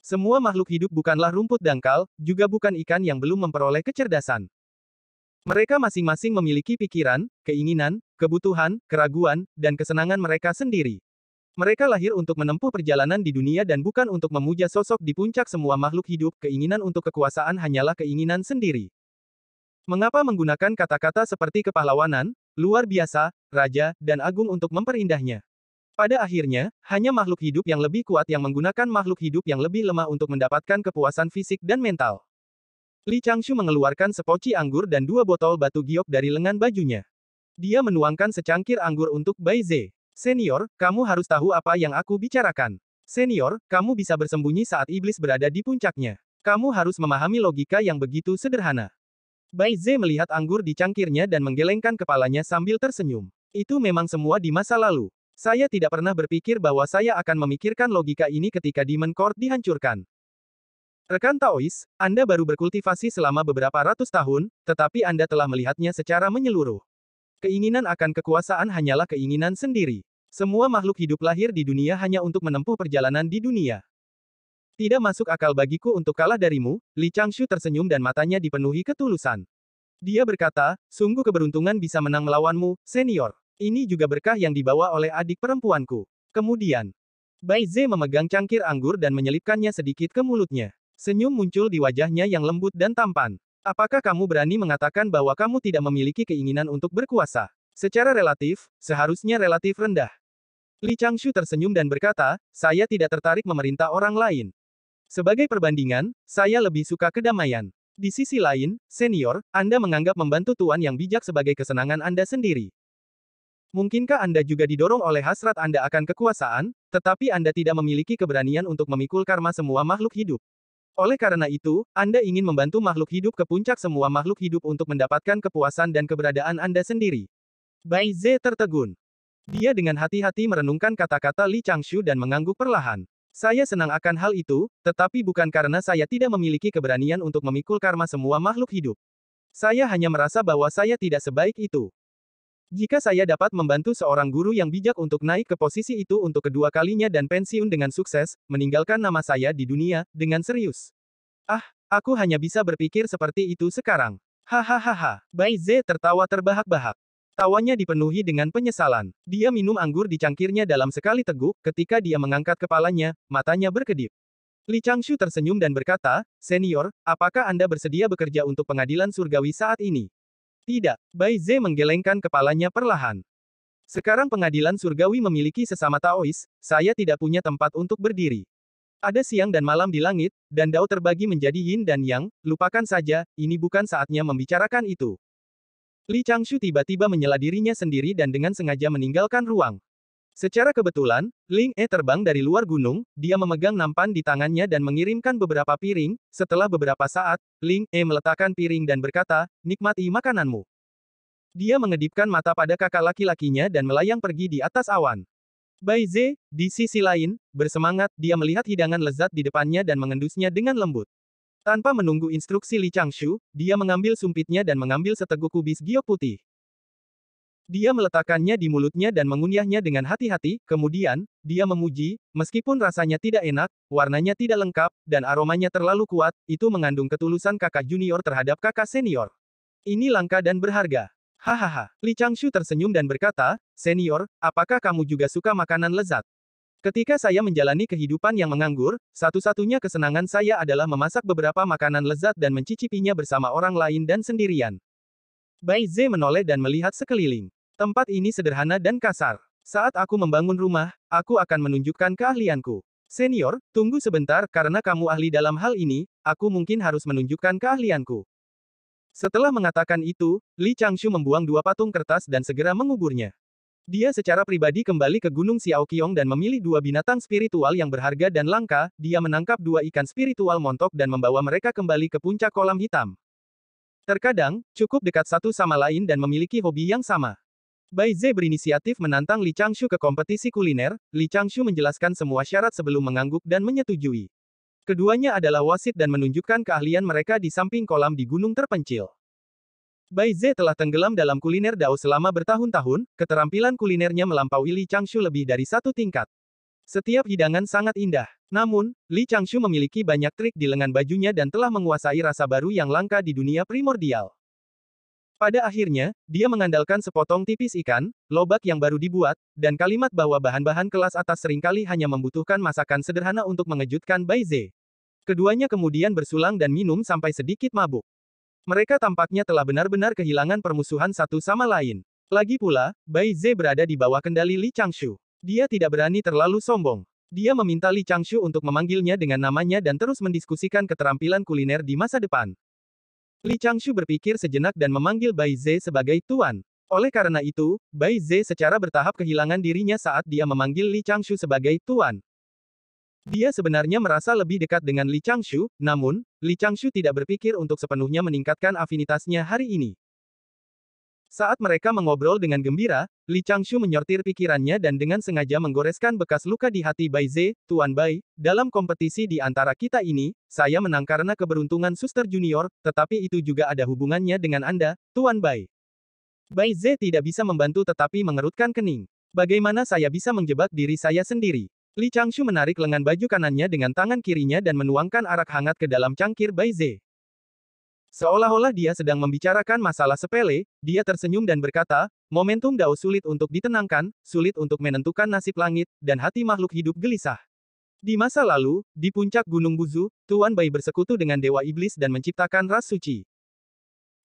Semua makhluk hidup bukanlah rumput dangkal, juga bukan ikan yang belum memperoleh kecerdasan. Mereka masing-masing memiliki pikiran, keinginan, kebutuhan, keraguan, dan kesenangan mereka sendiri. Mereka lahir untuk menempuh perjalanan di dunia dan bukan untuk memuja sosok di puncak semua makhluk hidup, keinginan untuk kekuasaan hanyalah keinginan sendiri. Mengapa menggunakan kata-kata seperti kepahlawanan, luar biasa, raja, dan agung untuk memperindahnya? Pada akhirnya, hanya makhluk hidup yang lebih kuat yang menggunakan makhluk hidup yang lebih lemah untuk mendapatkan kepuasan fisik dan mental. Li Changshu mengeluarkan sepoci anggur dan dua botol batu giok dari lengan bajunya. Dia menuangkan secangkir anggur untuk Bai Ze. Senior, kamu harus tahu apa yang aku bicarakan. Senior, kamu bisa bersembunyi saat iblis berada di puncaknya. Kamu harus memahami logika yang begitu sederhana. Bai Ze melihat anggur di cangkirnya dan menggelengkan kepalanya sambil tersenyum. Itu memang semua di masa lalu. Saya tidak pernah berpikir bahwa saya akan memikirkan logika ini ketika Demon Court dihancurkan. Rekan Taois, Anda baru berkultivasi selama beberapa ratus tahun, tetapi Anda telah melihatnya secara menyeluruh. Keinginan akan kekuasaan hanyalah keinginan sendiri. Semua makhluk hidup lahir di dunia hanya untuk menempuh perjalanan di dunia. Tidak masuk akal bagiku untuk kalah darimu, Li Changshu tersenyum dan matanya dipenuhi ketulusan. Dia berkata, sungguh keberuntungan bisa menang melawanmu, senior. Ini juga berkah yang dibawa oleh adik perempuanku. Kemudian, Bai Ze memegang cangkir anggur dan menyelipkannya sedikit ke mulutnya. Senyum muncul di wajahnya yang lembut dan tampan. Apakah kamu berani mengatakan bahwa kamu tidak memiliki keinginan untuk berkuasa? Secara relatif, seharusnya relatif rendah. Li Changshu tersenyum dan berkata, saya tidak tertarik memerintah orang lain. Sebagai perbandingan, saya lebih suka kedamaian. Di sisi lain, senior, Anda menganggap membantu tuan yang bijak sebagai kesenangan Anda sendiri. Mungkinkah Anda juga didorong oleh hasrat Anda akan kekuasaan, tetapi Anda tidak memiliki keberanian untuk memikul karma semua makhluk hidup? Oleh karena itu, Anda ingin membantu makhluk hidup ke puncak semua makhluk hidup untuk mendapatkan kepuasan dan keberadaan Anda sendiri. Bai Ze tertegun. Dia dengan hati-hati merenungkan kata-kata Li Changshu dan mengangguk perlahan. Saya senang akan hal itu, tetapi bukan karena saya tidak memiliki keberanian untuk memikul karma semua makhluk hidup. Saya hanya merasa bahwa saya tidak sebaik itu. Jika saya dapat membantu seorang guru yang bijak untuk naik ke posisi itu untuk kedua kalinya dan pensiun dengan sukses, meninggalkan nama saya di dunia, dengan serius. Ah, aku hanya bisa berpikir seperti itu sekarang. Hahaha, Bai Z tertawa terbahak-bahak. Tawanya dipenuhi dengan penyesalan. Dia minum anggur di cangkirnya dalam sekali teguk, ketika dia mengangkat kepalanya, matanya berkedip. Li Changshu tersenyum dan berkata, Senior, apakah Anda bersedia bekerja untuk pengadilan surgawi saat ini? Tidak, Bai Ze menggelengkan kepalanya perlahan. Sekarang pengadilan surgawi memiliki sesama Taois, saya tidak punya tempat untuk berdiri. Ada siang dan malam di langit, dan Dao terbagi menjadi yin dan yang, lupakan saja, ini bukan saatnya membicarakan itu. Li Changshu tiba-tiba menyela dirinya sendiri dan dengan sengaja meninggalkan ruang. Secara kebetulan, Ling E terbang dari luar gunung, dia memegang nampan di tangannya dan mengirimkan beberapa piring, setelah beberapa saat, Ling E meletakkan piring dan berkata, nikmati makananmu. Dia mengedipkan mata pada kakak laki-lakinya dan melayang pergi di atas awan. Bai Ze, di sisi lain, bersemangat, dia melihat hidangan lezat di depannya dan mengendusnya dengan lembut. Tanpa menunggu instruksi Li Changshu, dia mengambil sumpitnya dan mengambil seteguk kubis giok putih. Dia meletakkannya di mulutnya dan mengunyahnya dengan hati-hati, kemudian, dia memuji, meskipun rasanya tidak enak, warnanya tidak lengkap, dan aromanya terlalu kuat, itu mengandung ketulusan kakak junior terhadap kakak senior. Ini langka dan berharga. Hahaha, Li Changshu tersenyum dan berkata, Senior, apakah kamu juga suka makanan lezat? Ketika saya menjalani kehidupan yang menganggur, satu-satunya kesenangan saya adalah memasak beberapa makanan lezat dan mencicipinya bersama orang lain dan sendirian. Bai Ze menoleh dan melihat sekeliling. Tempat ini sederhana dan kasar. Saat aku membangun rumah, aku akan menunjukkan keahlianku. Senior, tunggu sebentar karena kamu ahli dalam hal ini, aku mungkin harus menunjukkan keahlianku. Setelah mengatakan itu, Li Changshu membuang dua patung kertas dan segera menguburnya. Dia secara pribadi kembali ke Gunung Xiaoqiong dan memilih dua binatang spiritual yang berharga dan langka, dia menangkap dua ikan spiritual montok dan membawa mereka kembali ke puncak kolam hitam. Terkadang, cukup dekat satu sama lain dan memiliki hobi yang sama. Bai Ze berinisiatif menantang Li Changshu ke kompetisi kuliner, Li Changshu menjelaskan semua syarat sebelum mengangguk dan menyetujui. Keduanya adalah wasit dan menunjukkan keahlian mereka di samping kolam di gunung terpencil. Bai Ze telah tenggelam dalam kuliner Dao selama bertahun-tahun, keterampilan kulinernya melampaui Li Changshu lebih dari satu tingkat. Setiap hidangan sangat indah. Namun, Li Changshu memiliki banyak trik di lengan bajunya dan telah menguasai rasa baru yang langka di dunia primordial. Pada akhirnya, dia mengandalkan sepotong tipis ikan, lobak yang baru dibuat, dan kalimat bahwa bahan-bahan kelas atas seringkali hanya membutuhkan masakan sederhana untuk mengejutkan Bai Ze. Keduanya kemudian bersulang dan minum sampai sedikit mabuk. Mereka tampaknya telah benar-benar kehilangan permusuhan satu sama lain. Lagi pula, Bai Ze berada di bawah kendali Li Changshu. Dia tidak berani terlalu sombong. Dia meminta Li Changshu untuk memanggilnya dengan namanya dan terus mendiskusikan keterampilan kuliner di masa depan. Li Changshu berpikir sejenak dan memanggil Bai Ze sebagai tuan. Oleh karena itu, Bai Ze secara bertahap kehilangan dirinya saat dia memanggil Li Changshu sebagai tuan. Dia sebenarnya merasa lebih dekat dengan Li Changshu, namun, Li Changshu tidak berpikir untuk sepenuhnya meningkatkan afinitasnya hari ini. Saat mereka mengobrol dengan gembira, Li Changshu menyortir pikirannya dan dengan sengaja menggoreskan bekas luka di hati Bai Ze, Tuan Bai, dalam kompetisi di antara kita ini, saya menang karena keberuntungan suster junior, tetapi itu juga ada hubungannya dengan Anda, Tuan Bai. Bai Ze tidak bisa membantu tetapi mengerutkan kening. Bagaimana saya bisa menjebak diri saya sendiri? Li Changshu menarik lengan baju kanannya dengan tangan kirinya dan menuangkan arak hangat ke dalam cangkir Bai Ze. Seolah-olah dia sedang membicarakan masalah sepele, dia tersenyum dan berkata, momentum Dao sulit untuk ditenangkan, sulit untuk menentukan nasib langit, dan hati makhluk hidup gelisah. Di masa lalu, di puncak Gunung Buzu, Tuan Bai bersekutu dengan Dewa Iblis dan menciptakan ras suci.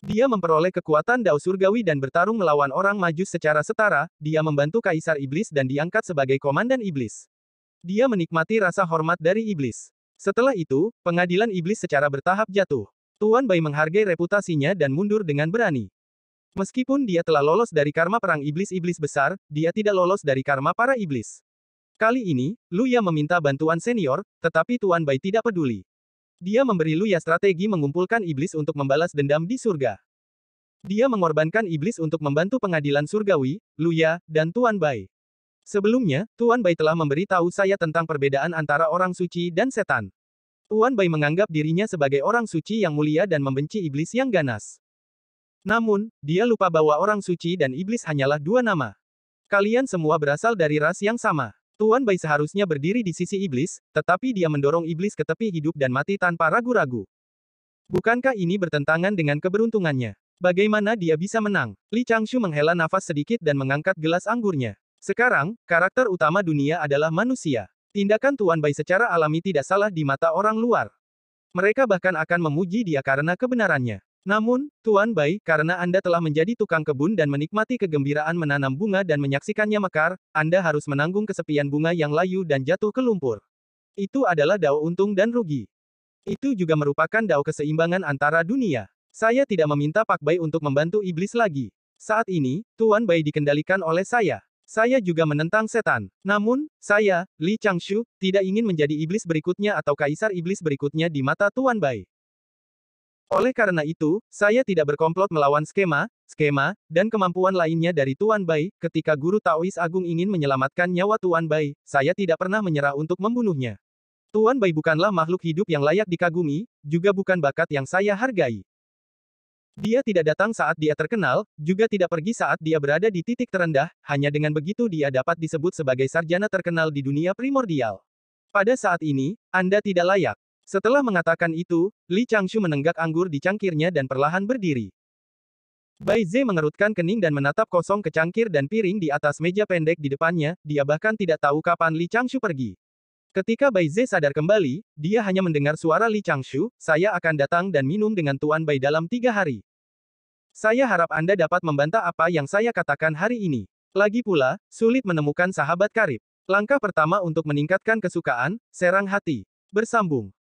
Dia memperoleh kekuatan Dao Surgawi dan bertarung melawan orang Majus secara setara, dia membantu Kaisar Iblis dan diangkat sebagai Komandan Iblis. Dia menikmati rasa hormat dari Iblis. Setelah itu, pengadilan Iblis secara bertahap jatuh. Tuan Bai menghargai reputasinya dan mundur dengan berani. Meskipun dia telah lolos dari karma perang iblis-iblis besar, dia tidak lolos dari karma para iblis. Kali ini, Luya meminta bantuan senior, tetapi Tuan Bai tidak peduli. Dia memberi Luya strategi mengumpulkan iblis untuk membalas dendam di surga. Dia mengorbankan iblis untuk membantu pengadilan surgawi, Luya, dan Tuan Bai. Sebelumnya, Tuan Bai telah memberi tahu saya tentang perbedaan antara orang suci dan setan. Tuan Bai menganggap dirinya sebagai orang suci yang mulia dan membenci iblis yang ganas. Namun, dia lupa bahwa orang suci dan iblis hanyalah dua nama. Kalian semua berasal dari ras yang sama. Tuan Bai seharusnya berdiri di sisi iblis, tetapi dia mendorong iblis ke tepi hidup dan mati tanpa ragu-ragu. Bukankah ini bertentangan dengan keberuntungannya? Bagaimana dia bisa menang? Li Changshu menghela nafas sedikit dan mengangkat gelas anggurnya. Sekarang, karakter utama dunia adalah manusia. Tindakan Tuan Bai secara alami tidak salah di mata orang luar. Mereka bahkan akan memuji dia karena kebenarannya. Namun, Tuan Bai, karena Anda telah menjadi tukang kebun dan menikmati kegembiraan menanam bunga dan menyaksikannya mekar, Anda harus menanggung kesepian bunga yang layu dan jatuh ke lumpur. Itu adalah dao untung dan rugi. Itu juga merupakan dao keseimbangan antara dunia. Saya tidak meminta Pak Bai untuk membantu iblis lagi. Saat ini, Tuan Bai dikendalikan oleh saya. Saya juga menentang setan. Namun, saya, Li Changshu, tidak ingin menjadi iblis berikutnya atau kaisar iblis berikutnya di mata Tuan Bai. Oleh karena itu, saya tidak berkomplot melawan skema, skema, dan kemampuan lainnya dari Tuan Bai, ketika Guru Taois Agung ingin menyelamatkan nyawa Tuan Bai, saya tidak pernah menyerah untuk membunuhnya. Tuan Bai bukanlah makhluk hidup yang layak dikagumi, juga bukan bakat yang saya hargai. Dia tidak datang saat dia terkenal, juga tidak pergi saat dia berada di titik terendah, hanya dengan begitu dia dapat disebut sebagai sarjana terkenal di dunia primordial. Pada saat ini, Anda tidak layak. Setelah mengatakan itu, Li Changshu menenggak anggur di cangkirnya dan perlahan berdiri. Bai Ze mengerutkan kening dan menatap kosong ke cangkir dan piring di atas meja pendek di depannya, dia bahkan tidak tahu kapan Li Changshu pergi. Ketika Bai Ze sadar kembali, dia hanya mendengar suara Li Changshu, saya akan datang dan minum dengan Tuan Bai dalam tiga hari. Saya harap Anda dapat membantah apa yang saya katakan hari ini. Lagi pula, sulit menemukan sahabat karib. Langkah pertama untuk meningkatkan kesukaan, serang hati. Bersambung.